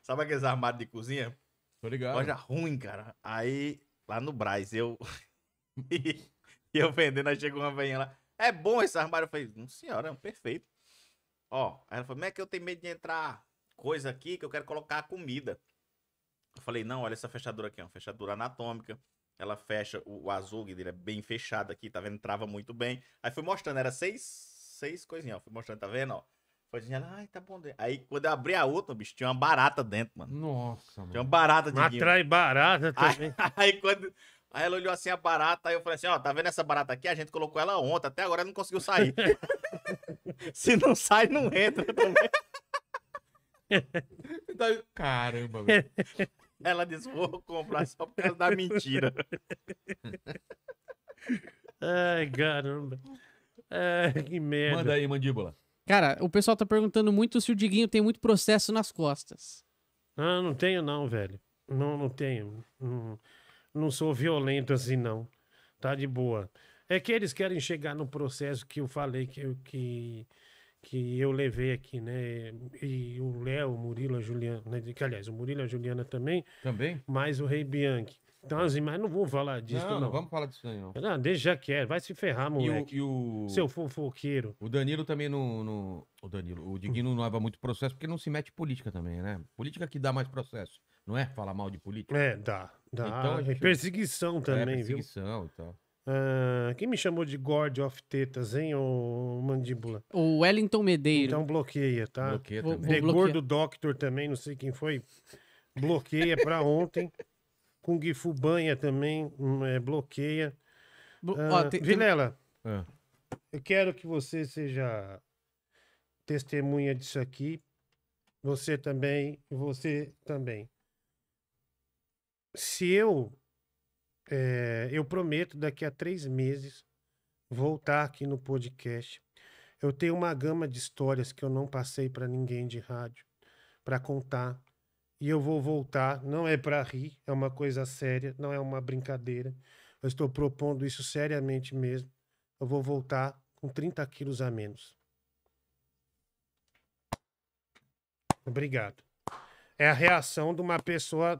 Sabe aqueles armários de cozinha? Tô ligado. Loja ruim, cara. Aí, lá no Braz, eu. e eu vendendo, aí chegou uma velhinha lá. É bom esse armário? Eu falei, hum, senhora, é um perfeito. Ó, aí ela falou, como é que eu tenho medo de entrar coisa aqui que eu quero colocar a comida? Eu falei, não, olha essa fechadura aqui, é uma fechadura anatômica ela fecha, o, o azougue dele é bem fechado aqui, tá vendo? Trava muito bem. Aí fui mostrando, era seis, seis coisinhas, ó. Fui mostrando, tá vendo, ó? Foi dizendo, ai, tá bom. Aí quando eu abri a outra, bicho, tinha uma barata dentro, mano. Nossa, mano. Tinha uma barata de Mas atrai barata também. Aí, aí, quando... Aí ela olhou assim a barata, aí eu falei assim, ó, tá vendo essa barata aqui? A gente colocou ela ontem, até agora ela não conseguiu sair. Se não sai, não entra também. Então, Caramba, velho. Ela disse: vou comprar só por causa da mentira. Ai, caramba. Ai, que merda. Manda aí, mandíbula. Cara, o pessoal tá perguntando muito se o Diguinho tem muito processo nas costas. Ah, não tenho não, velho. Não, não tenho. Não, não sou violento assim, não. Tá de boa. É que eles querem chegar no processo que eu falei que, que que eu levei aqui, né? E o Léo, o Murilo, a Juliana, né? que aliás, o Murilo e a Juliana também. Também. Mais o Rei Bianchi. Então, assim, mas não vou falar disso, não. Não, não vamos falar disso aí, não. Não, deixa já quer, é, vai se ferrar, moleque. E o, e o... Seu fofoqueiro. O Danilo também não, O Danilo, o Diguinho não leva muito processo porque não se mete em política também, né? Política que dá mais processo, não é? Falar mal de política. É, dá. Dá. Então, gente... Perseguição é, também, é, perseguição viu? Perseguição e tal. Ah, quem me chamou de God of Tetas, hein, ou Mandíbula? O Wellington Medeiro. Então bloqueia, tá? Bloqueia também. Gordo Doctor também, não sei quem foi. Bloqueia pra ontem. Kung Fu Banha também, hum, é, bloqueia. Blo ah, ó, tem, Vilela, tem... Ah. eu quero que você seja testemunha disso aqui. Você também, você também. Se eu é, eu prometo daqui a três meses voltar aqui no podcast. Eu tenho uma gama de histórias que eu não passei para ninguém de rádio para contar. E eu vou voltar, não é para rir, é uma coisa séria, não é uma brincadeira. Eu estou propondo isso seriamente mesmo. Eu vou voltar com 30 quilos a menos. Obrigado. É a reação de uma pessoa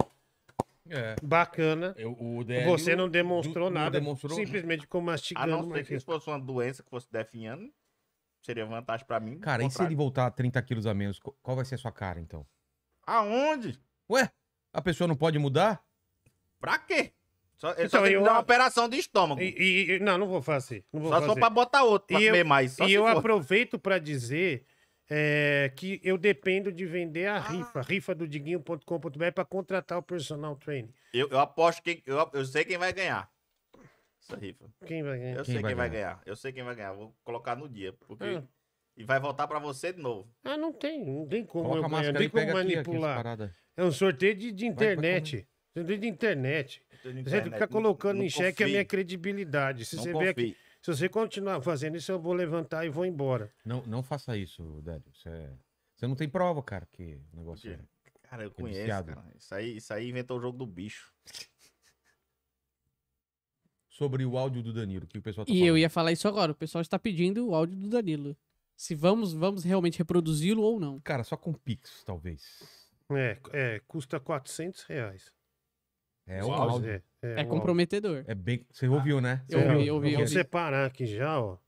é. Bacana. Eu, o DL, Você não demonstrou nada. demonstrou simplesmente ficou mastigando. A não ser que fosse uma doença que fosse definhando, seria vantagem para mim. Cara, e se ele voltar 30 quilos a menos, qual vai ser a sua cara, então? Aonde? Ué, a pessoa não pode mudar? Pra quê? Só, é então, só eu... uma operação de estômago. E, e, não, não vou fazer. Não vou só fazer. só pra botar outro, pra e comer eu, mais. e eu for. aproveito para dizer é, que eu dependo de vender a ah. rifa, do diguinho.com.br para contratar o personal training. Eu, eu aposto que eu, eu, sei quem vai ganhar. Essa rifa. Quem vai ganhar? Eu quem sei vai quem vai ganhar? Eu sei quem vai ganhar. Vou colocar no dia, porque ah. e vai voltar para você de novo. Ah, não tem, não tem como Coloca eu ganhar, não tem como manipular. Aqui, aqui, é um sorteio de, de internet. Sorteio de internet. Você fica colocando não, em xeque a minha credibilidade. Se você vê aqui, se você continuar fazendo isso, eu vou levantar e vou embora. Não, não faça isso, Délio. Você, você não tem prova, cara, que o negócio é. Cara, eu é conheço, cara. Isso aí, isso aí inventou o jogo do bicho. Sobre o áudio do Danilo, que o pessoal tá E falando. eu ia falar isso agora. O pessoal está pedindo o áudio do Danilo. Se vamos, vamos realmente reproduzi-lo ou não. Cara, só com Pix, talvez. É, é custa 400 reais. É o áudio. É, é, é comprometedor. É bem. Você ouviu, né? eu ouvi, eu ouvi. Vou separar aqui já, ó.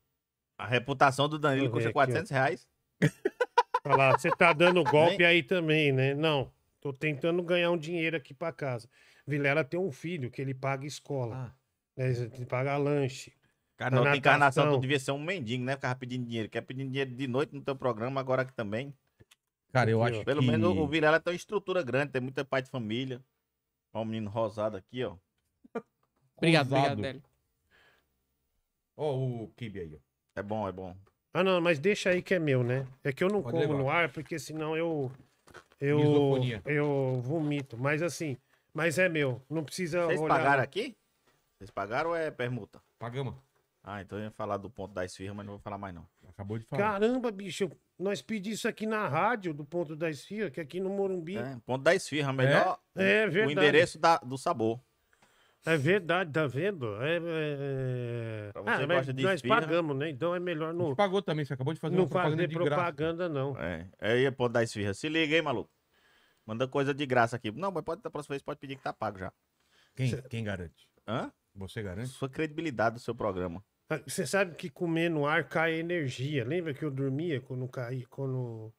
A reputação do Danilo custa 400 reais. Olha tá lá, você tá dando golpe aí também, né? Não. Tô tentando ganhar um dinheiro aqui pra casa. Vilela tem um filho que ele paga escola. Ah. É, ele paga lanche. Cara, não, encarnação, tu devia ser um mendigo, né? Ficar pedindo dinheiro. Quer pedir dinheiro de noite no teu programa, agora aqui também. Cara, eu acho Pelo que... menos o Vilela tem uma estrutura grande, tem muita parte de família. Olha o menino rosado aqui, ó. Obrigado, obrigado, Délio. Ó, o kibe aí, ó. É bom, é bom. Ah, não, mas deixa aí que é meu, né? É que eu não Pode como levar. no ar, porque senão eu. Eu. Eu vomito. Mas assim, mas é meu. Não precisa Vocês olhar. pagaram aqui? Vocês pagaram ou é permuta? Pagamos. Ah, então eu ia falar do ponto da esfirra, mas não vou falar mais não. Acabou de falar. Caramba, bicho, nós pedimos isso aqui na rádio do Ponto da Esfirra, que é aqui no Morumbi. É, Ponto da Esfirra, é, melhor é, é verdade. o endereço da, do sabor. É verdade, tá vendo? É, é... é. Pra você ah, gosta de nós espirra, pagamos, né? Então é melhor não. pagou também, você acabou de fazer não uma propaganda fazer de propaganda, graça. não. É, é aí é ponto da esfirra. Se liga, hein, maluco? Manda coisa de graça aqui. Não, mas pode, da próxima vez pode pedir que tá pago já. Quem, Cê... quem garante? Hã? Você garante? Sua credibilidade do seu programa. Você sabe que comer no ar cai energia. Lembra que eu dormia quando caí, quando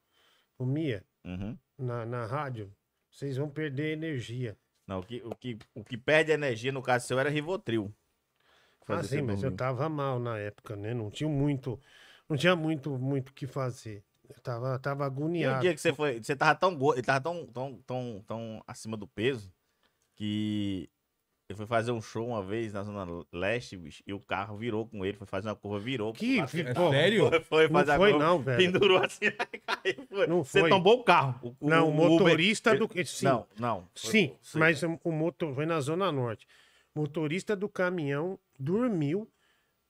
comia uhum. na, na rádio? Vocês vão perder energia. Não, o que, o que, o que perde energia no caso seu era Rivotril. Ah, sim, mas eu tava mal na época, né? Não tinha muito, não tinha muito, muito que fazer. Eu tava, tava agoniado. E o dia que você foi, você tava tão gordo, tava tão, tão, tão, tão acima do peso que ele foi fazer um show uma vez na Zona Leste, bicho, e o carro virou com ele, foi fazer uma curva, virou. Que? Pô, sério? Foi, fazer não foi, a curva, não, velho. pendurou assim, aí caiu. Não foi. Você tombou o carro. O, não, o, o motorista Uber, do... Sim. Não, não. Foi, sim, sim, mas o motor... Foi na Zona Norte. Motorista do caminhão dormiu,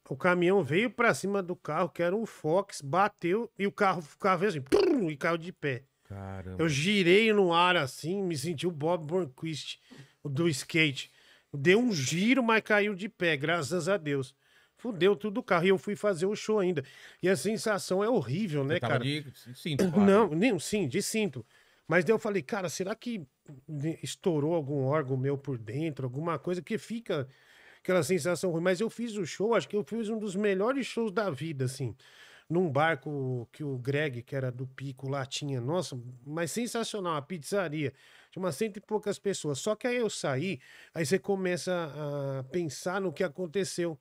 o caminhão veio pra cima do carro, que era um Fox, bateu, e o carro, ficava assim, e caiu de pé. Caramba. Eu girei no ar assim, me senti o Bob Burnquist do skate deu um giro, mas caiu de pé, graças a Deus. Fudeu tudo o carro e eu fui fazer o show ainda. E a sensação é horrível, né, cara? De cinto, claro. Né? Não, nem, sim, de cinto. Mas daí eu falei, cara, será que estourou algum órgão meu por dentro, alguma coisa que fica aquela sensação ruim? Mas eu fiz o show, acho que eu fiz um dos melhores shows da vida, assim num barco que o Greg, que era do Pico lá, tinha. Nossa, mas sensacional, a pizzaria. Tinha umas cento e poucas pessoas. Só que aí eu saí, aí você começa a pensar no que aconteceu.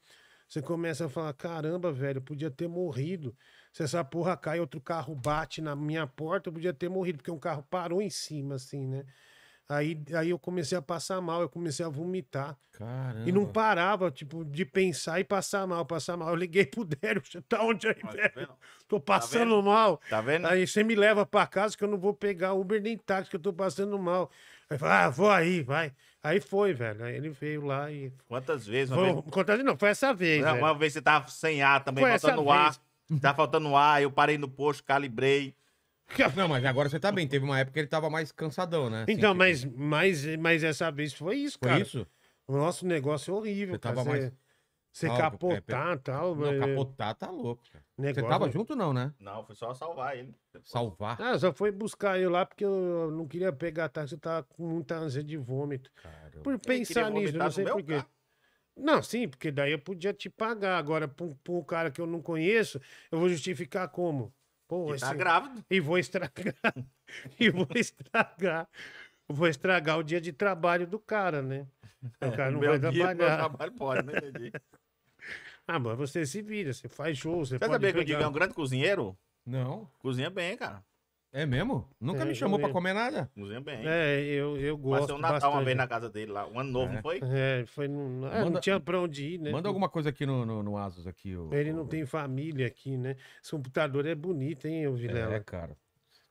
Você começa a falar: caramba, velho, podia ter morrido. Se essa porra cai, outro carro bate na minha porta, eu podia ter morrido, porque um carro parou em cima, assim, né? Aí, aí eu comecei a passar mal, eu comecei a vomitar. Caramba. E não parava, tipo, de pensar e passar mal, passar mal. Eu liguei pro Dério, você tá onde aí, tá Dério? tô tá passando tá mal. Tá vendo? Aí você me leva pra casa que eu não vou pegar Uber nem táxi, que eu tô passando mal. Aí fala, ah, vou aí, vai. Aí foi, velho. Aí ele veio lá e. Quantas vezes? Foi, vez... Quantas vezes não? Foi essa vez. Não, uma vez você tava sem ar também, faltando ar. Tá faltando ar, eu parei no posto, calibrei. Não, mas agora você tá bem. Teve uma época que ele tava mais cansadão, né? Assim, então, tipo... mas, mas, mas essa vez foi isso, cara. Foi isso? O nosso negócio é horrível, você cara. Tava mais... Você capotar e é, é, tal. Não, é. capotar tá louco. Negócio, você tava junto, não, né? Não, foi só salvar ele. Depois. Salvar? Ah, só foi buscar eu lá porque eu não queria pegar táxi, eu tava com muita ânsia de vômito. Por pensar nisso, não sei porquê. Não, sim, porque daí eu podia te pagar. Agora, pra pra um cara que eu não conheço, eu vou justificar como? Pô, e tá grávido. E vou estragar. e vou estragar. Vou estragar o dia de trabalho do cara, né? É, o cara não vai dia, trabalhar. trabalho pode, né, Ah, mas você se vira, você faz show, você, você pode. Você sabia pegar... que o Digão é um grande cozinheiro? Não. Cozinha bem, cara. É mesmo? Nunca é, me chamou pra comer nada? Cozinha bem. É, eu, eu gosto. Passei um Natal bastante. uma vez na casa dele lá. Um ano novo, é. não foi? É, foi. No... É, manda... Não tinha pra onde ir, né? Manda alguma coisa aqui no, no, no Asus aqui. O... Ele não tem família aqui, né? Esse computador é bonito, hein, Vilela? É, cara.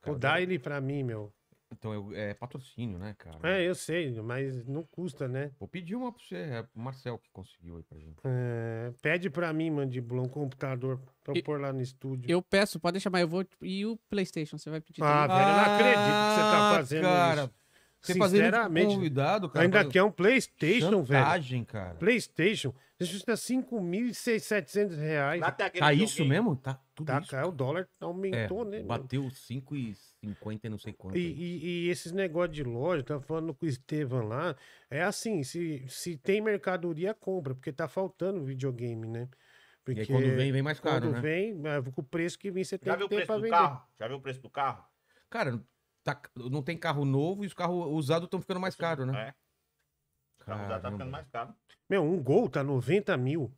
O, dá ele pra mim, meu. Então, eu, é patrocínio, né, cara? É, eu sei, mas não custa, né? Vou pedir uma pra você, é o Marcel que conseguiu aí pra gente. É, pede pra mim, Mandibula, um computador pra eu, pôr lá no estúdio. Eu peço, pode chamar eu vou. E o PlayStation? Você vai pedir Ah, também? velho, eu não ah, acredito que você tá fazendo cara, isso. Você fazendo Sinceramente, convidado, cara. ainda quer é um PlayStation, velho. Chantagem, cara. PlayStation, isso custa 5.700 reais. Tá isso mesmo? Tá tudo tá, isso, tá, cara, o dólar aumentou, é, né? Bateu 5,50 e não sei quanto. E, e, e esses negócios de loja, tá falando com o Estevam lá, é assim, se, se tem mercadoria, compra, porque tá faltando videogame, né? Porque e aí, quando vem, vem mais caro, quando né? vem, é, com o preço que vem, você tem Já viu que ter o preço do vender. carro? Já viu o preço do carro? Cara, tá, não tem carro novo e os carros usados estão ficando mais tá caros, né? né? É. Carro usado tá ficando mais caro. Meu, um Gol tá 90 mil.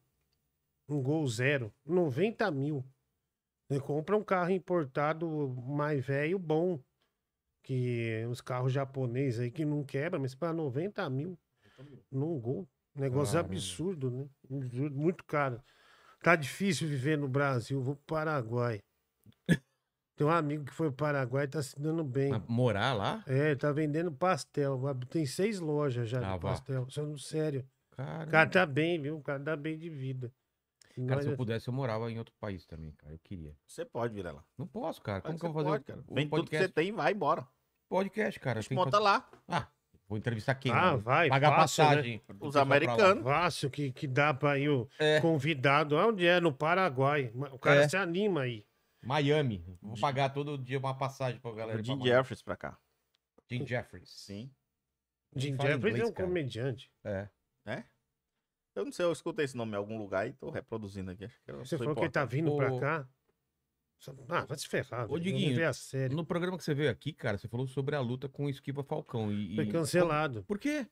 Um Gol zero. 90 mil. Você né, compra um carro importado mais velho, bom. Que os carros japoneses aí que não quebra mas para 90 mil num gol. Negócio ah, absurdo, né? muito caro. Tá difícil viver no Brasil, vou pro Paraguai. Tem um amigo que foi pro Paraguai e tá se dando bem. morar lá? É, tá vendendo pastel. Tem seis lojas já ah, de pastel. sério. Caramba. O cara tá bem, viu? O cara tá bem de vida. Cara, se eu pudesse, eu morava em outro país também, cara. Eu queria. Você pode virar lá. Não posso, cara. Ah, Como que eu vou fazer? Pode, cara. Vem podcast? tudo que você tem e vai embora. Podcast, cara. Desmonta tem... lá. Ah, vou entrevistar quem? Ah, mano? vai. Pagar né? passagem. Né? Os americanos. Fácil, que, que dá pra ir o é. convidado. Onde é? No Paraguai. O cara é. se anima aí. Miami. Vou pagar todo dia uma passagem pra galera. O Jim pra Jeffries pra cá. Jim Jeffries. Sim. Jim Jeffries é um cara. comediante. É. É? Eu não sei, eu escutei esse nome em algum lugar e tô reproduzindo aqui. Você falou que ele tá vindo para pra cá? Ah, vai se ferrar. Ô, Diguinho, no programa que você veio aqui, cara, você falou sobre a luta com o Esquiva Falcão. E, foi cancelado. Por quê?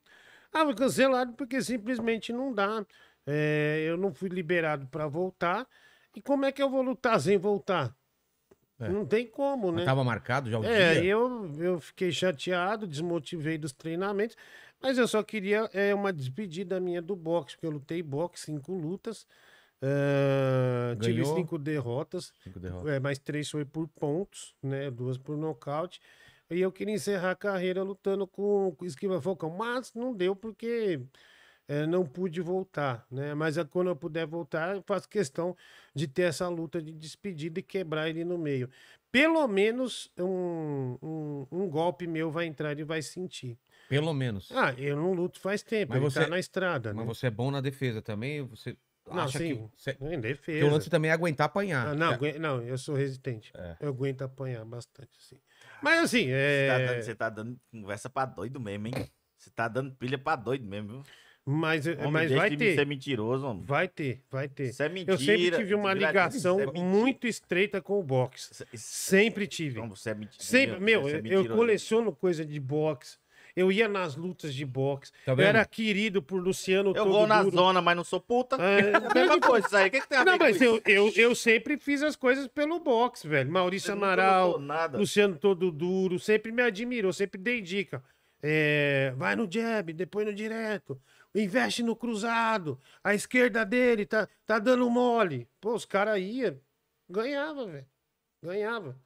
Ah, foi cancelado porque simplesmente não dá. É, eu não fui liberado para voltar. E como é que eu vou lutar sem voltar? É. Não tem como, né? Mas tava marcado já o é, dia? É, eu, eu fiquei chateado, desmotivei dos treinamentos. Mas eu só queria é, uma despedida minha do boxe, porque eu lutei boxe, cinco lutas. Uh, tive cinco derrotas, cinco derrotas. É, mais três foi por pontos, né? Duas por nocaute. E eu queria encerrar a carreira lutando com, esquiva falcão, mas não deu porque é, não pude voltar, né? Mas é, quando eu puder voltar, eu faço questão de ter essa luta de despedida e quebrar ele no meio. Pelo menos um, um, um golpe meu vai entrar e vai sentir. Pelo menos. Ah, eu não luto faz tempo, mas tá você tá na estrada. Mas né? você é bom na defesa também, você não, acha sim, que... Você... Em defesa. Porque o lance também é aguentar apanhar. Ah, não, é. não, eu sou resistente. É. Eu aguento apanhar bastante, sim. Mas assim, é... Você tá, dando, você tá dando conversa pra doido mesmo, hein? Você tá dando pilha pra doido mesmo, viu? Mas, eh, homem, mas vai ter. Você é mentiroso, homem. Vai ter, vai ter. Isso é mentira. Eu sempre tive uma ligação é muito estreita com o boxe. Isso, é- isso, é sempre tive. Então, você é mentiroso. Sempre, meu, meu é eu coleciono coisa de boxe eu ia nas lutas de boxe, tá eu era querido por Luciano Eu vou na duro. zona, mas não sou puta. É, é a mesma coisa isso aí. O que, que tem a ver não, mas eu, eu, eu, sempre fiz as coisas pelo boxe, velho. Maurício Amaral, Luciano Todo Duro, sempre me admirou, sempre dei dica. É, vai no jab, depois no direto investe no cruzado, a esquerda dele tá, tá dando mole. Pô, os caras iam, ganhava, velho. Ganhava.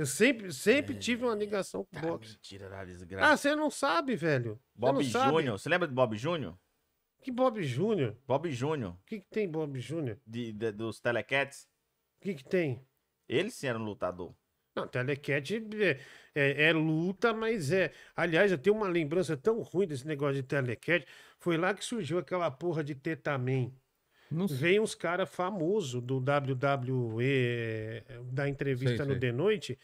Eu sempre, sempre é, tive uma ligação com o tá boxe. Mentira, era desgraça. Ah, você não sabe, velho. Bob Júnior. Você lembra do Bob Júnior? Que Bob Júnior? Bob Júnior. O que, que tem Bob Júnior? De, de, dos Telecats? O que, que tem? Ele sim era um lutador. Não, telecat é, é, é, luta, mas é. Aliás, eu tenho uma lembrança tão ruim desse negócio de telecat. Foi lá que surgiu aquela porra de Tetamen. Não... Veio uns cara famoso do WWE da entrevista sei, no sei. The Noite.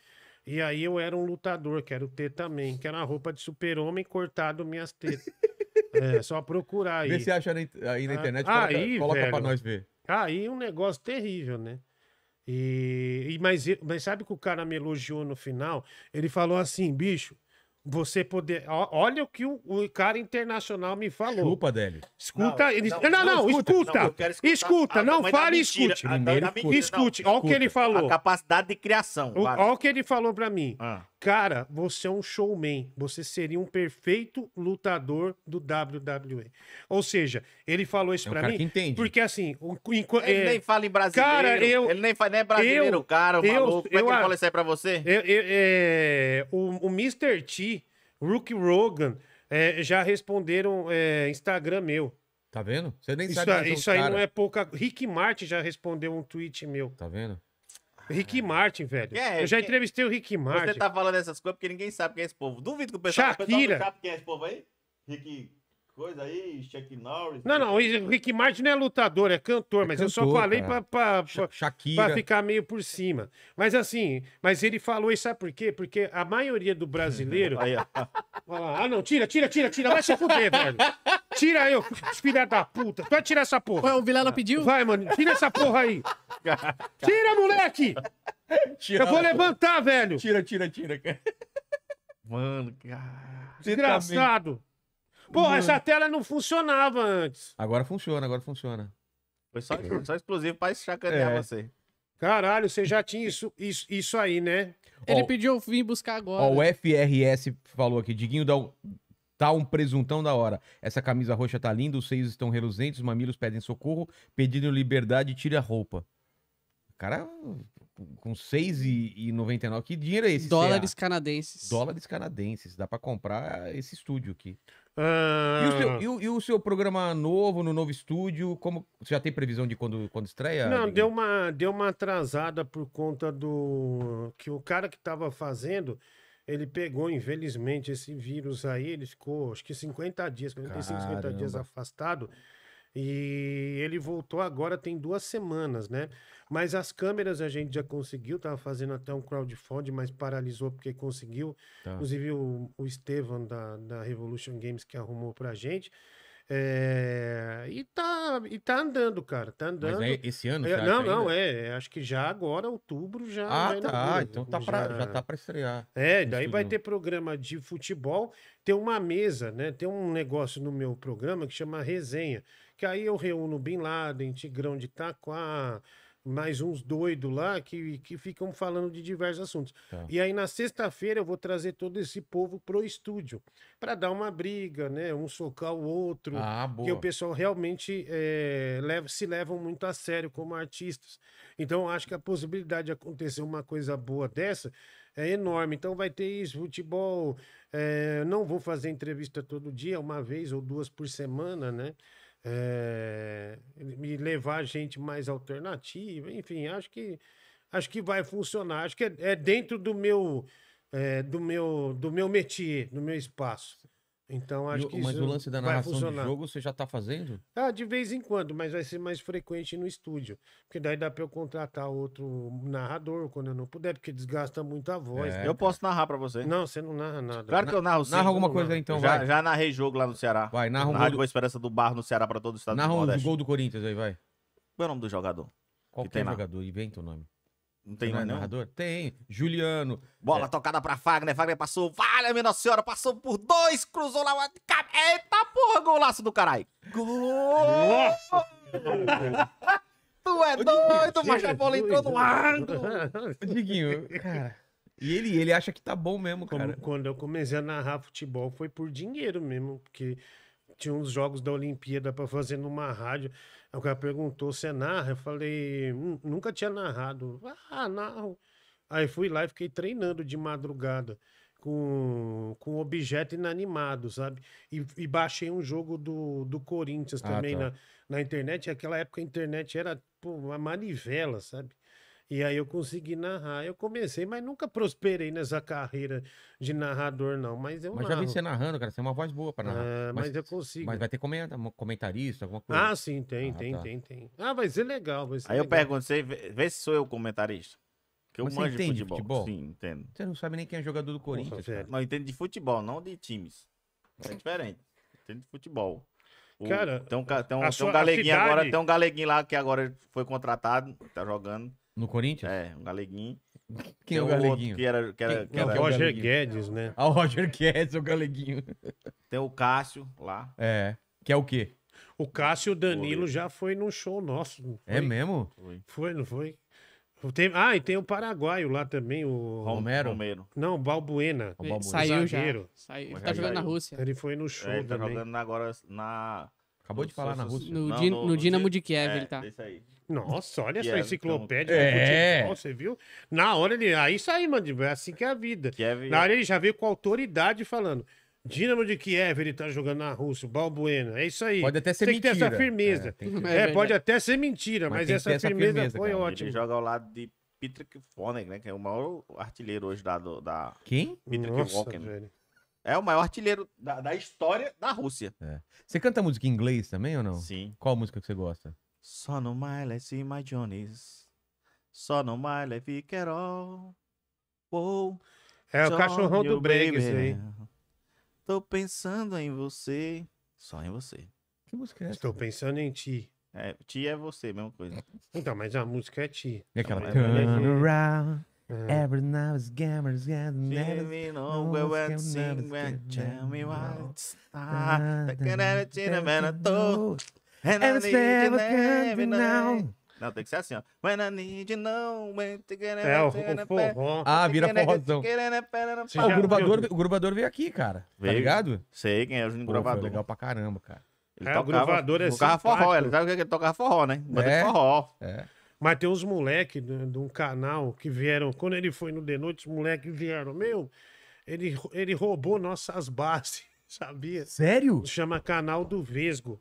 E aí eu era um lutador, quero ter também, que era uma roupa de super-homem cortado minhas tetas. é, só procurar aí. Vê se acha aí na ah, internet, ah, coloca, aí, coloca velho, pra nós ver. Aí um negócio terrível, né? E, e mas, mas sabe que o cara me elogiou no final? Ele falou assim, bicho, você poder. Olha o que o, o cara internacional me falou. Desculpa, Délio. Escuta. Não, ele... não, não, não, escuta. Não, escuta, ah, não é fale escute. Ah, tá, tá escute. Olha o que ele falou. A capacidade de criação. Olha o que ele falou para mim. Ah. Cara, você é um showman. Você seria um perfeito lutador do WWE. Ou seja, ele falou isso é um pra mim. Porque assim. ele é, nem fala em brasileiro. Cara, eu, ele nem, fala, nem é brasileiro, eu, cara, o eu, maluco. Como é eu, é que ele fala isso aí pra você? Eu, eu, é, o, o Mr. T, Rook Rogan, é, já responderam é, Instagram meu. Tá vendo? Você nem isso, é Isso aí cara. não é pouca. Rick Martin já respondeu um tweet meu. Tá vendo? Rick é. Martin, velho. É, eu já entrevistei o Rick Martin. Você tá falando essas coisas porque ninguém sabe quem é esse povo. Duvido que o pessoal, Shakira. O pessoal não sabe quem é esse povo aí? Rick coisa aí, Chuck Norris. Não, não, né? o Rick Martin não é lutador, é cantor, é mas cantor, eu só falei para pra, pra, pra, ficar meio por cima. Mas assim, mas ele falou isso, sabe por quê? Porque a maioria do brasileiro. aí, ah, não, tira, tira, tira, tira, vai se fuder, velho. Tira aí, filha da puta. Vai tirar essa porra. Ué, o Vilela pediu? Vai, mano, tira essa porra aí. Tira, moleque! Tira, eu vou levantar, velho. Tira, tira, tira, cara. Mano, cara. Desgraçado. Pô, essa tela não funcionava antes. Agora funciona, agora funciona. Foi só, é. só explosivo pra chacanear é. você. Caralho, você já tinha isso, isso, isso aí, né? Ele ó, pediu eu vir buscar agora. Ó, o FRS falou aqui, Diguinho dá um, tá um presuntão da hora. Essa camisa roxa tá linda, os seios estão reluzentes, os mamilos pedem socorro, pedindo liberdade, tira a roupa. Cara, com 6,99, que dinheiro é esse? Dólares canadenses. Dólares canadenses, dá para comprar esse estúdio aqui. E, o seu, ah. e, o, e, o seu, programa novo, no novo estúdio, como você já tem previsão de quando, quando estreia? Não, deu uma, deu uma atrasada por conta do... que o cara que estava fazendo, ele pegou, infelizmente, esse vírus aí, ele ficou acho que 50 dias, 45, 50 dias afastado. E ele voltou agora tem duas semanas, né? Mas as câmeras a gente já conseguiu, tava fazendo até um crowdfunding, mas paralisou porque conseguiu. Tá. Inclusive o, o Estevam da, da Revolution Games que arrumou pra gente. É... E, tá, e tá andando, cara. Tá andando. Mas é esse ano? É, não, não, é, é. Acho que já agora, outubro, já. Ah, tá. Ah, então tá já... Pra, já tá pra estrear. É, daí vai ter programa de futebol. Tem uma mesa, né? Tem um negócio no meu programa que chama Resenha. Que aí eu reúno Bin Laden, Tigrão de Itaquá, mais uns doidos lá que, que ficam falando de diversos assuntos. Tá. E aí na sexta-feira eu vou trazer todo esse povo pro estúdio para dar uma briga, né? Um socar o outro. Ah, boa. Que o pessoal realmente é, leva, se levam muito a sério como artistas. Então acho que a possibilidade de acontecer uma coisa boa dessa é enorme. Então vai ter isso, futebol. É, não vou fazer entrevista todo dia, uma vez ou duas por semana, né? é, eh, e levar gente mais alternativa, enfim, acho que acho que vai funcionar, acho que é, é dentro do meu é, do meu do meu métier, do meu espaço. Então acho e, que Mas o lance da narração do jogo você já tá fazendo? Ah, de vez em quando, mas vai ser mais frequente no estúdio. Porque daí dá pra eu contratar outro narrador quando eu não puder, porque desgasta muito a voz. É, né? Eu posso narrar pra você. Não, você não narra nada. Claro Na, que eu narro. Narra alguma coisa aí, então, já, vai. Já narrei jogo lá no Ceará. Vai, narra um gol. do... Esperança do Bar no Ceará pra todo o estado narra do Nordeste. Narra um gol do Corinthians aí, vai. Qual é o nome do jogador? Qual que, que tem é jogador? Inventa o nome. Não tem é não mais, narrador? Tem. Juliano. Bola é. tocada pra Fagner. Fagner passou. Valha, Nossa Senhora. Passou por dois. Cruzou lá. Eita porra, golaço do caralho. Gol! Nossa! tu é Ô, doido, mas a bola entrou no ângulo. Diguinho, cara. E ele, ele acha que tá bom mesmo, cara. Como, quando eu comecei a narrar futebol, foi por dinheiro mesmo, porque tinha uns jogos da Olimpíada para fazer numa rádio. O cara perguntou, você narra? Eu falei, hum, nunca tinha narrado. Ah, narro. Aí fui lá e fiquei treinando de madrugada com, com objeto inanimado, sabe? E, e baixei um jogo do, do Corinthians ah, também tá. na, na internet. Naquela época a internet era pô, uma manivela, sabe? E aí eu consegui narrar. Eu comecei, mas nunca prosperei nessa carreira de narrador, não. Mas eu Mas já vem você narrando, cara. Você tem é uma voz boa pra é, narrar. mas, mas, eu consigo. Mas vai ter comentarista, alguma ah, coisa. Ah, sim, tem, ah, tem, tá. tem, tem. Ah, vai ser legal. Vai ser aí legal. eu pergunto, vê, vê se sou eu o comentarista. Que eu mas manjo de futebol. futebol. Sim, entendo. Você não sabe nem quem é jogador do Corinthians. não, entendo de futebol, não de times. É diferente. Entendo de futebol. O, cara, tem um, tem um, tem um sua, galeguinho agora, tem um galeguinho lá que agora foi contratado, tá jogando. No Corinthians? É, o Galeguinho. Quem é o Galeguinho? Que era, que era, que era... É o Roger Galeguinho. Guedes, né? Ah, o Roger Guedes, é o Galeguinho. Tem o Cássio lá. É. Que é o quê? O Cássio Danilo foi. já foi num show nosso. É mesmo? Foi. não foi? Tem, ah, e tem o paraguaio lá também, o. Romero? Romero. Não, Balbuena. O Balbuena. Saiu o zagueiro. já. Saiu. Ele tá jogando na Rússia. Ele foi no show. É, ele tá também. jogando agora na. Acabou de falar na Rússia. No, Não, no, no Dinamo de Kiev, é, ele tá. Esse aí. Nossa, olha essa é enciclopédia é. futebol, você viu? Na hora ele. Ah, isso aí, mano, é assim que é a vida. Kiev... É na hora ele já veio com autoridade falando. Dinamo de Kiev, ele tá jogando na Rússia, Balbuena, é isso aí. Pode até ser tem mentira. Tem que ter essa firmeza. É, que... é, pode até ser mentira, mas, mas essa, essa, firmeza, firmeza foi ótima. Ele joga ao lado de Petr Voneg, né? Que é o maior artilheiro hoje da. da... Quem? Petr Voneg. É o maior artilheiro da, da história da Rússia. É. Você canta música em inglês também ou não? Sim. Qual música que você gosta? Só no my life e my Jones. Só no my life Wow. É o cachorrão do Briggs aí. Tô pensando em você. Só em você. Que música é essa? Estou pensando em ti. É, ti é você, mesma coisa. Então, mas a música é ti. É aquela. Então, Turn around. É. Every now is gamers get never me know where we're sing when tell me what's not. Tá querendo tirar a And, And I never never now. Não, tem que ser assim, ó. When I need you now, when É, o, o forró. Ah, vira forrozão. Ah, o, já grubador, o grubador veio aqui, cara. Tá veio. Tá ligado? Sei quem é o Juninho Pô, foi legal pra caramba, cara. Ele É, o Grovador é tocava forró, ele sabe o que é tocar forró, né? Banda É. forró. É. Mas tem uns moleque de, de um canal que vieram, quando ele foi no The Noite, os moleque vieram, meu, ele, ele roubou nossas bases, sabia? Sério? Chama Canal do Vesgo.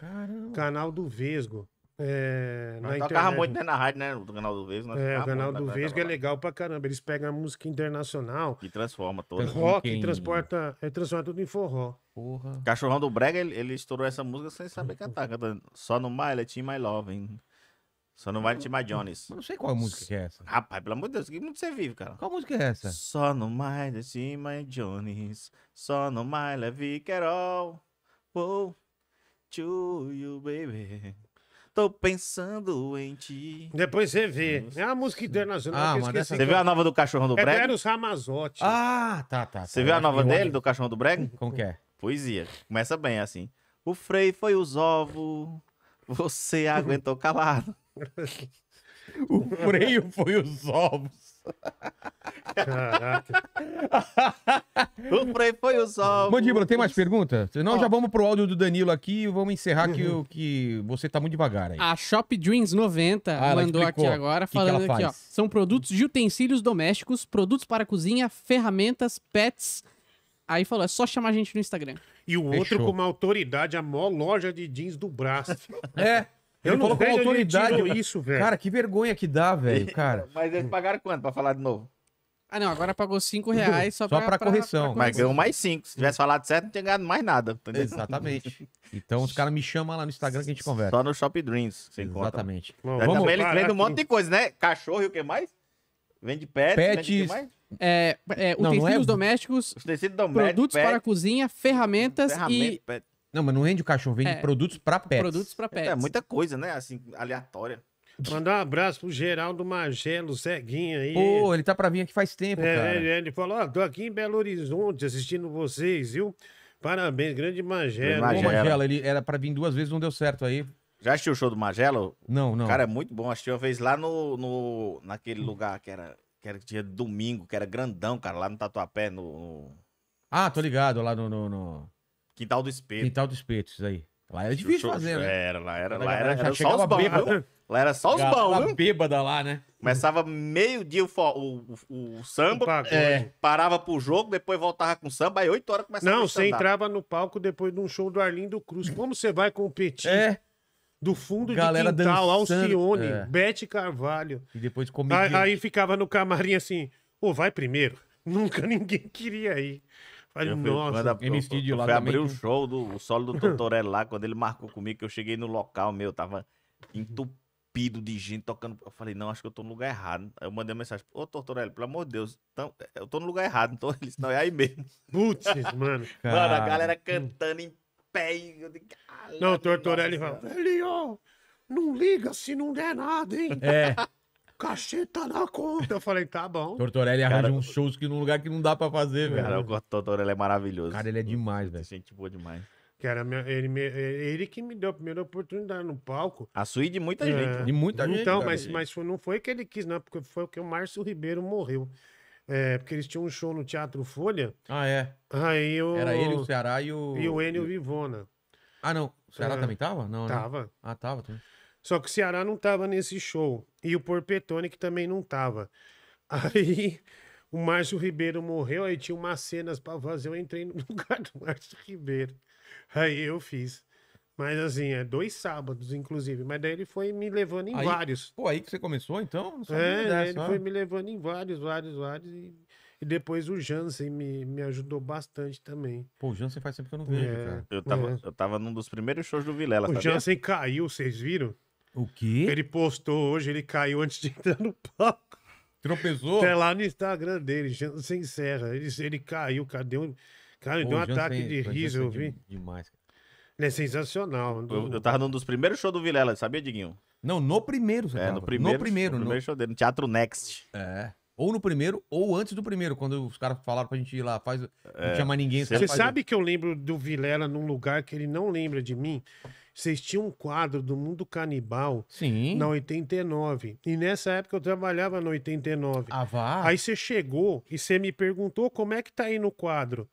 Caramba. Canal do Vesgo. É, Nós na tocava né? muito né, na rádio, né? O canal do Vesgo. É, o canal muito, do Vesgo é legal pra caramba. Eles pegam a música internacional. E transforma todo Rock, e transporta, é, transforma tudo em forró. Porra. Cachorrão do Brega, ele, ele estourou essa música sem saber cantar. Cantando só no My, é Team My Love, hein? Só no Vale é My Jones. Eu não sei qual música que é essa. Rapaz, pelo amor de Deus, que mundo você vive, cara? Qual música é essa? Só no Vale é my Jones. Só no My Love Carol. Whoa to you, baby. Tô pensando em ti. Depois você vê. É uma música internacional. Ah, que Você viu a nova do Cachorrão do É do Eros Ramazotti. Ah, tá, tá. tá. Você tá. viu a nova dele, olho- do Cachorrão do Brega? Como que é? Poesia. Começa bem assim. O freio foi os ovos, você aguentou calado. O freio foi os ovos. Caraca. o freio foi o sol. Mandíbula, tem mais pergunta? Senão não, já vamos pro áudio do Danilo aqui e vamos encerrar uhum. que, o, que você tá muito devagar aí. A Shop Dreams 90 ah, mandou aqui agora, que falando que aqui, ó. São produtos de utensílios domésticos, produtos para cozinha, ferramentas, pets. Aí falou, é só chamar a gente no Instagram. E o Fechou. outro com uma autoridade, a maior loja de jeans do braço. é. Eu ele não vejo autoridade isso, velho. Cara, que vergonha que dá, velho, cara. Mas eles pagaram quanto pra falar de novo? Ah, não, agora pagou 5 reais só, só pra, pra, correção. Pra, Mas ganhou mais 5. Se tivesse falado certo, não tinha ganhado mais nada. Entendeu? Exatamente. Então os caras me chamam lá no Instagram que a gente conversa. Só no Shop Dreams. Você Exatamente. Bom, vamos também eles vendem um né? monte de coisa, né? Cachorro e o que mais? Vende pets. Pets. mais? É, é, utensílios não, não é... domésticos, utensílios domésticos, produtos pet, para cozinha, ferramentas ferramenta, e pet. Não, mas não vende o cachorro, vende é, produtos para pets. Produtos para pets. É, muita coisa, né? Assim, aleatória. Mandar um abraço pro Geraldo Magelo, Ceguinha aí. Pô, ele tá pra vir aqui faz tempo, é, cara. É, ele falou, ó, tô aqui em Belo Horizonte assistindo vocês, viu? Parabéns, grande Magelo. Magelo. Magelo, ele era pra vir duas vezes, não deu certo aí. Já assistiu o show do Magelo? Não, não. Cara, é muito bom. Assisti uma vez lá no, no naquele lugar que era, que era dia domingo, que era grandão, cara, lá no Tatuapé, no... no... Ah, tô ligado, lá no... no, no... Quintal do Espeto. Quintal do Espeto, isso aí. Lá era difícil fazer, né? Era, lá era, lá era, era só os bão. Lá era só os bão. bêbada lá, né? Começava meio-dia o, o, o, o, samba, é, parava pro jogo, depois voltava com samba, aí 8 horas começava Não, você entrava no palco depois de um show do Arlindo Cruz. Como você vai competir? É. Do fundo Galera de quintal, dançando. Alcione, é. Bete Carvalho. E depois comia. Aí, aí ficava no camarim assim, ô, oh, vai primeiro. Nunca ninguém queria ir eu fui, nossa, quando a, eu, lá foi abrir o show do o solo do Tortorelli lá, quando ele marcou comigo, que eu cheguei no local meu, tava entupido de gente tocando. Eu falei, não, acho que eu tô no lugar errado. Aí eu mandei uma mensagem, ô Tortorelli, pelo amor de Deus, então, eu tô no lugar errado. Então ele disse, não, é aí mesmo. Putz, mano. Mano, a galera cantando em pé. Eu digo, não, o Tortorelli fala, não liga se não der nada, hein? É. Cacheta na conta. Eu falei, tá bom. Tortorelli cara, arranja uns shows que num lugar que não dá pra fazer, velho. Cara, eu Tortorelli, é maravilhoso. Cara, ele é demais, velho. Gente boa demais. Que era ele, é, ele que me deu a primeira oportunidade no palco. A suíte de muita é, gente. Né? De muita então, gente. Então, mas, mas foi, não foi que ele quis, não, porque foi que o Márcio Ribeiro morreu. É, porque eles tinham um show no Teatro Folha. Ah, é? Aí o, Era ele, o Ceará e o. E o Enio Vivona. Ah, não. O Ceará é, também tava? Não, né? Tava. Ah, tava também. Só que o Ceará não tava nesse show. E o Porpetone que também não tava. Aí o Márcio Ribeiro morreu, aí tinha umas cenas pra fazer, eu entrei no lugar do Márcio Ribeiro. Aí eu fiz. Mas assim, é dois sábados, inclusive. Mas daí ele foi me levando em aí, vários. Pô, aí que você começou, então? é, dessa, ele né? foi me levando em vários, vários, vários. E, e, depois o Jansen me, me ajudou bastante também. Pô, o Jansen faz tempo que eu não vejo, é, cara. Eu tava, é. eu tava num dos primeiros shows do Vilela. O sabia? Jansen caiu, vocês viram? O quê? Ele postou hoje, ele caiu antes de entrar no palco. Tropeçou? Até lá no Instagram dele, sem serra. Ele, ele caiu, cadê um. Cara, deu um ataque de riso, eu é vi. Demais, Ele é sensacional. Eu, eu tava num dos primeiros shows do Vilela, sabia, Diguinho? Não, no primeiro, você é, tava. No primeiro, no primeiro, no primeiro no... show dele, no Teatro Next. É. Ou no primeiro, ou antes do primeiro, quando os caras falaram pra gente ir lá, faz. É. Não chamar ninguém. Você sabe que eu lembro do Vilela num lugar que ele não lembra de mim? Vocês tinham um quadro do Mundo Canibal Sim. na 89. E nessa época eu trabalhava na 89. Ah, vá. Aí você chegou e você me perguntou como é que tá aí no quadro.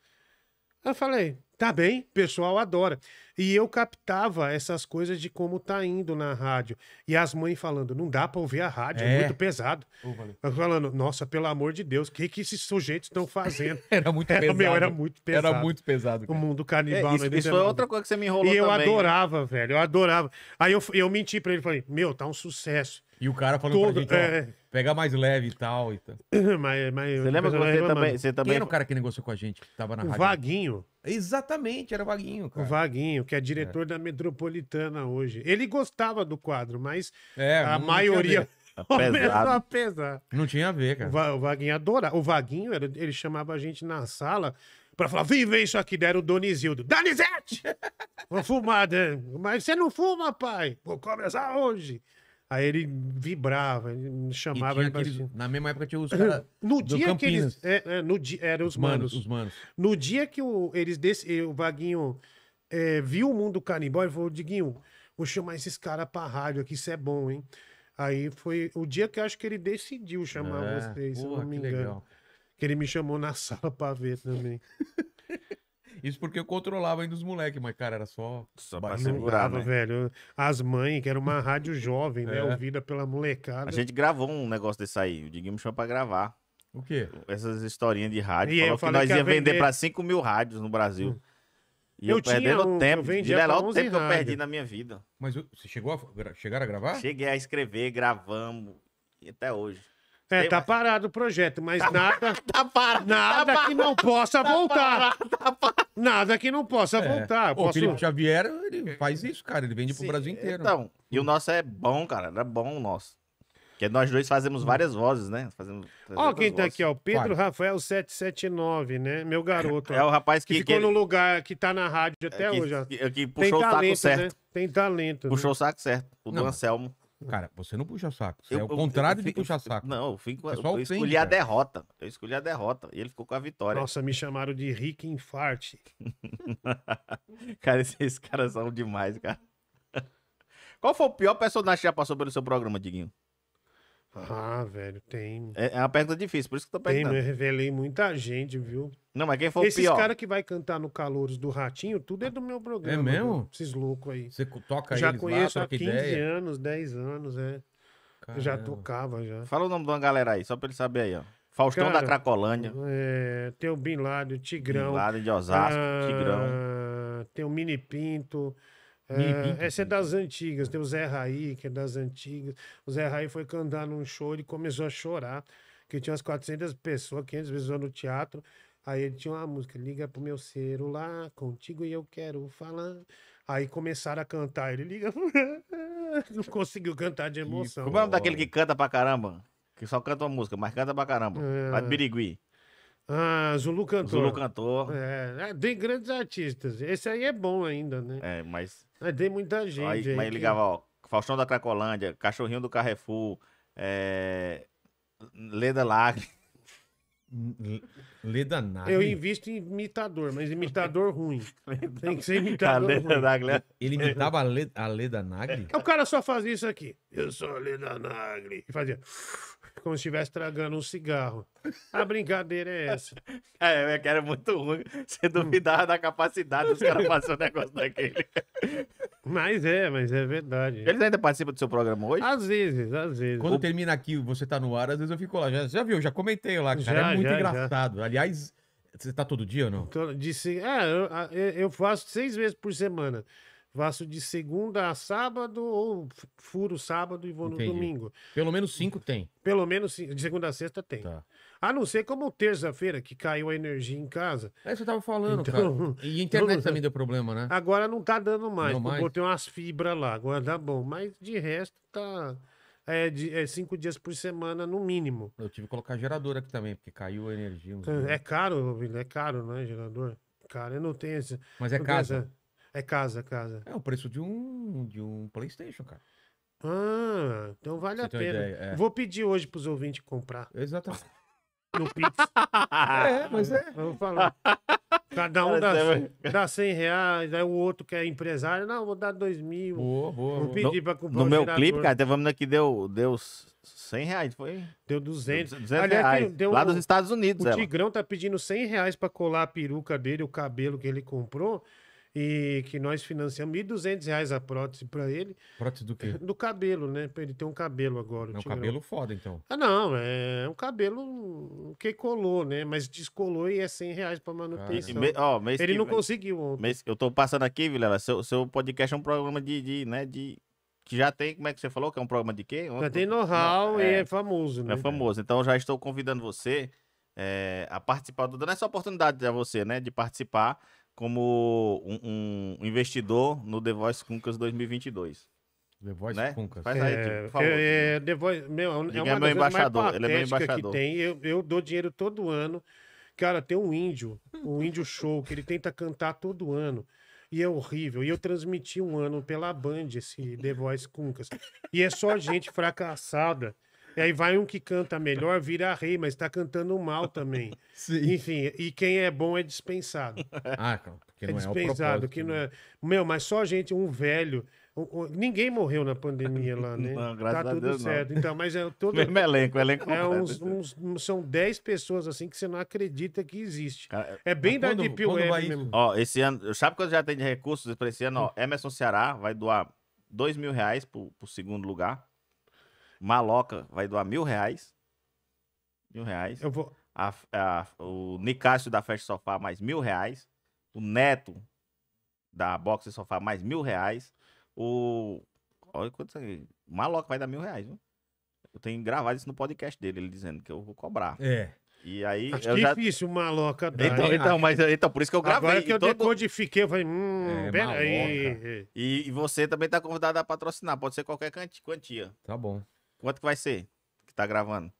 Eu falei, tá bem, pessoal adora. E eu captava essas coisas de como tá indo na rádio. E as mães falando, não dá pra ouvir a rádio, é, é muito pesado. Né? falando, nossa, pelo amor de Deus, o que, que esses sujeitos estão fazendo? era é, muito era, pesado. Meu, era muito pesado. Era muito pesado. Cara. O mundo é, canibal. É, isso, isso foi outra coisa que você me enrolou E eu né? adorava, né? velho, eu adorava. Aí eu, eu menti pra ele, falei, meu, tá um sucesso. E o cara falando Todo, pra gente, ó, é... pega mais leve e tal. E tal. Tá. Mas, mas, você lembra que você também, você também... Quem era o cara que negociou com a gente, que tava na o rádio? Vaguinho. Exatamente, era o Vaguinho, cara. O Vaguinho, que é diretor é. da Metropolitana hoje. Ele gostava do quadro, mas é, a maioria... Tá pesado. Não tinha a ver, cara. O, Vaguinho adorava. O Vaguinho, ele chamava a gente na sala pra falar, vem vem isso aqui, deram o Donizildo. Danizete! Vou fumar, Dan. Né? Mas você não fuma, pai. Vou começar hoje. Aí ele vibrava, ele chamava. Ele aquele, na mesma época tinha os caras. No dia Campinas. que eles. É, é, no dia, era os, os manos, manos, Os manos. No dia que o, eles desse, o Vaguinho é, viu o mundo canibal, ele falou: Diguinho, vou chamar esses caras pra rádio aqui, isso é bom, hein? Aí foi o dia que eu acho que ele decidiu chamar é, vocês, porra, se eu não me engano. Legal. Que ele me chamou na sala pra ver também. Isso porque eu controlava ainda os moleques, mas, cara, era só. Só pra segurar, né? velho. As mães, que era uma rádio jovem, né? É. Ouvida pela molecada. A gente gravou um negócio desse aí. O Diguinho me chamou pra gravar. O quê? Essas historinhas de rádio. E falou que nós que ia vender, vender pra 5 mil rádios no Brasil. Hum. E eu, eu perdendo um, tempo. Eu de lá o tempo que eu perdi na minha vida. Mas você chegou a, chegaram a gravar? Cheguei a escrever, gravamos. E até hoje. É, tá parado o projeto, mas tá nada. Tá parado. Tá nada tá que não tá possa tá voltar. Parado, tá parado. Nada que não possa é. voltar. Posso... O Felipe Xavier, ele faz isso, cara. Ele vende Sim. pro Brasil inteiro. Então, e o nosso é bom, cara. é bom o nosso. Porque nós dois fazemos hum. várias vozes, né? Fazemos ó, quem tá vozes. aqui, ó. Pedro Vai. Rafael 779, né? Meu garoto. É o rapaz que, que ficou que ele... no lugar, que tá na rádio é até é, que, hoje. Ó. Que, puxou Tem o talento, saco né? certo. Né? Tem talento. Puxou né? o saco certo. O não. do Anselmo. Cara, você não puxa saco. Eu, é o contrário eu, eu, de puxar saco. Não, eu, fico, eu, escolhi a derrota. Eu escolhi a derrota. E ele ficou com a vitória. Nossa, me chamaram de Rick Infarte. cara, esses caras são demais, cara. Qual foi o pior personagem que já passou pelo seu programa, Diguinho? Ah, velho, tem. É, é uma pergunta difícil, por isso que eu tô perguntando. Tem, eu revelei muita gente, viu? Não, mas quem for Esses o pior? Esses cara que vai cantar no Calouros do Ratinho, tudo é do meu programa. É mesmo? Viu? Esses loucos aí. Você toca aí, Já eles conheço lá, há 15 ideia. anos, 10 anos, é. Caramba. Já tocava, já. Fala o nome de uma galera aí, só pra ele saber aí, ó. Faustão cara, da Cracolândia. É, tem o Bin Laden, o Tigrão. Bin Laden de Osasco, ah, Tigrão. Tem o Mini Pinto essa é, é, é das antigas. Tem o Zé Raí, que é das antigas. O Zé Raí foi cantar num show, ele começou a chorar, que tinha umas 400 pessoas, 500 pessoas no teatro. Aí ele tinha uma música, liga pro meu celular, contigo e eu quero falar. Aí começaram a cantar, ele liga, não conseguiu cantar de emoção. o nome daquele que canta pra caramba? Que só canta uma música, mas canta pra caramba. É... Birigui. Ah, Zulu Cantor. Zulu Cantor. É, é, tem grandes artistas. Esse aí é bom ainda, né? É, mas. É, tem muita gente. Aí, aí mas que... ligava, ó, Faustão da Cracolândia, Cachorrinho do Carrefour, é... Leda Lagre. Leda Nagre. Eu invisto em imitador, mas imitador ruim. Tem que ser imitador. A Leda Nagli. Né? Ele imitava a Leda, Nagre. Leda é, O cara só fazia isso aqui. Eu sou a Leda Nagre E fazia como se estivesse tragando um cigarro. A brincadeira é essa. É, eu era muito ruim. Você hum. duvidava da capacidade dos caras fazer um negócio daquele. Mas é, mas é verdade. Eles ainda participam do seu programa hoje? Às vezes, às vezes. Quando termina aqui, você tá no ar, às vezes eu fico lá. Já, já viu, já comentei lá, cara. É já, é muito já, engraçado. Já. Aliás, você tá todo dia ou não? Todo, de, é, eu, eu faço seis vezes por semana. Faço de segunda a sábado ou furo sábado e vou Entendi. no domingo. Pelo menos cinco tem. Pelo menos cinco. De segunda a sexta tem. Tá. A não ser como terça-feira, que caiu a energia em casa. É isso que eu tava falando, então... cara. E a internet também deu problema, né? Agora não tá dando mais. Não mais. Botei umas fibras lá, agora tá bom. Mas de resto tá. É, de, é cinco dias por semana, no mínimo. Eu tive que colocar gerador aqui também, porque caiu a energia. É, é caro, é caro, né, gerador? Cara, eu não tenho esse. Mas é casa? É casa, casa. É o preço de um, de um PlayStation, cara. Ah, então vale Você a pena. Ideia, é. Vou pedir hoje pros ouvintes comprar. Exatamente no Pix. É, mas é. Vamos falar. Cada um dá, é, dá 100 reais, aí o outro que é empresário, não, vou dar 2 mil. Boa, boa. Vou pedir no, pra comprar No meu gerador. clipe, cara, teve uma que deu, deu 100 reais, foi? Deu 200. 200 Aliás, reais. Deu, Lá dos Estados Unidos, O ela. Tigrão tá pedindo 100 reais pra colar a peruca dele, o cabelo que ele comprou e que nós financiamos R$ 1.200 a prótese para ele. Prótese do quê? Do cabelo, né? Para ele ter um cabelo agora. É um cabelo foda, então. Ah, não, é um cabelo que colou, né? Mas descolou e é 100 reais para manutenção. Me, ó, ele que, não conseguiu ontem. Mês, eu tô passando aqui, Vilela, seu, seu podcast é um programa de, de né, de que já tem, como é que você falou, que é um programa de quê? Já tem know-how é, e é famoso, né? É famoso. Então já estou convidando você é, a participar, dando essa é oportunidade a você, né, de participar como um, um investidor no The Voice Cuncas 2022. The Voice né? Cuncas. Faz aí, é, tipo, por é, favor. É, é, The Voice, meu, é uma é meu embaixador. Ele é meu embaixador. Que tem. Eu, eu dou dinheiro todo ano. Cara, tem um índio, um índio show, que ele tenta cantar todo ano. E é horrível. E eu transmiti um ano pela Band esse The Voice Cuncas. E é só gente fracassada e aí vai um que canta melhor, vira rei, mas tá cantando mal também. Sim. Enfim, e quem é bom é dispensado. Ah, porque é não é dispensado, é dispensado, que não né? é. Meu, mas só gente, um velho. Ninguém morreu na pandemia lá, né? Não, tá graças tá tudo Deus, certo. Não. Então, mas é todo. Mesmo elenco, elenco. É uns, uns, são 10 pessoas assim que você não acredita que existe. Cara, é bem da Deep Web vai... mesmo. Ó, esse ano, sabe quanto já tem de recursos para esse ano? Ó, Emerson Ceará vai doar 2 mil reais pro, pro segundo lugar. Maloca vai doar mil reais. Mil reais. Eu vou... A, a, o Nicásio da Festa Sofá, mais mil reais. O Neto da Boxe Sofá, mais mil reais. O... Olha quanto aqui. O Maloca vai dar mil reais, viu? Eu tenho gravado isso no podcast dele, ele dizendo que eu vou cobrar. É. E aí. Acho eu já... difícil uma dar. Então, então, mas, eh, então, por isso que eu gravei. Agora que eu todo... decodifiquei, eu falei, hum, é, peraí. E, e, você também está convidado a patrocinar, pode ser qualquer quantia. Tá bom. Quanto que vai ser? Que tá gravando?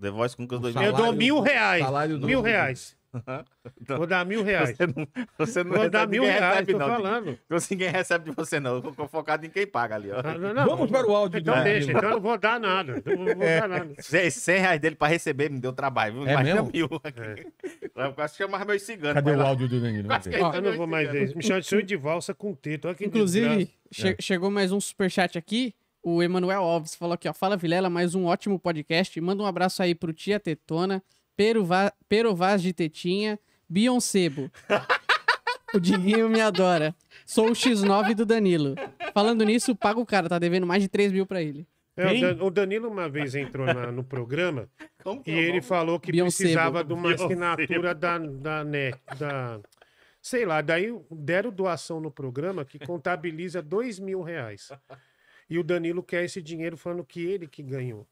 The Voice com os dois Eu dou mil reais. Mil reais. Então, vou dar mil reais. Você não, você não vou dar mil reais, recebe, tô não. falando. Ninguém recebe de você, não. Eu tô focado em quem paga ali. Ó. Ah, não, não, Vamos para o áudio. Então deixa, então eu não vou dar nada. Não vou é. dar nada. 100 reais dele para receber me deu trabalho. É Imagina mil. Aqui. É. Eu quase chamar meus ciganos. Cadê o lá. áudio do Danilo? Ah, é eu não vou mais ver. Me chama de de valsa com teto. Inclusive, che chegou mais um superchat aqui. O Emanuel Alves falou aqui, ó. Fala Vilela, mais um ótimo podcast. Manda um abraço aí pro Tia Tetona, Perovaz de Tetinha, Bioncebo. o Diguinho me adora. Sou o X9 do Danilo. Falando nisso, paga o cara, tá devendo mais de 3 mil pra ele. É, o Danilo uma vez entrou na, no programa e é ele falou que precisava de uma assinatura da, da NET, da... Sei lá, daí deram doação no programa que contabiliza dois mil reais. E o Danilo quer esse dinheiro falando que ele que ganhou.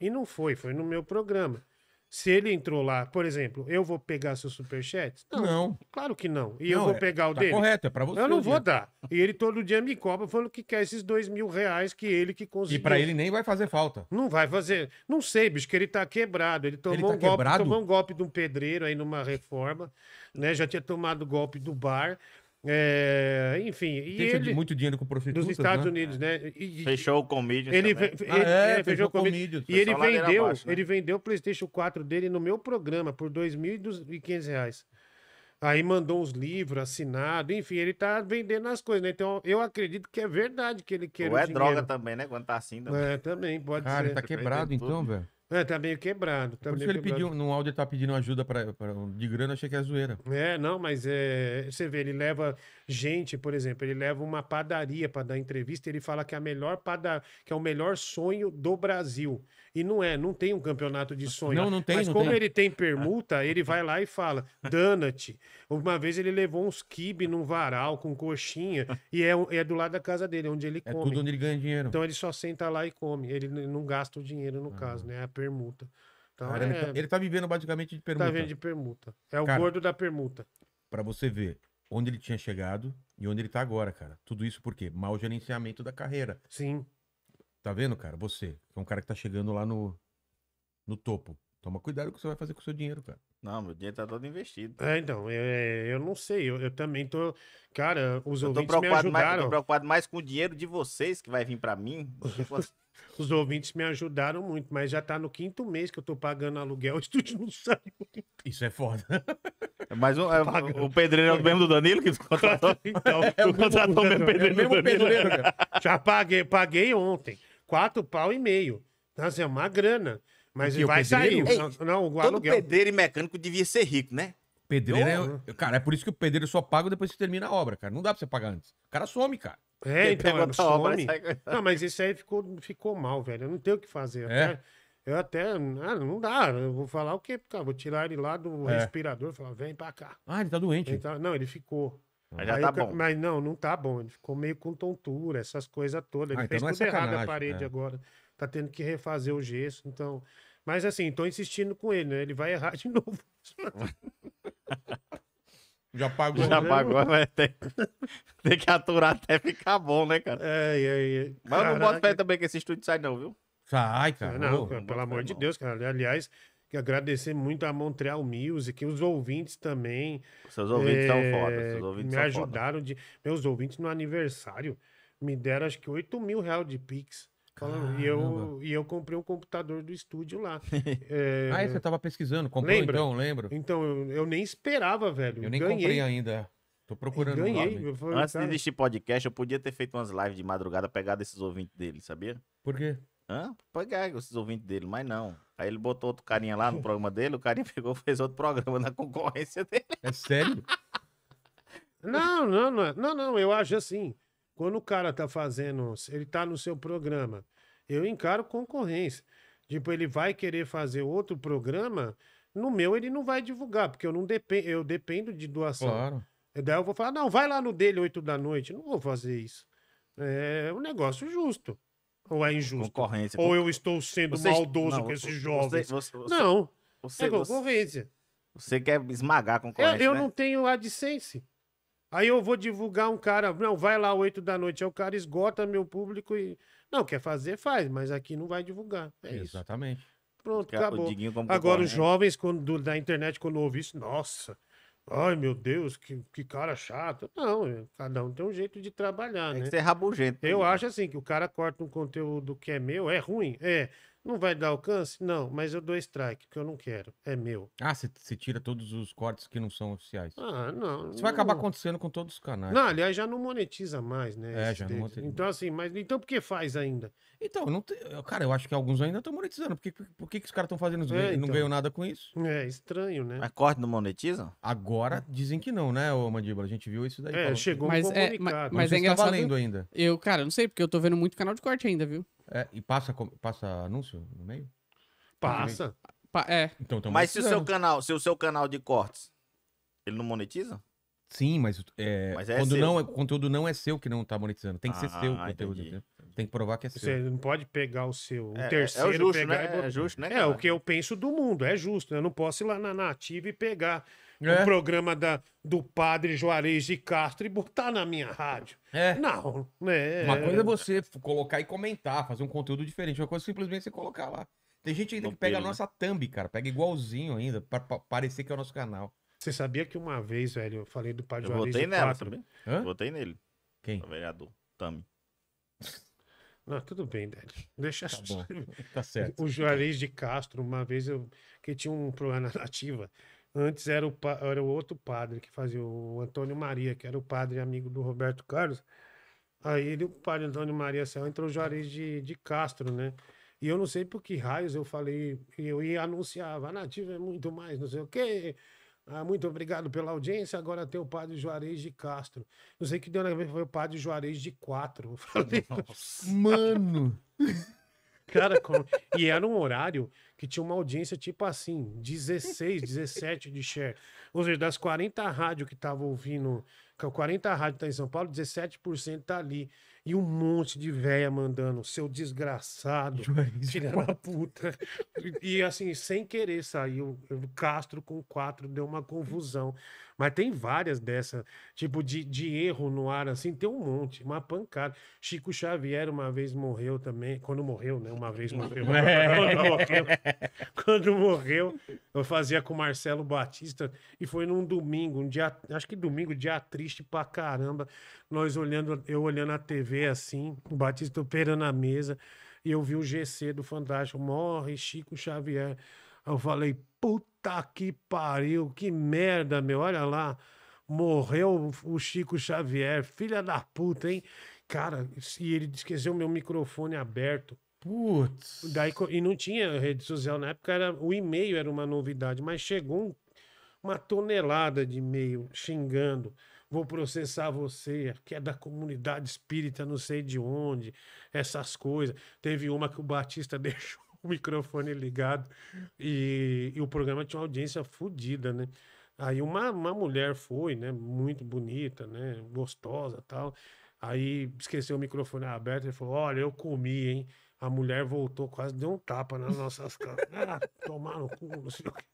E não foi, foi no meu programa. Se ele entrou lá, por exemplo, eu vou pegar seu superchat? Não. não. Claro que não. E não, eu vou é, pegar o tá dele? Correto, é pra você. Eu não vou é. dar. E ele todo dia me cobra falando que quer esses dois mil reais que ele que conseguiu. E pra ele nem vai fazer falta. Não vai fazer. Não sei, bicho, que ele tá quebrado. Ele tomou, ele tá um, golpe, quebrado? tomou um golpe de um pedreiro aí numa reforma, né? Já tinha tomado golpe do bar. É, enfim, e Deixa ele, muito dinheiro com prostitutas, dos Estados né? Unidos, né? E, fechou o Comedians ele, ah, ele é, é, fechou, fechou o E ele vendeu, abaixo, né? ele vendeu o PlayStation 4 dele no meu programa por R$ 2.500. reais. Aí mandou uns livros assinados, enfim, ele tá vendendo as coisas, né? Então eu acredito que é verdade que ele quer. Ou é droga também, né? Quando tá assim também. É, também, pode Cara, ser. Cara, tá quebrado então, velho. É, tá meio quebrado. Tá Por isso ele quebrado. pediu, no áudio ele tá pedindo ajuda pra, pra de grana, achei que é zoeira. É, não, mas é, você vê, ele leva gente, por exemplo, ele leva uma padaria para dar entrevista, ele fala que, é a melhor pada, que é o melhor sonho do Brasil. E não é, não tem um campeonato de sonho. Não, não tem. Mas não como tem. ele tem permuta, ele vai lá e fala: dana-te. Uma vez ele levou uns quibe num varal com coxinha e é, é do lado da casa dele, é onde ele é come. É tudo onde ele ganha dinheiro. Então ele só senta lá e come. Ele não gasta o dinheiro, no ah. caso, né? A permuta. Então, Cara, é... Tá, ele, tá, vivendo basicamente de tá permuta. Tá vivendo de permuta. É o Cara, gordo da permuta. Para você ver, onde ele tinha chegado e onde ele tá agora, cara. Tudo isso por quê mal gerenciamento da carreira. Sim. Tá vendo, cara? Você, que é um cara que tá chegando lá no, no topo. Toma cuidado com o que você vai fazer com o seu dinheiro, cara. Não, meu dinheiro tá todo investido. É, então, eu, é, eu não sei. Eu, eu, também tô. Cara, os eu ouvintes me ajudaram. Mais, eu tô preocupado mais com o dinheiro de vocês que vai vir para mim. os ouvintes me ajudaram muito, mas já tá no quinto mês que eu tô pagando aluguel, o estúdio não Isso é foda. Mas é mais um, é, o pedreiro é o mesmo do Danilo que então, contratou? Então, é o contratou mesmo pedreiro. É o mesmo pedreiro, cara. Já paguei, paguei ontem quatro pau e meio. Então, assim, é uma grana. Mas e vai sair. Ei, não, não, o todo pedreiro e mecânico devia ser rico, né? Pedreiro é. Cara, é por isso que o pedreiro só paga depois que termina a obra, cara. Não dá pra você pagar antes. O cara some, cara. É, Quem então, ele é, some. Sai... Não, mas isso aí ficou, ficou mal, velho. Eu não tenho o que fazer. É. eu até. Ah, não dá. Eu vou falar o quê? Cara, tá, vou tirar ele lá do é. respirador e falar, vem pra cá. Ah, ele tá doente. Ele tá... não, ele ficou. Mas já aí tá bom. Mas não, não tá bom. Ele ficou meio com tontura, essas coisas todas. Ele ah, então fez então tudo errado a parede é. agora. Tá tendo que refazer o gesso, então. Mas assim, tô insistindo com ele, né? Ele vai errar de novo. Já pagou. Já né? pagou, mas tem, tem que aturar até ficar bom, né, cara? É, é, é. Mas eu não boto fé também que esse estúdio sai, não, viu? Sai, cara. Não, cara, pelo amor de Deus, cara. Aliás, agradecer muito a Montreal Music, os ouvintes também. Seus ouvintes é, são foda. Eh, seus ouvintes me ajudaram foda. de. Meus ouvintes no aniversário me deram acho que 8 mil reais de Pix. E eu, e eu comprei um computador do estúdio lá. é... Ah, você tava pesquisando, comprou lembra? então, lembro. Então, eu, eu, nem esperava, velho. Eu nem ganhei. comprei ainda. Tô procurando ganhei, lá, falei, Antes cara... de existir podcast, eu podia ter feito umas lives de madrugada, pegar desses ouvintes dele, sabia? Por quê? Hã? Pegar esses ouvintes dele, mas não. Aí ele botou outro carinha lá no programa dele, o carinha pegou fez outro programa na concorrência dele. É sério? não, não, não, é, não, não, eu acho assim, quando o cara tá fazendo, ele tá no seu programa, eu encaro concorrência. Tipo, ele vai querer fazer outro programa, no meu ele não vai divulgar, porque eu não dependo, eu dependo de doação. Claro. E daí eu vou falar, não, vai lá no dele oito da noite. não vou fazer isso. É um negócio justo. Ou é injusto? Concorrência. Ou eu estou sendo você... maldoso não, com esses jovens? Você, você, não. é concorrência. Você, quer esmagar a é, concorrência? Eu, eu né? não tenho AdSense. Aí eu vou divulgar um cara, não, vai lá oito da noite, aí o cara esgota meu público e. Não, quer fazer, faz, mas aqui não vai divulgar. É Exatamente. Isso. Pronto, acabou. Agora, os né? jovens quando, da internet, quando ouvem isso, nossa, Ai, meu Deus, que, que cara chato. Não, é, cada um tem um jeito de trabalhar, tem né? que ser rabugento. Eu acho assim, que o cara corta um conteúdo que é meu, é ruim, é. Não vai dar alcance? Não, mas eu dou strike, que eu não quero. É meu. Ah, você tira todos os cortes que não são oficiais. Ah, não. Isso não... vai acabar acontecendo com todos os canais. Não, né? aliás, já não monetiza mais, né? É, já não monetiza. Então, assim, mas então por que faz ainda? Então, não te... cara, eu acho que alguns ainda estão monetizando. Por que, por que, que os caras estão fazendo isso é, então... não ganham nada com isso? É, estranho, né? Mas corte não monetizam? Agora dizem que não, né, ô Mandíbula? A gente viu isso daí. É, falou. chegou mas, um comunicado. É, mas, mas é, é tá engraçado. Tá valendo ainda. Eu, cara, não sei, porque eu tô vendo muito canal de corte ainda, viu? É, e passa, passa anúncio no meio? Passa. Pa é. Então, mas se o seu canal, se o seu canal de cortes, ele não monetiza? Sim, mas, é, mas é quando seu. não, é, o conteúdo não é seu que não tá monetizando. Tem que ah, ser seu ah, conteúdo. Entendi. Tem que provar que é seu. Você não pode pegar o seu. O é, é, é terceiro é justo, pegar né? É justo, né? Cara? É o que eu penso do mundo, é justo. Né? Eu não posso ir lá na nativa e pegar é. o programa da, do padre Juarez de Castro e botar na minha rádio. É. Não, né? Uma coisa é você colocar e comentar, fazer um conteúdo diferente. Uma coisa é simplesmente você colocar lá. Tem gente ainda Não que pega pena. a né? nossa thumb, cara. Pega igualzinho ainda, pra, parecer que é o nosso canal. Você sabia que uma vez, velho, eu falei do padre eu Juarez de Castro. Também. Eu votei nele. Quem? O vereador. Tami. Não, tudo bem, Délio. Deixa tá, bom. tá certo. O Juarez de Castro, uma vez eu que tinha um programa narrativa Antes era o, era o outro padre que fazia, o Antônio Maria, que era o padre amigo do Roberto Carlos. Aí ele, o padre Antônio Maria Céu, entrou Juarez de, de Castro, né? E eu não sei por que raios eu falei, eu ia anunciava, a Nativa é muito mais, não sei o quê. Ah, muito obrigado pela audiência. Agora tem o padre Juarez de Castro. Não sei que deu na cabeça, foi o padre Juarez de Quatro. Eu falei, Nossa. mano. Cara, com... e era um horário que tinha uma audiência tipo assim, 16, 17 de share. Ou seja, das 40 rádios que estavam ouvindo, 40 rádios tá em São Paulo, 17% tá ali. E um monte de véia mandando, seu desgraçado, filha da puta. E assim, sem querer saiu. Castro com 4 deu uma confusão. Mas tem várias dessa, tipo de, de erro no ar, assim, tem um monte, uma pancada. Chico Xavier uma vez morreu também, quando morreu, né? Uma vez morreu. quando, morreu quando morreu, eu fazia com o Marcelo Batista e foi num domingo, um dia, acho que domingo, dia triste pra caramba. Nós olhando, eu olhando a TV assim, o Batista operando a mesa e eu vi o GC do Fantástico, morre Chico Xavier. Eu falei, puta que pariu, que merda, meu, olha lá. Morreu o Chico Xavier, filha da puta, hein? Cara, e ele esqueceu meu microfone aberto. Putz. Daí, e não tinha rede social na época, era, o e-mail era uma novidade, mas chegou um, uma tonelada de e-mail xingando. Vou processar você, que é da comunidade espírita, não sei de onde, essas coisas. Teve uma que o Batista deixou o microfone ligado e, e o programa tinha uma audiência fodida, né? Aí uma, uma mulher foi, né? Muito bonita, né? Gostosa tal. Aí esqueceu o microfone aberto e falou: Olha, eu comi, hein? A mulher voltou, quase deu um tapa nas nossas caras. Ah, tomar cu, não sei o quê.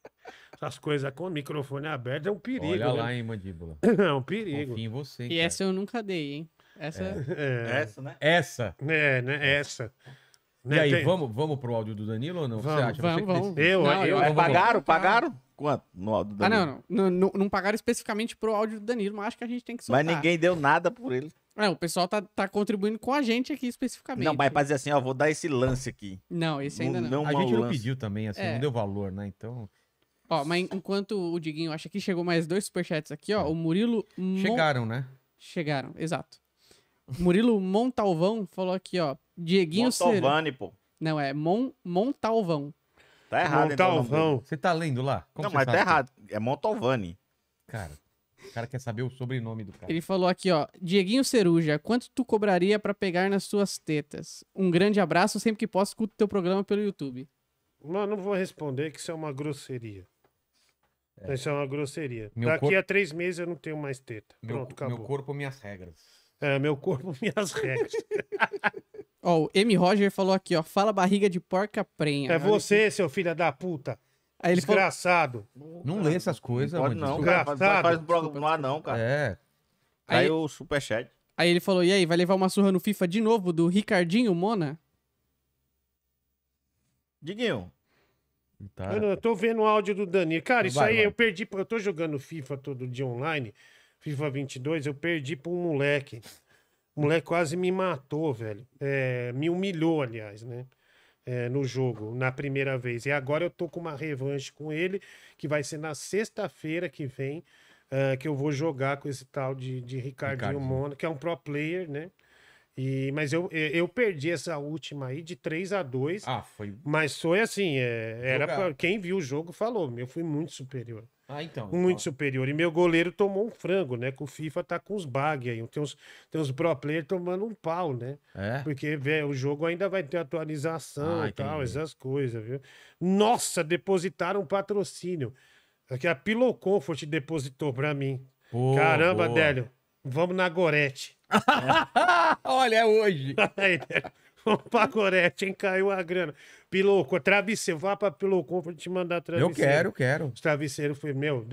Essas coisas com o microfone aberto é um perigo. Olha né? lá, hein, mandíbula. É um perigo. Confio em você. E cara. essa eu nunca dei, hein? Essa, é. É. essa né? Essa. É, né? É. Essa. Né? E aí, Tem- vamos, vamos pro áudio do Danilo ou não? Vamos, você acha? vamos, Você que vamos. Eu, Não, eu, eu- pagaram, pagaram? Quanto? No áudio do ah, Danilo? não, não, não, não- não pagaram especificamente pro áudio do Danilo, mas acho que a gente tem que soltar. Mas ninguém deu nada por ele. É, o pessoal tá, tá contribuindo com a gente aqui especificamente. Não, mas pra dizer assim, ó, vou dar esse lance aqui. Não, esse ainda não. A gente não pediu também, assim, É. não deu valor, né? Então. Ó, mas enquanto o Diguinho acha que chegou mais dois superchats aqui, ó, é. o Murilo... Mon- Chegaram, né? Chegaram, exato. Murilo Montalvão falou aqui, ó. Dieguinho Montalvani, pô. Não, é Mon, Montalvão. Tá errado, Montalvão. Então, você tá lendo lá? Como não, mas tá errado. É Montalvani. Cara, o cara quer saber o sobrenome do cara. Ele falou aqui, ó. Dieguinho Ceruja, quanto tu cobraria para pegar nas suas tetas? Um grande abraço, sempre que posso, escuto teu programa pelo YouTube. mano não vou responder que isso é uma grosseria. É. Isso é uma grosseria. Meu Daqui a três meses eu não tenho mais teta. Meu, acabou. Meu corpo, minhas regras. É, meu corpo, minhas regras. ó, o M. Roger falou aqui, ó. Fala barriga de porca prenha. É você, que... seu filho da puta. Aí ele Desgraçado. Falou... Não lê essas coisas, mano. Não, cara. Faz, faz blog no ar, não, cara. É. Aí, o superchat. Aí ele falou: e aí, vai levar uma surra no FIFA de novo do Ricardinho Mona? Diguinho. Tá. Eu, eu tô vendo o áudio do Dani, Cara, isso vai, aí vai. eu perdi. porque Eu tô jogando FIFA todo dia online. FIFA 22, eu perdi para um moleque. O moleque quase me matou, velho. É, me humilhou, aliás, né? É, no jogo, na primeira vez. E agora eu tô com uma revanche com ele, que vai ser na sexta-feira que vem, uh, que eu vou jogar com esse tal de, de Ricardinho, Mono, que é um pro player, né? E, mas eu, é, eu perdi essa última aí de 3 a 2 Ah, foi. Mas foi assim, é, era pra, quem viu o jogo falou, eu fui muito superior. Ah, então. Muito ó. Então. superior. E meu goleiro tomou um frango, né? Com o FIFA tá com os bag aí. Tem uns, tem uns pro player tomando um pau, né? É? Porque, velho, o jogo ainda vai ter atualização ah, e tal, essas coisas, viu? Nossa, depositaram um patrocínio. Aqui a Pillow Comfort depositou pra mim. Boa, Caramba, boa. Délio. Vamos na Gorete. É. Olha, é hoje. Pacorete, hein? Caiu a grana. Piloco, travesseiro, vá pra Pilocon pra te mandar travesseiro. Eu quero, eu quero. Os travesseiros foi, meu,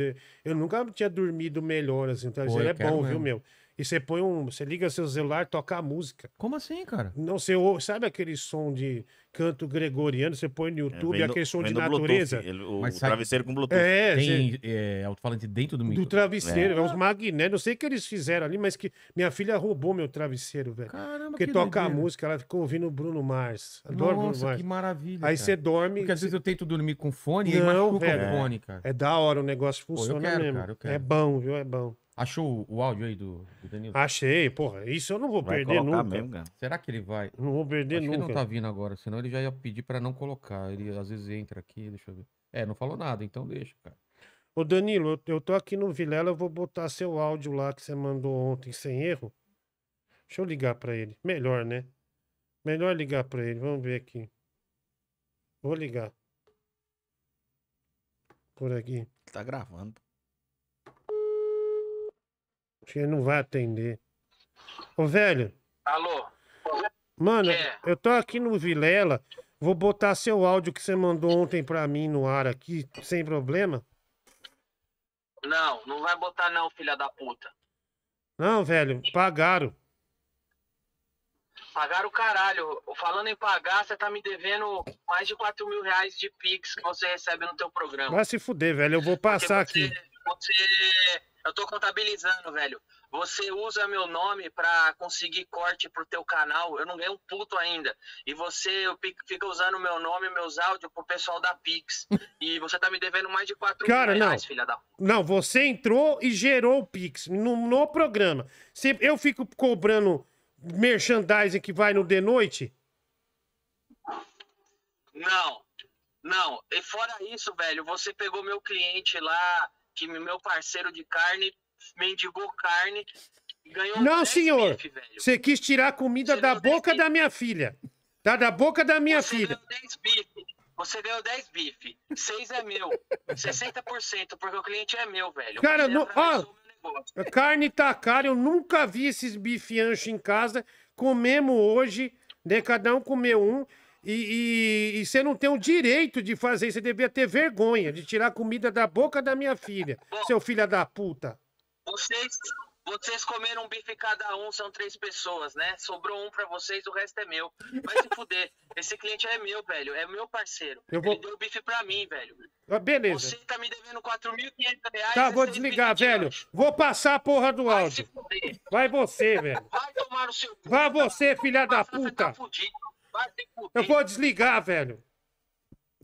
eu nunca tinha dormido melhor, assim. O travesseiro Pô, é bom, mesmo. viu, meu? e você põe um. Você liga seu celular toca a música. Como assim, cara? Não, você ouve, sabe aquele som de canto gregoriano? Você põe no é, YouTube, é, no, aquele som de natureza. Ele, o, Mas sai... travesseiro com Bluetooth. É, tem você... é, alto-falante dentro do micro. Do travesseiro, é. é uns magnéticos. Não sei o que eles fizeram ali, mas que minha filha roubou meu travesseiro, velho. Caramba, Porque toca doideira. a música, ela ficou ouvindo o Bruno Mars. Adoro Nossa, Bruno Mars. que maravilha. Aí você dorme. Porque às vezes eu tento dormir com fone não, e machuca o fone, cara. É, é da hora, o negócio funciona Pô, eu quero, mesmo. Cara, eu quero. É bom, viu? É bom. Achou o áudio aí do, do Danilo? Achei, porra. Isso eu não vou vai perder nunca. Mesmo, cara. Será que ele vai? Não vou perder Acho nunca. Ele não tá vindo agora, senão ele já ia pedir para não colocar. Ele às vezes entra aqui, deixa eu ver. É, não falou nada, então deixa, cara. Ô Danilo, eu, tô aqui no Vilela, eu vou botar seu áudio lá que você mandou ontem sem erro. Deixa eu ligar para ele. Melhor, né? Melhor ligar para ele. Vamos ver aqui. Vou ligar. Por aqui. Tá gravando. Acho que ele não vai atender. Ô, velho. Alô? Mano, é. eu tô aqui no Vilela. Vou botar seu áudio que você mandou ontem pra mim no ar aqui, sem problema. Não, não vai botar não, filha da puta. Não, velho, pagaram. Pagaram o caralho. Falando em pagar, você tá me devendo mais de 4 mil reais de Pix que você recebe no teu programa. Vai se fuder, velho. Eu vou passar aqui você. Eu tô contabilizando, velho. Você usa meu nome pra conseguir corte pro teu canal. Eu não ganho um puto ainda. E você fica usando meu nome, meus áudios pro pessoal da Pix. E você tá me devendo mais de 4 Cara, mil reais, não. filha da Não, você entrou e gerou o Pix no, no programa. Se eu fico cobrando merchandising que vai no de noite? Não. Não. E fora isso, velho, você pegou meu cliente lá que meu parceiro de carne mendigou carne ganhou Não, senhor. Você quis tirar a comida da boca da minha filha. Tá da boca da minha Você filha. Ganhou 10 bife. Você ganhou 10 bife. 6 é meu. 60%, porque o cliente é meu, velho. Cara, não, ó, a carne tá cara. Eu nunca vi esses bife ancho em casa. Comemos hoje, né? Cada um comeu um. E, e, e, você não tem o direito de fazer isso. Você devia ter vergonha de tirar comida da boca da minha filha, Bom, seu filho da puta. Vocês, vocês comeram um bife cada um, são três pessoas, né? Sobrou um para vocês, o resto é meu. Vai se fuder. Esse cliente é meu, velho. É meu parceiro. Eu vou... Ele deu o bife pra mim, velho. Ah, beleza. Você tá me devendo 4.500 reais. Tá, vou desligar, velho. De vou passar a porra do Vai áudio. Vai você, velho. Vai tomar o seu cu. Vai você, filha da puta. Você tá fudido. Eu vou desligar, velho.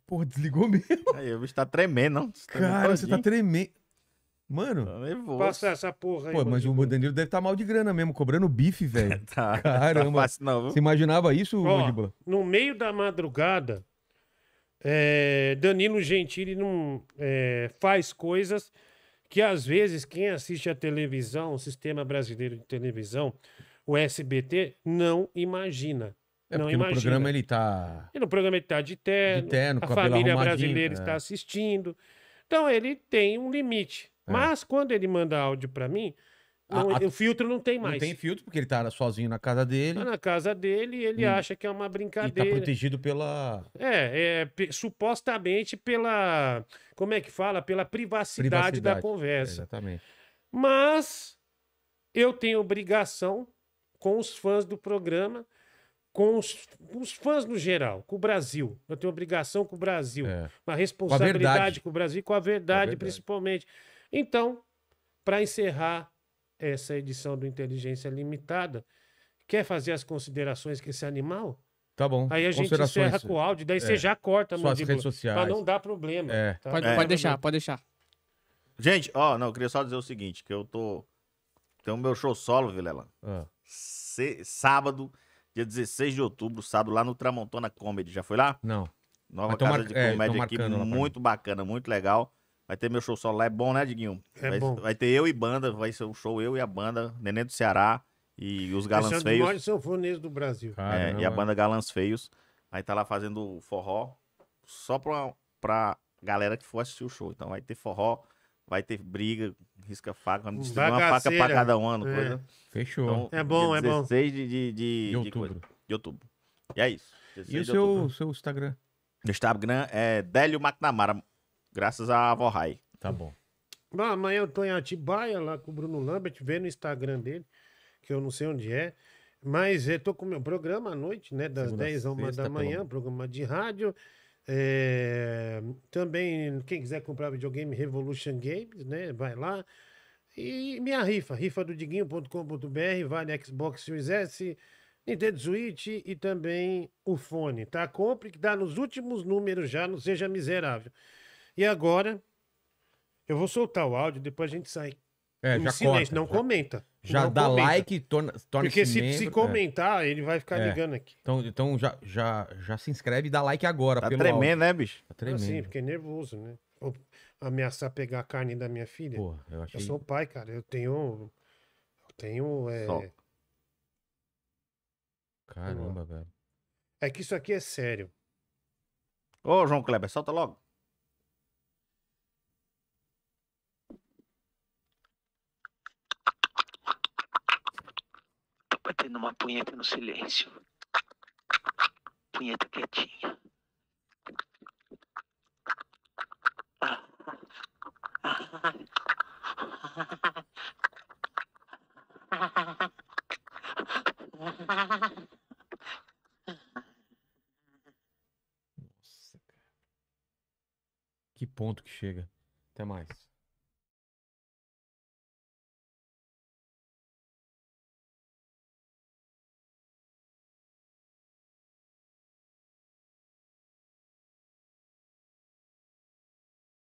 Porra, desligou mesmo. Aí, o bicho tá tremendo, não. Cara, você tá, tá tremendo. Mano, tá passa essa porra aí. Pô, mas o Danilo deve estar tá mal de grana mesmo, cobrando bife, velho. Tá, tá, Caramba. Tá fácil, não, Você imaginava isso, Mandiba? No meio da madrugada, é, Danilo Gentili não é, faz coisas que às vezes quem assiste a televisão, o sistema brasileiro de televisão, o SBT, não imagina. É não, porque imagina. no programa ele está. E no programa ele está de terno, de terno a família brasileira é. está assistindo. Então ele tem um limite. É. Mas quando ele manda áudio para mim, não, a, o filtro não tem mais. Não tem filtro, porque ele tá sozinho na casa dele. Tá na casa dele ele hum. acha que é uma brincadeira. E tá protegido pela. É, é, supostamente pela. Como é que fala? Pela privacidade, privacidade. da conversa. É, exatamente. Mas eu tenho obrigação com os fãs do programa com os, com os, fãs no geral, com o Brasil. Eu tenho obrigação com o Brasil, é. uma responsabilidade com, com, o Brasil, com a verdade, a verdade. principalmente. Então, para encerrar essa edição do Inteligência Limitada, quer fazer as considerações com esse animal? Tá bom. Aí a gente encerra com o áudio, daí é. você já corta, no redes sociais. Pra não dar problema. É. Tá? Pode, pode deixar, pode deixar. Gente, ó, não, eu queria só dizer o seguinte, que eu tô... Tem o meu show solo, Vilela. Ah. Sábado, dia 16 de outubro, sábado, lá no Tramontona Comedy. Já foi lá? Não. Nova casa mar... de é, comédia é, aqui, muito bacana, muito legal. Vai ter meu show solo lá, é bom, né, Diguinho? É vai, bom. vai ter eu e banda, vai ser um show eu e a banda, Neném do Ceará e os é Galãs Feios. São os do Brasil. Caramba. É, e a banda Galãs Feios. Aí tá lá fazendo forró, só pra, pra galera que for assistir o show. Então vai ter forró, vai ter briga, risca faca, vamos distribuir uma faca pra cada um ano. É. Coisa. Fechou. Então, é bom, é bom. 16 de, de, de, de outubro. De, de, outubro. E é isso. E o seu, seu Instagram? Meu Instagram é Délio McNamara, graças a Vorrai. Tá bom. bom amanhã eu tô em Atibaia, lá com o Bruno Lambert, vê no Instagram dele, que eu não sei onde é. Mas eu tô com meu programa à noite, né? Das Segunda 10 às 1 da manhã, programa de rádio. É, também, quem quiser comprar videogame Revolution Games, né? Vai lá. E minha rifa, rifa do vale Xbox Series S, Nintendo Switch e também o fone, tá? Compre que dá nos últimos números já, não seja miserável. E agora, eu vou soltar o áudio, depois a gente sai. É, em já silêncio, corta, não já. comenta. Já não dá comenta. like, torna, torna Porque se, membro, se é. comentar, é. ele vai ficar é. ligando aqui. Então, então já, já, já se inscreve e dá like agora. Tá tremendo, áudio. né, bicho? Tá tremendo. Assim, fiquei nervoso, né? Ou ameaçar pegar a carne da minha filha. Porra, eu, achei... eu sou pai, cara. Eu tenho. Eu tenho. É... Caramba, velho. É que isso aqui é sério. Ô, João Kleber, solta logo. numa punheta no silêncio. Punheta quietinha. Nossa, cara. Que ponto que chega. Até mais.